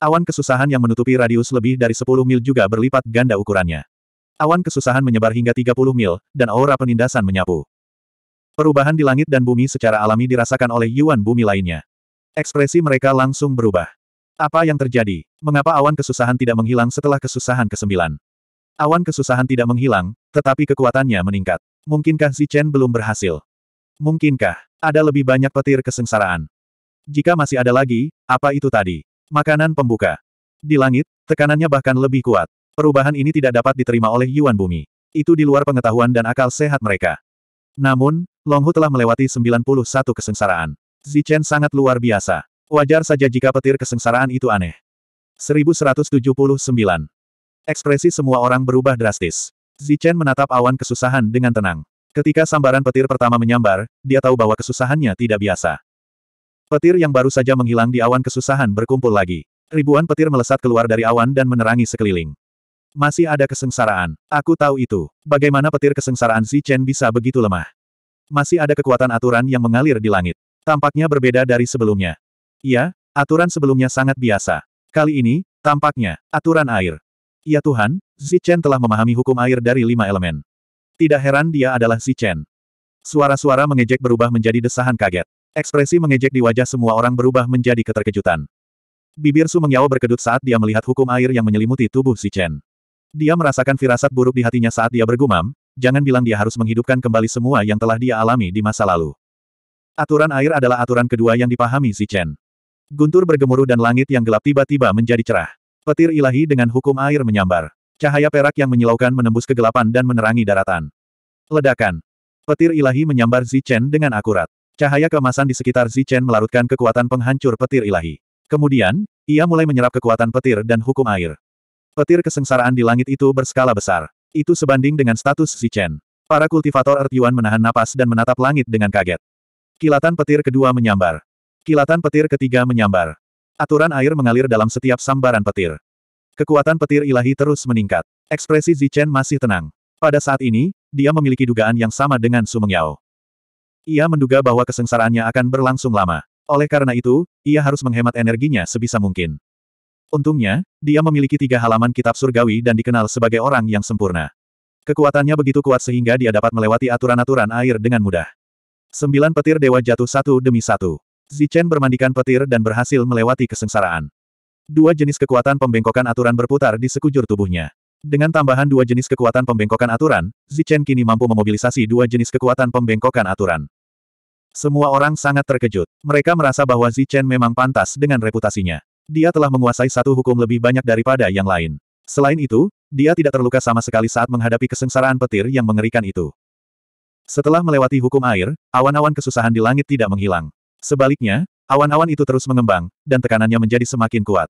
Awan kesusahan yang menutupi radius lebih dari 10 mil juga berlipat ganda ukurannya. Awan kesusahan menyebar hingga 30 mil, dan aura penindasan menyapu. Perubahan di langit dan bumi secara alami dirasakan oleh Yuan bumi lainnya. Ekspresi mereka langsung berubah. Apa yang terjadi? Mengapa awan kesusahan tidak menghilang setelah kesusahan ke-9? Awan kesusahan tidak menghilang, tetapi kekuatannya meningkat. Mungkinkah Chen belum berhasil? Mungkinkah ada lebih banyak petir kesengsaraan? Jika masih ada lagi, apa itu tadi? Makanan pembuka. Di langit, tekanannya bahkan lebih kuat. Perubahan ini tidak dapat diterima oleh Yuan Bumi. Itu di luar pengetahuan dan akal sehat mereka. Namun, Longhu telah melewati 91 kesengsaraan. Zichen sangat luar biasa. Wajar saja jika petir kesengsaraan itu aneh. 1179. Ekspresi semua orang berubah drastis. Zichen menatap awan kesusahan dengan tenang. Ketika sambaran petir pertama menyambar, dia tahu bahwa kesusahannya tidak biasa. Petir yang baru saja menghilang di awan kesusahan berkumpul lagi. Ribuan petir melesat keluar dari awan dan menerangi sekeliling. Masih ada kesengsaraan. Aku tahu itu. Bagaimana petir kesengsaraan Zichen bisa begitu lemah? Masih ada kekuatan aturan yang mengalir di langit. Tampaknya berbeda dari sebelumnya. Iya, aturan sebelumnya sangat biasa. Kali ini, tampaknya, aturan air. Ya Tuhan, Zichen telah memahami hukum air dari lima elemen. Tidak heran dia adalah Zichen. Suara-suara mengejek berubah menjadi desahan kaget. Ekspresi mengejek di wajah semua orang berubah menjadi keterkejutan. Bibir Su Mengyao berkedut saat dia melihat hukum air yang menyelimuti tubuh Zichen. Dia merasakan firasat buruk di hatinya saat dia bergumam, jangan bilang dia harus menghidupkan kembali semua yang telah dia alami di masa lalu. Aturan air adalah aturan kedua yang dipahami Zichen. Guntur bergemuruh dan langit yang gelap tiba-tiba menjadi cerah. Petir ilahi dengan hukum air menyambar. Cahaya perak yang menyilaukan menembus kegelapan dan menerangi daratan. Ledakan. Petir ilahi menyambar Zichen dengan akurat. Cahaya kemasan di sekitar Zichen melarutkan kekuatan penghancur petir ilahi. Kemudian, ia mulai menyerap kekuatan petir dan hukum air. Petir kesengsaraan di langit itu berskala besar. Itu sebanding dengan status Zichen. Para kultivator Earth Yuan menahan napas dan menatap langit dengan kaget. Kilatan petir kedua menyambar. Kilatan petir ketiga menyambar. Aturan air mengalir dalam setiap sambaran petir. Kekuatan petir ilahi terus meningkat. Ekspresi Zichen masih tenang. Pada saat ini, dia memiliki dugaan yang sama dengan Su Mengyao. Ia menduga bahwa kesengsaraannya akan berlangsung lama. Oleh karena itu, ia harus menghemat energinya sebisa mungkin. Untungnya, dia memiliki tiga halaman kitab surgawi dan dikenal sebagai orang yang sempurna. Kekuatannya begitu kuat sehingga dia dapat melewati aturan-aturan air dengan mudah. Sembilan petir dewa jatuh satu demi satu. Zichen bermandikan petir dan berhasil melewati kesengsaraan. Dua jenis kekuatan pembengkokan aturan berputar di sekujur tubuhnya. Dengan tambahan dua jenis kekuatan pembengkokan aturan, Zichen kini mampu memobilisasi dua jenis kekuatan pembengkokan aturan. Semua orang sangat terkejut. Mereka merasa bahwa Zichen memang pantas dengan reputasinya. Dia telah menguasai satu hukum lebih banyak daripada yang lain. Selain itu, dia tidak terluka sama sekali saat menghadapi kesengsaraan petir yang mengerikan itu. Setelah melewati hukum air, awan-awan kesusahan di langit tidak menghilang. Sebaliknya, awan-awan itu terus mengembang, dan tekanannya menjadi semakin kuat.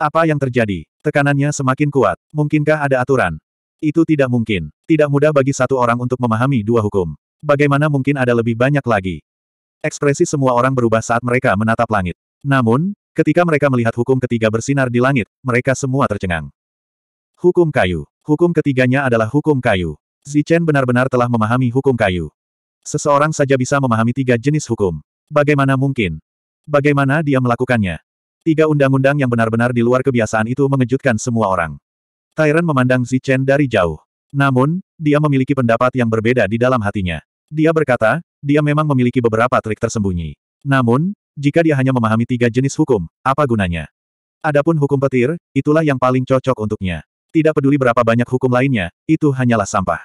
Apa yang terjadi? Tekanannya semakin kuat. Mungkinkah ada aturan? Itu tidak mungkin. Tidak mudah bagi satu orang untuk memahami dua hukum. Bagaimana mungkin ada lebih banyak lagi? Ekspresi semua orang berubah saat mereka menatap langit. Namun, ketika mereka melihat hukum ketiga bersinar di langit, mereka semua tercengang. Hukum kayu. Hukum ketiganya adalah hukum kayu. Zichen benar-benar telah memahami hukum kayu. Seseorang saja bisa memahami tiga jenis hukum. Bagaimana mungkin? Bagaimana dia melakukannya? Tiga undang-undang yang benar-benar di luar kebiasaan itu mengejutkan semua orang. Tyrant memandang Zichen dari jauh. Namun, dia memiliki pendapat yang berbeda di dalam hatinya. Dia berkata, dia memang memiliki beberapa trik tersembunyi. Namun, jika dia hanya memahami tiga jenis hukum, apa gunanya? Adapun hukum petir, itulah yang paling cocok untuknya. Tidak peduli berapa banyak hukum lainnya, itu hanyalah sampah.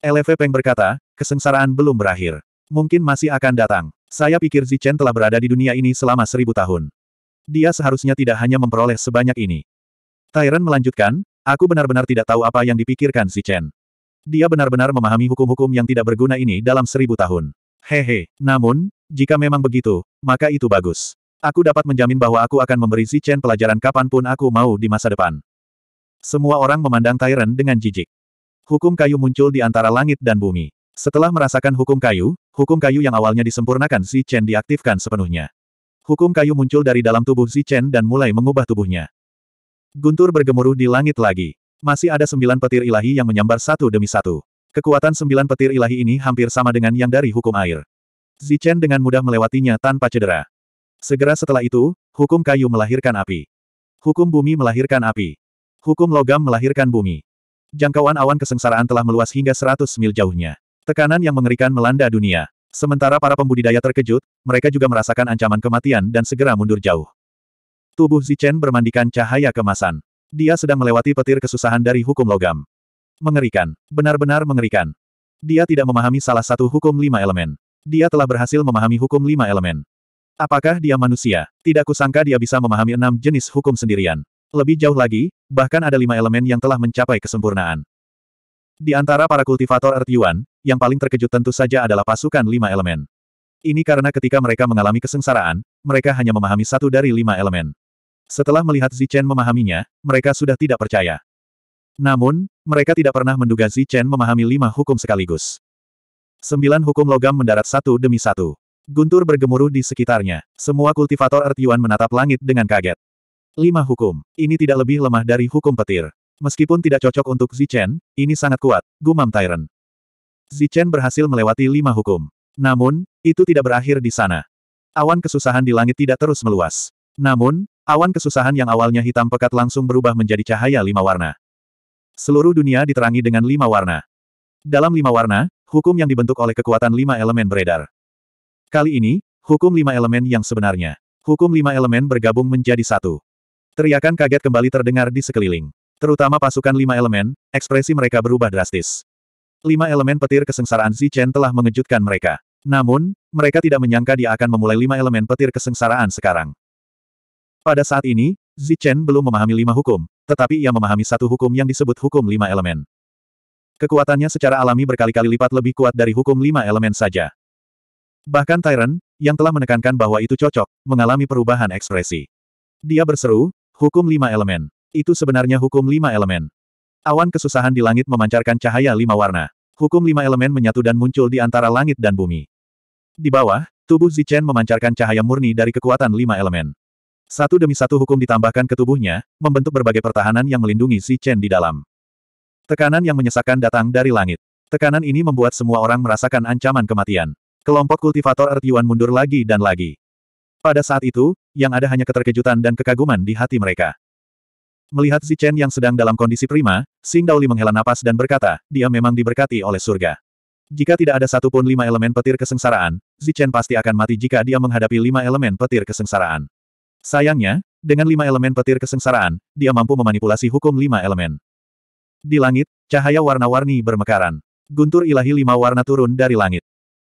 LV Peng berkata, kesengsaraan belum berakhir. Mungkin masih akan datang. Saya pikir Zichen telah berada di dunia ini selama seribu tahun. Dia seharusnya tidak hanya memperoleh sebanyak ini. Tyrant melanjutkan, aku benar-benar tidak tahu apa yang dipikirkan Zichen. Dia benar-benar memahami hukum-hukum yang tidak berguna ini dalam seribu tahun. Hehe, namun, jika memang begitu, maka itu bagus. Aku dapat menjamin bahwa aku akan memberi Zichen pelajaran kapanpun aku mau di masa depan. Semua orang memandang Tyrant dengan jijik. Hukum kayu muncul di antara langit dan bumi. Setelah merasakan hukum kayu, Hukum kayu yang awalnya disempurnakan Xi Chen diaktifkan sepenuhnya. Hukum kayu muncul dari dalam tubuh Xi Chen dan mulai mengubah tubuhnya. Guntur bergemuruh di langit lagi. Masih ada sembilan petir ilahi yang menyambar satu demi satu. Kekuatan sembilan petir ilahi ini hampir sama dengan yang dari hukum air. Xi Chen dengan mudah melewatinya tanpa cedera. Segera setelah itu, hukum kayu melahirkan api. Hukum bumi melahirkan api. Hukum logam melahirkan bumi. Jangkauan awan kesengsaraan telah meluas hingga seratus mil jauhnya. Tekanan yang mengerikan melanda dunia. Sementara para pembudidaya terkejut, mereka juga merasakan ancaman kematian dan segera mundur jauh. Tubuh Zichen bermandikan cahaya kemasan. Dia sedang melewati petir kesusahan dari hukum logam. Mengerikan. Benar-benar mengerikan. Dia tidak memahami salah satu hukum lima elemen. Dia telah berhasil memahami hukum lima elemen. Apakah dia manusia? Tidak kusangka dia bisa memahami enam jenis hukum sendirian. Lebih jauh lagi, bahkan ada lima elemen yang telah mencapai kesempurnaan. Di antara para kultivator Earth Yuan, yang paling terkejut tentu saja adalah pasukan lima elemen. Ini karena ketika mereka mengalami kesengsaraan, mereka hanya memahami satu dari lima elemen. Setelah melihat Zichen memahaminya, mereka sudah tidak percaya. Namun, mereka tidak pernah menduga Zichen memahami lima hukum sekaligus. Sembilan hukum logam mendarat satu demi satu. Guntur bergemuruh di sekitarnya. Semua kultivator Earth Yuan menatap langit dengan kaget. Lima hukum. Ini tidak lebih lemah dari hukum petir. Meskipun tidak cocok untuk Zichen, ini sangat kuat, gumam Tyrant. Zichen berhasil melewati lima hukum. Namun, itu tidak berakhir di sana. Awan kesusahan di langit tidak terus meluas. Namun, awan kesusahan yang awalnya hitam pekat langsung berubah menjadi cahaya lima warna. Seluruh dunia diterangi dengan lima warna. Dalam lima warna, hukum yang dibentuk oleh kekuatan lima elemen beredar. Kali ini, hukum lima elemen yang sebenarnya. Hukum lima elemen bergabung menjadi satu. Teriakan kaget kembali terdengar di sekeliling. Terutama pasukan lima elemen, ekspresi mereka berubah drastis. Lima elemen petir kesengsaraan Zichen telah mengejutkan mereka. Namun, mereka tidak menyangka dia akan memulai lima elemen petir kesengsaraan sekarang. Pada saat ini, Zichen belum memahami lima hukum, tetapi ia memahami satu hukum yang disebut hukum lima elemen. Kekuatannya secara alami berkali-kali lipat lebih kuat dari hukum lima elemen saja. Bahkan Tyron, yang telah menekankan bahwa itu cocok, mengalami perubahan ekspresi. Dia berseru, hukum lima elemen. Itu sebenarnya hukum lima elemen. Awan kesusahan di langit memancarkan cahaya lima warna. Hukum lima elemen menyatu dan muncul di antara langit dan bumi. Di bawah, tubuh Zichen memancarkan cahaya murni dari kekuatan lima elemen. Satu demi satu hukum ditambahkan ke tubuhnya, membentuk berbagai pertahanan yang melindungi Zichen di dalam. Tekanan yang menyesakkan datang dari langit. Tekanan ini membuat semua orang merasakan ancaman kematian. Kelompok kultivator Earth Yuan mundur lagi dan lagi. Pada saat itu, yang ada hanya keterkejutan dan kekaguman di hati mereka. Melihat Zichen yang sedang dalam kondisi prima, Xing Daoli menghela napas dan berkata, dia memang diberkati oleh surga. Jika tidak ada satupun lima elemen petir kesengsaraan, Zichen pasti akan mati jika dia menghadapi lima elemen petir kesengsaraan. Sayangnya, dengan lima elemen petir kesengsaraan, dia mampu memanipulasi hukum lima elemen. Di langit, cahaya warna-warni bermekaran. Guntur ilahi lima warna turun dari langit.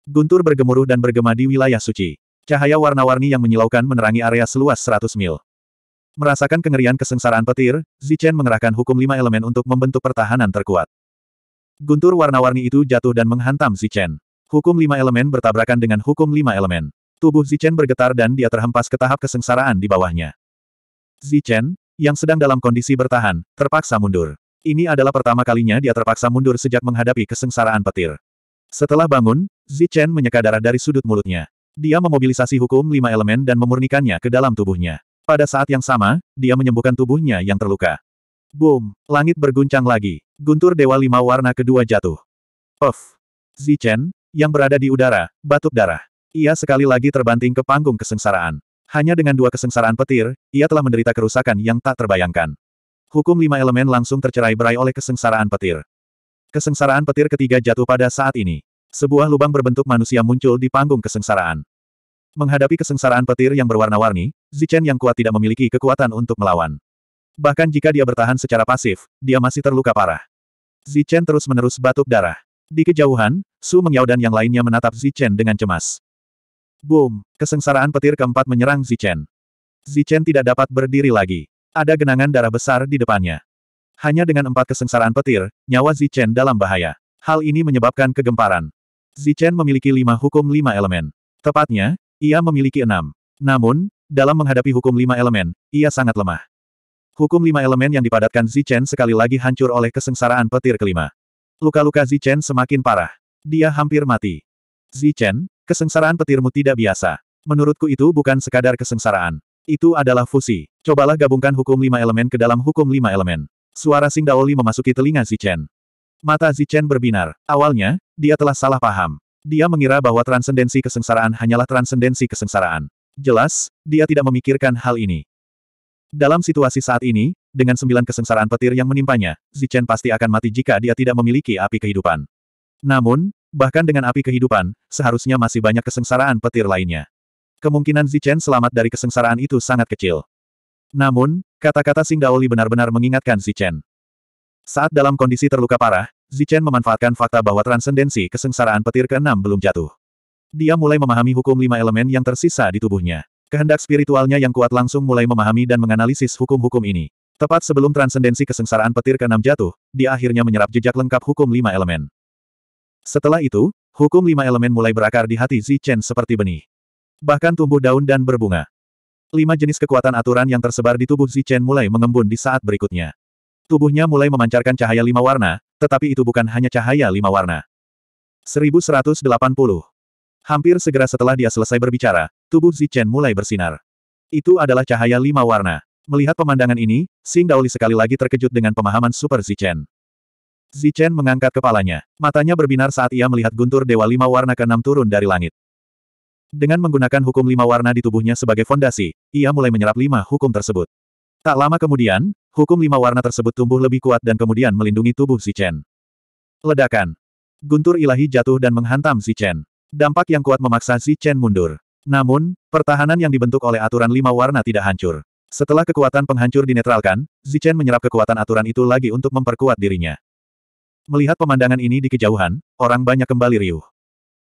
Guntur bergemuruh dan bergema di wilayah suci. Cahaya warna-warni yang menyilaukan menerangi area seluas 100 mil. Merasakan kengerian kesengsaraan petir, Zichen mengerahkan hukum lima elemen untuk membentuk pertahanan terkuat. Guntur warna-warni itu jatuh dan menghantam Zichen. Hukum lima elemen bertabrakan dengan hukum lima elemen. Tubuh Zichen bergetar dan dia terhempas ke tahap kesengsaraan di bawahnya. Zichen, yang sedang dalam kondisi bertahan, terpaksa mundur. Ini adalah pertama kalinya dia terpaksa mundur sejak menghadapi kesengsaraan petir. Setelah bangun, Zichen menyeka darah dari sudut mulutnya. Dia memobilisasi hukum lima elemen dan memurnikannya ke dalam tubuhnya. Pada saat yang sama, dia menyembuhkan tubuhnya yang terluka. Boom! Langit berguncang lagi. Guntur Dewa Lima Warna kedua jatuh. Puff! Zichen, yang berada di udara, batuk darah. Ia sekali lagi terbanting ke panggung kesengsaraan. Hanya dengan dua kesengsaraan petir, ia telah menderita kerusakan yang tak terbayangkan. Hukum lima elemen langsung tercerai berai oleh kesengsaraan petir. Kesengsaraan petir ketiga jatuh pada saat ini. Sebuah lubang berbentuk manusia muncul di panggung kesengsaraan. Menghadapi kesengsaraan petir yang berwarna-warni, Zichen yang kuat tidak memiliki kekuatan untuk melawan. Bahkan jika dia bertahan secara pasif, dia masih terluka parah. Zichen terus-menerus batuk darah. Di kejauhan, Su Mengyao dan yang lainnya menatap Zichen dengan cemas. Boom! Kesengsaraan petir keempat menyerang Zichen. Zichen tidak dapat berdiri lagi. Ada genangan darah besar di depannya. Hanya dengan empat kesengsaraan petir, nyawa Zichen dalam bahaya. Hal ini menyebabkan kegemparan. Zichen memiliki lima hukum lima elemen. Tepatnya, ia memiliki enam. Namun, dalam menghadapi hukum lima elemen, ia sangat lemah. Hukum lima elemen yang dipadatkan Zichen sekali lagi hancur oleh kesengsaraan petir kelima. Luka-luka Zichen semakin parah. Dia hampir mati. Zichen, kesengsaraan petirmu tidak biasa. Menurutku itu bukan sekadar kesengsaraan. Itu adalah fusi. Cobalah gabungkan hukum lima elemen ke dalam hukum lima elemen. Suara Sing Daoli memasuki telinga Zichen. Mata Zichen berbinar. Awalnya, dia telah salah paham. Dia mengira bahwa transendensi kesengsaraan hanyalah transendensi kesengsaraan. Jelas, dia tidak memikirkan hal ini. Dalam situasi saat ini, dengan sembilan kesengsaraan petir yang menimpanya, Zichen pasti akan mati jika dia tidak memiliki api kehidupan. Namun, bahkan dengan api kehidupan, seharusnya masih banyak kesengsaraan petir lainnya. Kemungkinan Zichen selamat dari kesengsaraan itu sangat kecil. Namun, kata-kata Sing Daoli benar-benar mengingatkan Zichen. Saat dalam kondisi terluka parah, Zichen memanfaatkan fakta bahwa transendensi kesengsaraan petir ke-6 belum jatuh. Dia mulai memahami hukum lima elemen yang tersisa di tubuhnya. Kehendak spiritualnya yang kuat langsung mulai memahami dan menganalisis hukum-hukum ini. Tepat sebelum transendensi kesengsaraan petir ke-6 jatuh, dia akhirnya menyerap jejak lengkap hukum lima elemen. Setelah itu, hukum lima elemen mulai berakar di hati Zichen seperti benih. Bahkan tumbuh daun dan berbunga. Lima jenis kekuatan aturan yang tersebar di tubuh Zichen mulai mengembun di saat berikutnya. Tubuhnya mulai memancarkan cahaya lima warna, tetapi itu bukan hanya cahaya lima warna. 1180. Hampir segera setelah dia selesai berbicara, tubuh Zichen mulai bersinar. Itu adalah cahaya lima warna. Melihat pemandangan ini, Sing Daoli sekali lagi terkejut dengan pemahaman Super Zichen. Zichen mengangkat kepalanya. Matanya berbinar saat ia melihat guntur Dewa Lima Warna keenam turun dari langit. Dengan menggunakan hukum lima warna di tubuhnya sebagai fondasi, ia mulai menyerap lima hukum tersebut. Tak lama kemudian, hukum lima warna tersebut tumbuh lebih kuat dan kemudian melindungi tubuh si Chen. Ledakan. Guntur ilahi jatuh dan menghantam si Chen. Dampak yang kuat memaksa si Chen mundur. Namun, pertahanan yang dibentuk oleh aturan lima warna tidak hancur. Setelah kekuatan penghancur dinetralkan, si Chen menyerap kekuatan aturan itu lagi untuk memperkuat dirinya. Melihat pemandangan ini di kejauhan, orang banyak kembali riuh.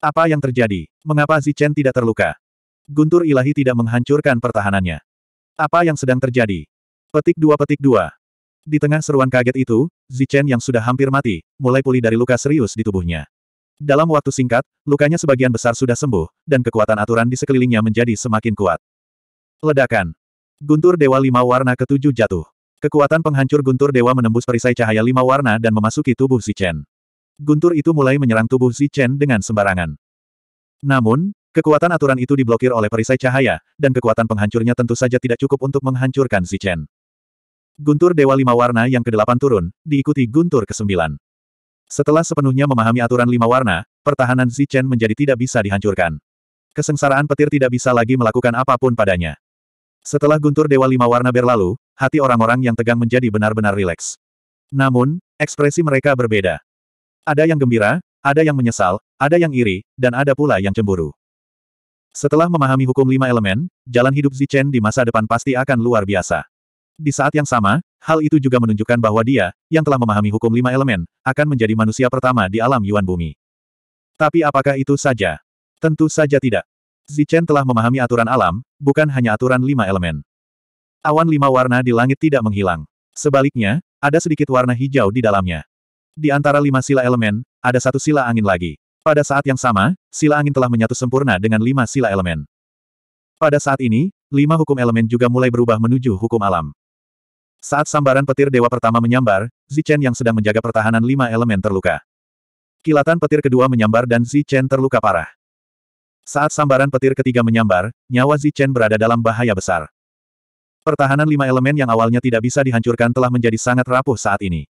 Apa yang terjadi? Mengapa si Chen tidak terluka? Guntur ilahi tidak menghancurkan pertahanannya. Apa yang sedang terjadi? Petik dua petik dua. Di tengah seruan kaget itu, Zichen yang sudah hampir mati, mulai pulih dari luka serius di tubuhnya. Dalam waktu singkat, lukanya sebagian besar sudah sembuh, dan kekuatan aturan di sekelilingnya menjadi semakin kuat. Ledakan. Guntur Dewa Lima Warna ketujuh jatuh. Kekuatan penghancur Guntur Dewa menembus perisai cahaya lima warna dan memasuki tubuh Zichen. Guntur itu mulai menyerang tubuh Zichen dengan sembarangan. Namun, kekuatan aturan itu diblokir oleh perisai cahaya, dan kekuatan penghancurnya tentu saja tidak cukup untuk menghancurkan Zichen. Guntur Dewa Lima Warna yang ke-8 turun, diikuti Guntur ke-9. Setelah sepenuhnya memahami aturan lima warna, pertahanan Zichen menjadi tidak bisa dihancurkan. Kesengsaraan petir tidak bisa lagi melakukan apapun padanya. Setelah guntur Dewa Lima Warna berlalu, hati orang-orang yang tegang menjadi benar-benar rileks. Namun, ekspresi mereka berbeda. Ada yang gembira, ada yang menyesal, ada yang iri, dan ada pula yang cemburu. Setelah memahami hukum lima elemen, jalan hidup Zichen di masa depan pasti akan luar biasa. Di saat yang sama, hal itu juga menunjukkan bahwa dia, yang telah memahami hukum lima elemen, akan menjadi manusia pertama di alam Yuan Bumi. Tapi apakah itu saja? Tentu saja tidak. Zichen telah memahami aturan alam, bukan hanya aturan lima elemen. Awan lima warna di langit tidak menghilang. Sebaliknya, ada sedikit warna hijau di dalamnya. Di antara lima sila elemen, ada satu sila angin lagi. Pada saat yang sama, sila angin telah menyatu sempurna dengan lima sila elemen. Pada saat ini, lima hukum elemen juga mulai berubah menuju hukum alam. Saat sambaran petir dewa pertama menyambar, Zichen yang sedang menjaga pertahanan lima elemen terluka. Kilatan petir kedua menyambar dan Zichen terluka parah. Saat sambaran petir ketiga menyambar, nyawa Zichen berada dalam bahaya besar. Pertahanan lima elemen yang awalnya tidak bisa dihancurkan telah menjadi sangat rapuh saat ini.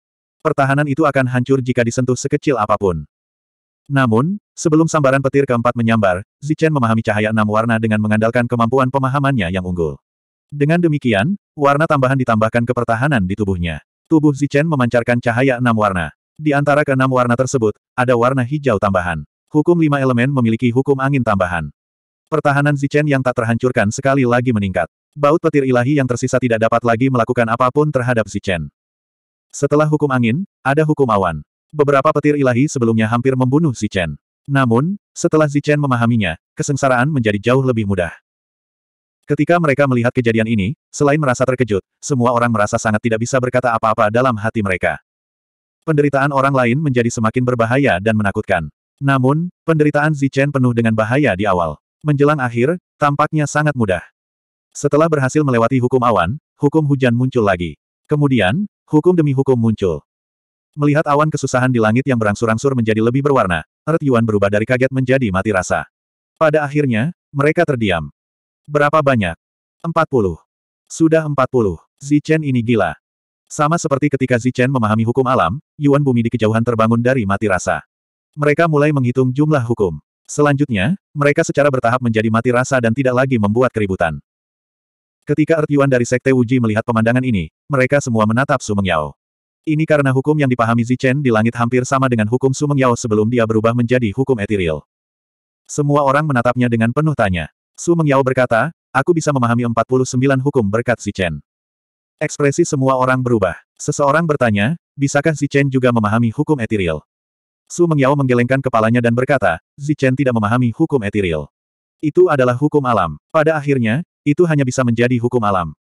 Pertahanan itu akan hancur jika disentuh sekecil apapun. Namun, sebelum sambaran petir keempat menyambar, Zichen memahami cahaya enam warna dengan mengandalkan kemampuan pemahamannya yang unggul. Dengan demikian, warna tambahan ditambahkan ke pertahanan di tubuhnya. Tubuh Zichen memancarkan cahaya enam warna. Di antara keenam warna tersebut, ada warna hijau tambahan. Hukum lima elemen memiliki hukum angin tambahan. Pertahanan Zichen yang tak terhancurkan sekali lagi meningkat. Baut petir ilahi yang tersisa tidak dapat lagi melakukan apapun terhadap Zichen. Setelah hukum angin, ada hukum awan. Beberapa petir ilahi sebelumnya hampir membunuh Zichen. Namun, setelah Zichen memahaminya, kesengsaraan menjadi jauh lebih mudah. Ketika mereka melihat kejadian ini, selain merasa terkejut, semua orang merasa sangat tidak bisa berkata apa-apa dalam hati mereka. Penderitaan orang lain menjadi semakin berbahaya dan menakutkan. Namun, penderitaan Zichen penuh dengan bahaya di awal. Menjelang akhir, tampaknya sangat mudah. Setelah berhasil melewati hukum awan, hukum hujan muncul lagi. Kemudian, hukum demi hukum muncul. Melihat awan kesusahan di langit yang berangsur-angsur menjadi lebih berwarna, Erat Yuan berubah dari kaget menjadi mati rasa. Pada akhirnya, mereka terdiam. Berapa banyak? 40. Sudah 40. Zichen ini gila. Sama seperti ketika Zichen memahami hukum alam, Yuan Bumi di kejauhan terbangun dari mati rasa. Mereka mulai menghitung jumlah hukum. Selanjutnya, mereka secara bertahap menjadi mati rasa dan tidak lagi membuat keributan. Ketika Earth Yuan dari Sekte Wuji melihat pemandangan ini, mereka semua menatap Sumeng Yao. Ini karena hukum yang dipahami Zichen di langit hampir sama dengan hukum Sumeng Yao sebelum dia berubah menjadi hukum etiril. Semua orang menatapnya dengan penuh tanya. Su Mengyao berkata, aku bisa memahami 49 hukum berkat si Chen. Ekspresi semua orang berubah. Seseorang bertanya, bisakah si Chen juga memahami hukum etiril? Su Mengyao menggelengkan kepalanya dan berkata, si Chen tidak memahami hukum etiril. Itu adalah hukum alam. Pada akhirnya, itu hanya bisa menjadi hukum alam.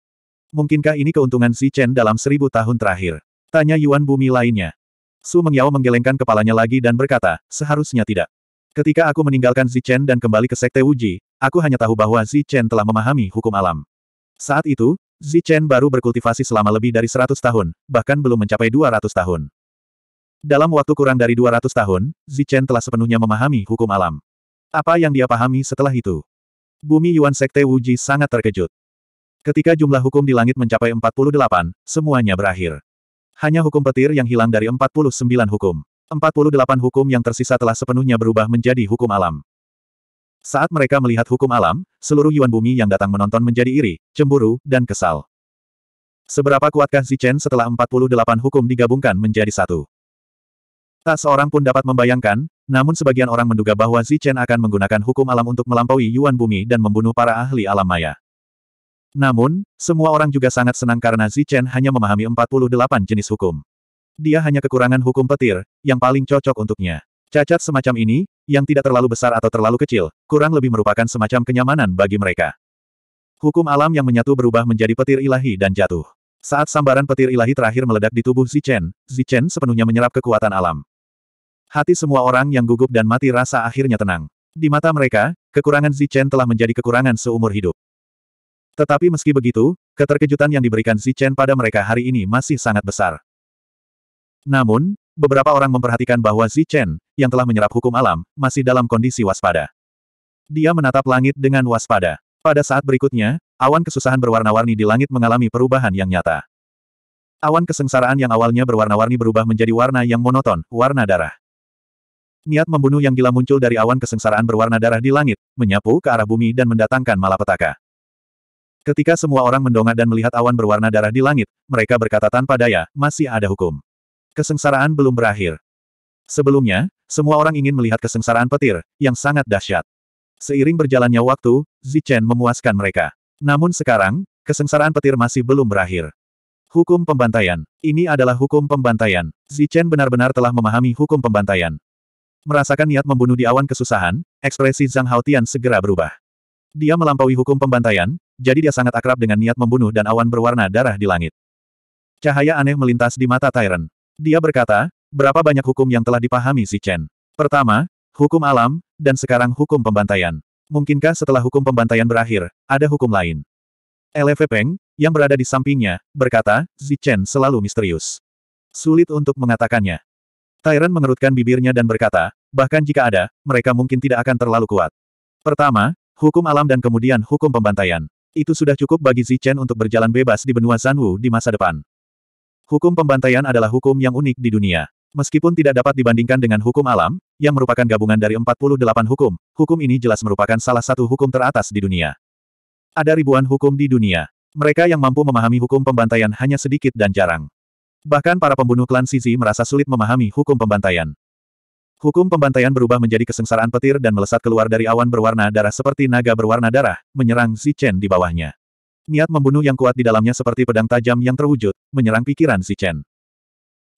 Mungkinkah ini keuntungan si Chen dalam seribu tahun terakhir? Tanya Yuan Bumi lainnya. Su Mengyao menggelengkan kepalanya lagi dan berkata, seharusnya tidak. Ketika aku meninggalkan Zichen dan kembali ke Sekte Wuji, Aku hanya tahu bahwa Zi Chen telah memahami hukum alam. Saat itu, Zi Chen baru berkultivasi selama lebih dari 100 tahun, bahkan belum mencapai 200 tahun. Dalam waktu kurang dari 200 tahun, Zi Chen telah sepenuhnya memahami hukum alam. Apa yang dia pahami setelah itu? Bumi Yuan Sekte Wuji sangat terkejut. Ketika jumlah hukum di langit mencapai 48, semuanya berakhir. Hanya hukum petir yang hilang dari 49 hukum. 48 hukum yang tersisa telah sepenuhnya berubah menjadi hukum alam. Saat mereka melihat hukum alam, seluruh Yuan Bumi yang datang menonton menjadi iri, cemburu, dan kesal. Seberapa kuatkah Zichen setelah 48 hukum digabungkan menjadi satu? Tak seorang pun dapat membayangkan, namun sebagian orang menduga bahwa Zichen akan menggunakan hukum alam untuk melampaui Yuan Bumi dan membunuh para ahli alam maya. Namun, semua orang juga sangat senang karena Zichen hanya memahami 48 jenis hukum. Dia hanya kekurangan hukum petir, yang paling cocok untuknya. Cacat semacam ini, yang tidak terlalu besar atau terlalu kecil, kurang lebih merupakan semacam kenyamanan bagi mereka. Hukum alam yang menyatu berubah menjadi petir ilahi dan jatuh. Saat sambaran petir ilahi terakhir meledak di tubuh Zichen, Zichen sepenuhnya menyerap kekuatan alam. Hati semua orang yang gugup dan mati rasa akhirnya tenang. Di mata mereka, kekurangan Zichen telah menjadi kekurangan seumur hidup. Tetapi meski begitu, keterkejutan yang diberikan Zichen pada mereka hari ini masih sangat besar. Namun, Beberapa orang memperhatikan bahwa Chen, yang telah menyerap hukum alam, masih dalam kondisi waspada. Dia menatap langit dengan waspada. Pada saat berikutnya, awan kesusahan berwarna-warni di langit mengalami perubahan yang nyata. Awan kesengsaraan yang awalnya berwarna-warni berubah menjadi warna yang monoton, warna darah. Niat membunuh yang gila muncul dari awan kesengsaraan berwarna darah di langit, menyapu ke arah bumi dan mendatangkan malapetaka. Ketika semua orang mendongak dan melihat awan berwarna darah di langit, mereka berkata tanpa daya, masih ada hukum. Kesengsaraan belum berakhir. Sebelumnya, semua orang ingin melihat kesengsaraan petir, yang sangat dahsyat. Seiring berjalannya waktu, Zichen memuaskan mereka. Namun sekarang, kesengsaraan petir masih belum berakhir. Hukum pembantaian. Ini adalah hukum pembantaian. Zichen benar-benar telah memahami hukum pembantaian. Merasakan niat membunuh di awan kesusahan, ekspresi Zhang Haotian segera berubah. Dia melampaui hukum pembantaian, jadi dia sangat akrab dengan niat membunuh dan awan berwarna darah di langit. Cahaya aneh melintas di mata Tyrant. Dia berkata, berapa banyak hukum yang telah dipahami si Chen? Pertama, hukum alam, dan sekarang hukum pembantaian. Mungkinkah setelah hukum pembantaian berakhir, ada hukum lain? Eleve Peng, yang berada di sampingnya, berkata, Zi Chen selalu misterius. Sulit untuk mengatakannya. Tyrant mengerutkan bibirnya dan berkata, bahkan jika ada, mereka mungkin tidak akan terlalu kuat. Pertama, hukum alam dan kemudian hukum pembantaian. Itu sudah cukup bagi Zi Chen untuk berjalan bebas di benua Zanwu di masa depan. Hukum pembantaian adalah hukum yang unik di dunia. Meskipun tidak dapat dibandingkan dengan hukum alam, yang merupakan gabungan dari 48 hukum, hukum ini jelas merupakan salah satu hukum teratas di dunia. Ada ribuan hukum di dunia. Mereka yang mampu memahami hukum pembantaian hanya sedikit dan jarang. Bahkan para pembunuh klan Sisi merasa sulit memahami hukum pembantaian. Hukum pembantaian berubah menjadi kesengsaraan petir dan melesat keluar dari awan berwarna darah seperti naga berwarna darah, menyerang Zichen di bawahnya. Niat membunuh yang kuat di dalamnya seperti pedang tajam yang terwujud, menyerang pikiran Zichen.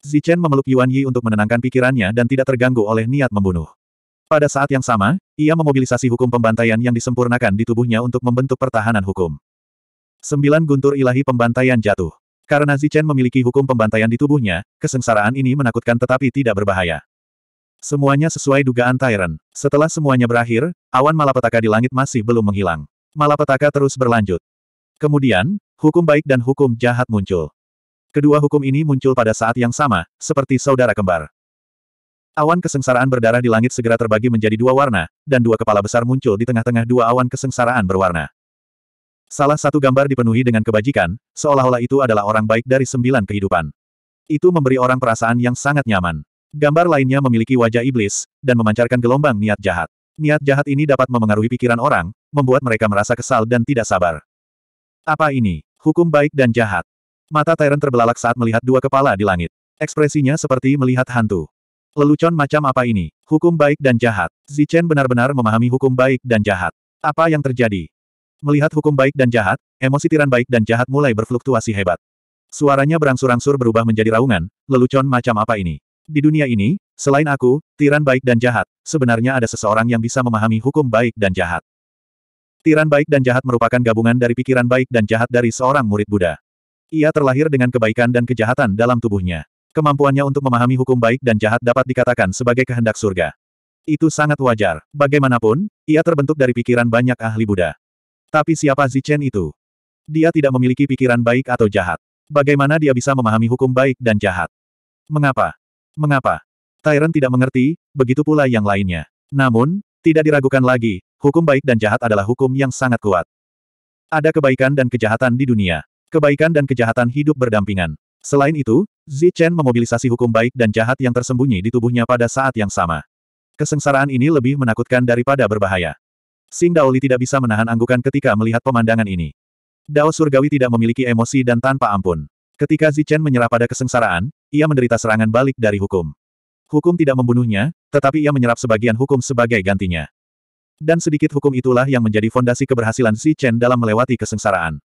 Zichen memeluk Yuan Yi untuk menenangkan pikirannya dan tidak terganggu oleh niat membunuh. Pada saat yang sama, ia memobilisasi hukum pembantaian yang disempurnakan di tubuhnya untuk membentuk pertahanan hukum. Sembilan guntur ilahi pembantaian jatuh. Karena Zichen memiliki hukum pembantaian di tubuhnya, kesengsaraan ini menakutkan tetapi tidak berbahaya. Semuanya sesuai dugaan Tyrant. Setelah semuanya berakhir, awan malapetaka di langit masih belum menghilang. Malapetaka terus berlanjut. Kemudian, hukum baik dan hukum jahat muncul. Kedua hukum ini muncul pada saat yang sama, seperti saudara kembar. Awan kesengsaraan berdarah di langit segera terbagi menjadi dua warna, dan dua kepala besar muncul di tengah-tengah dua awan kesengsaraan berwarna. Salah satu gambar dipenuhi dengan kebajikan, seolah-olah itu adalah orang baik dari sembilan kehidupan. Itu memberi orang perasaan yang sangat nyaman. Gambar lainnya memiliki wajah iblis, dan memancarkan gelombang niat jahat. Niat jahat ini dapat memengaruhi pikiran orang, membuat mereka merasa kesal dan tidak sabar. Apa ini? Hukum baik dan jahat. Mata Tyrant terbelalak saat melihat dua kepala di langit. Ekspresinya seperti melihat hantu. Lelucon macam apa ini? Hukum baik dan jahat. Zichen benar-benar memahami hukum baik dan jahat. Apa yang terjadi? Melihat hukum baik dan jahat, emosi tiran baik dan jahat mulai berfluktuasi hebat. Suaranya berangsur-angsur berubah menjadi raungan, lelucon macam apa ini? Di dunia ini, selain aku, tiran baik dan jahat, sebenarnya ada seseorang yang bisa memahami hukum baik dan jahat. Tiran baik dan jahat merupakan gabungan dari pikiran baik dan jahat dari seorang murid Buddha. Ia terlahir dengan kebaikan dan kejahatan dalam tubuhnya. Kemampuannya untuk memahami hukum baik dan jahat dapat dikatakan sebagai kehendak surga. Itu sangat wajar. Bagaimanapun, ia terbentuk dari pikiran banyak ahli Buddha. Tapi siapa Zichen itu? Dia tidak memiliki pikiran baik atau jahat. Bagaimana dia bisa memahami hukum baik dan jahat? Mengapa? Mengapa? Tyrant tidak mengerti, begitu pula yang lainnya. Namun, tidak diragukan lagi, hukum baik dan jahat adalah hukum yang sangat kuat. Ada kebaikan dan kejahatan di dunia. Kebaikan dan kejahatan hidup berdampingan. Selain itu, Zi Chen memobilisasi hukum baik dan jahat yang tersembunyi di tubuhnya pada saat yang sama. Kesengsaraan ini lebih menakutkan daripada berbahaya. Sing Daoli tidak bisa menahan anggukan ketika melihat pemandangan ini. Dao Surgawi tidak memiliki emosi dan tanpa ampun. Ketika Zi Chen menyerah pada kesengsaraan, ia menderita serangan balik dari hukum. Hukum tidak membunuhnya, tetapi ia menyerap sebagian hukum sebagai gantinya. Dan sedikit hukum itulah yang menjadi fondasi keberhasilan Zi Chen dalam melewati kesengsaraan.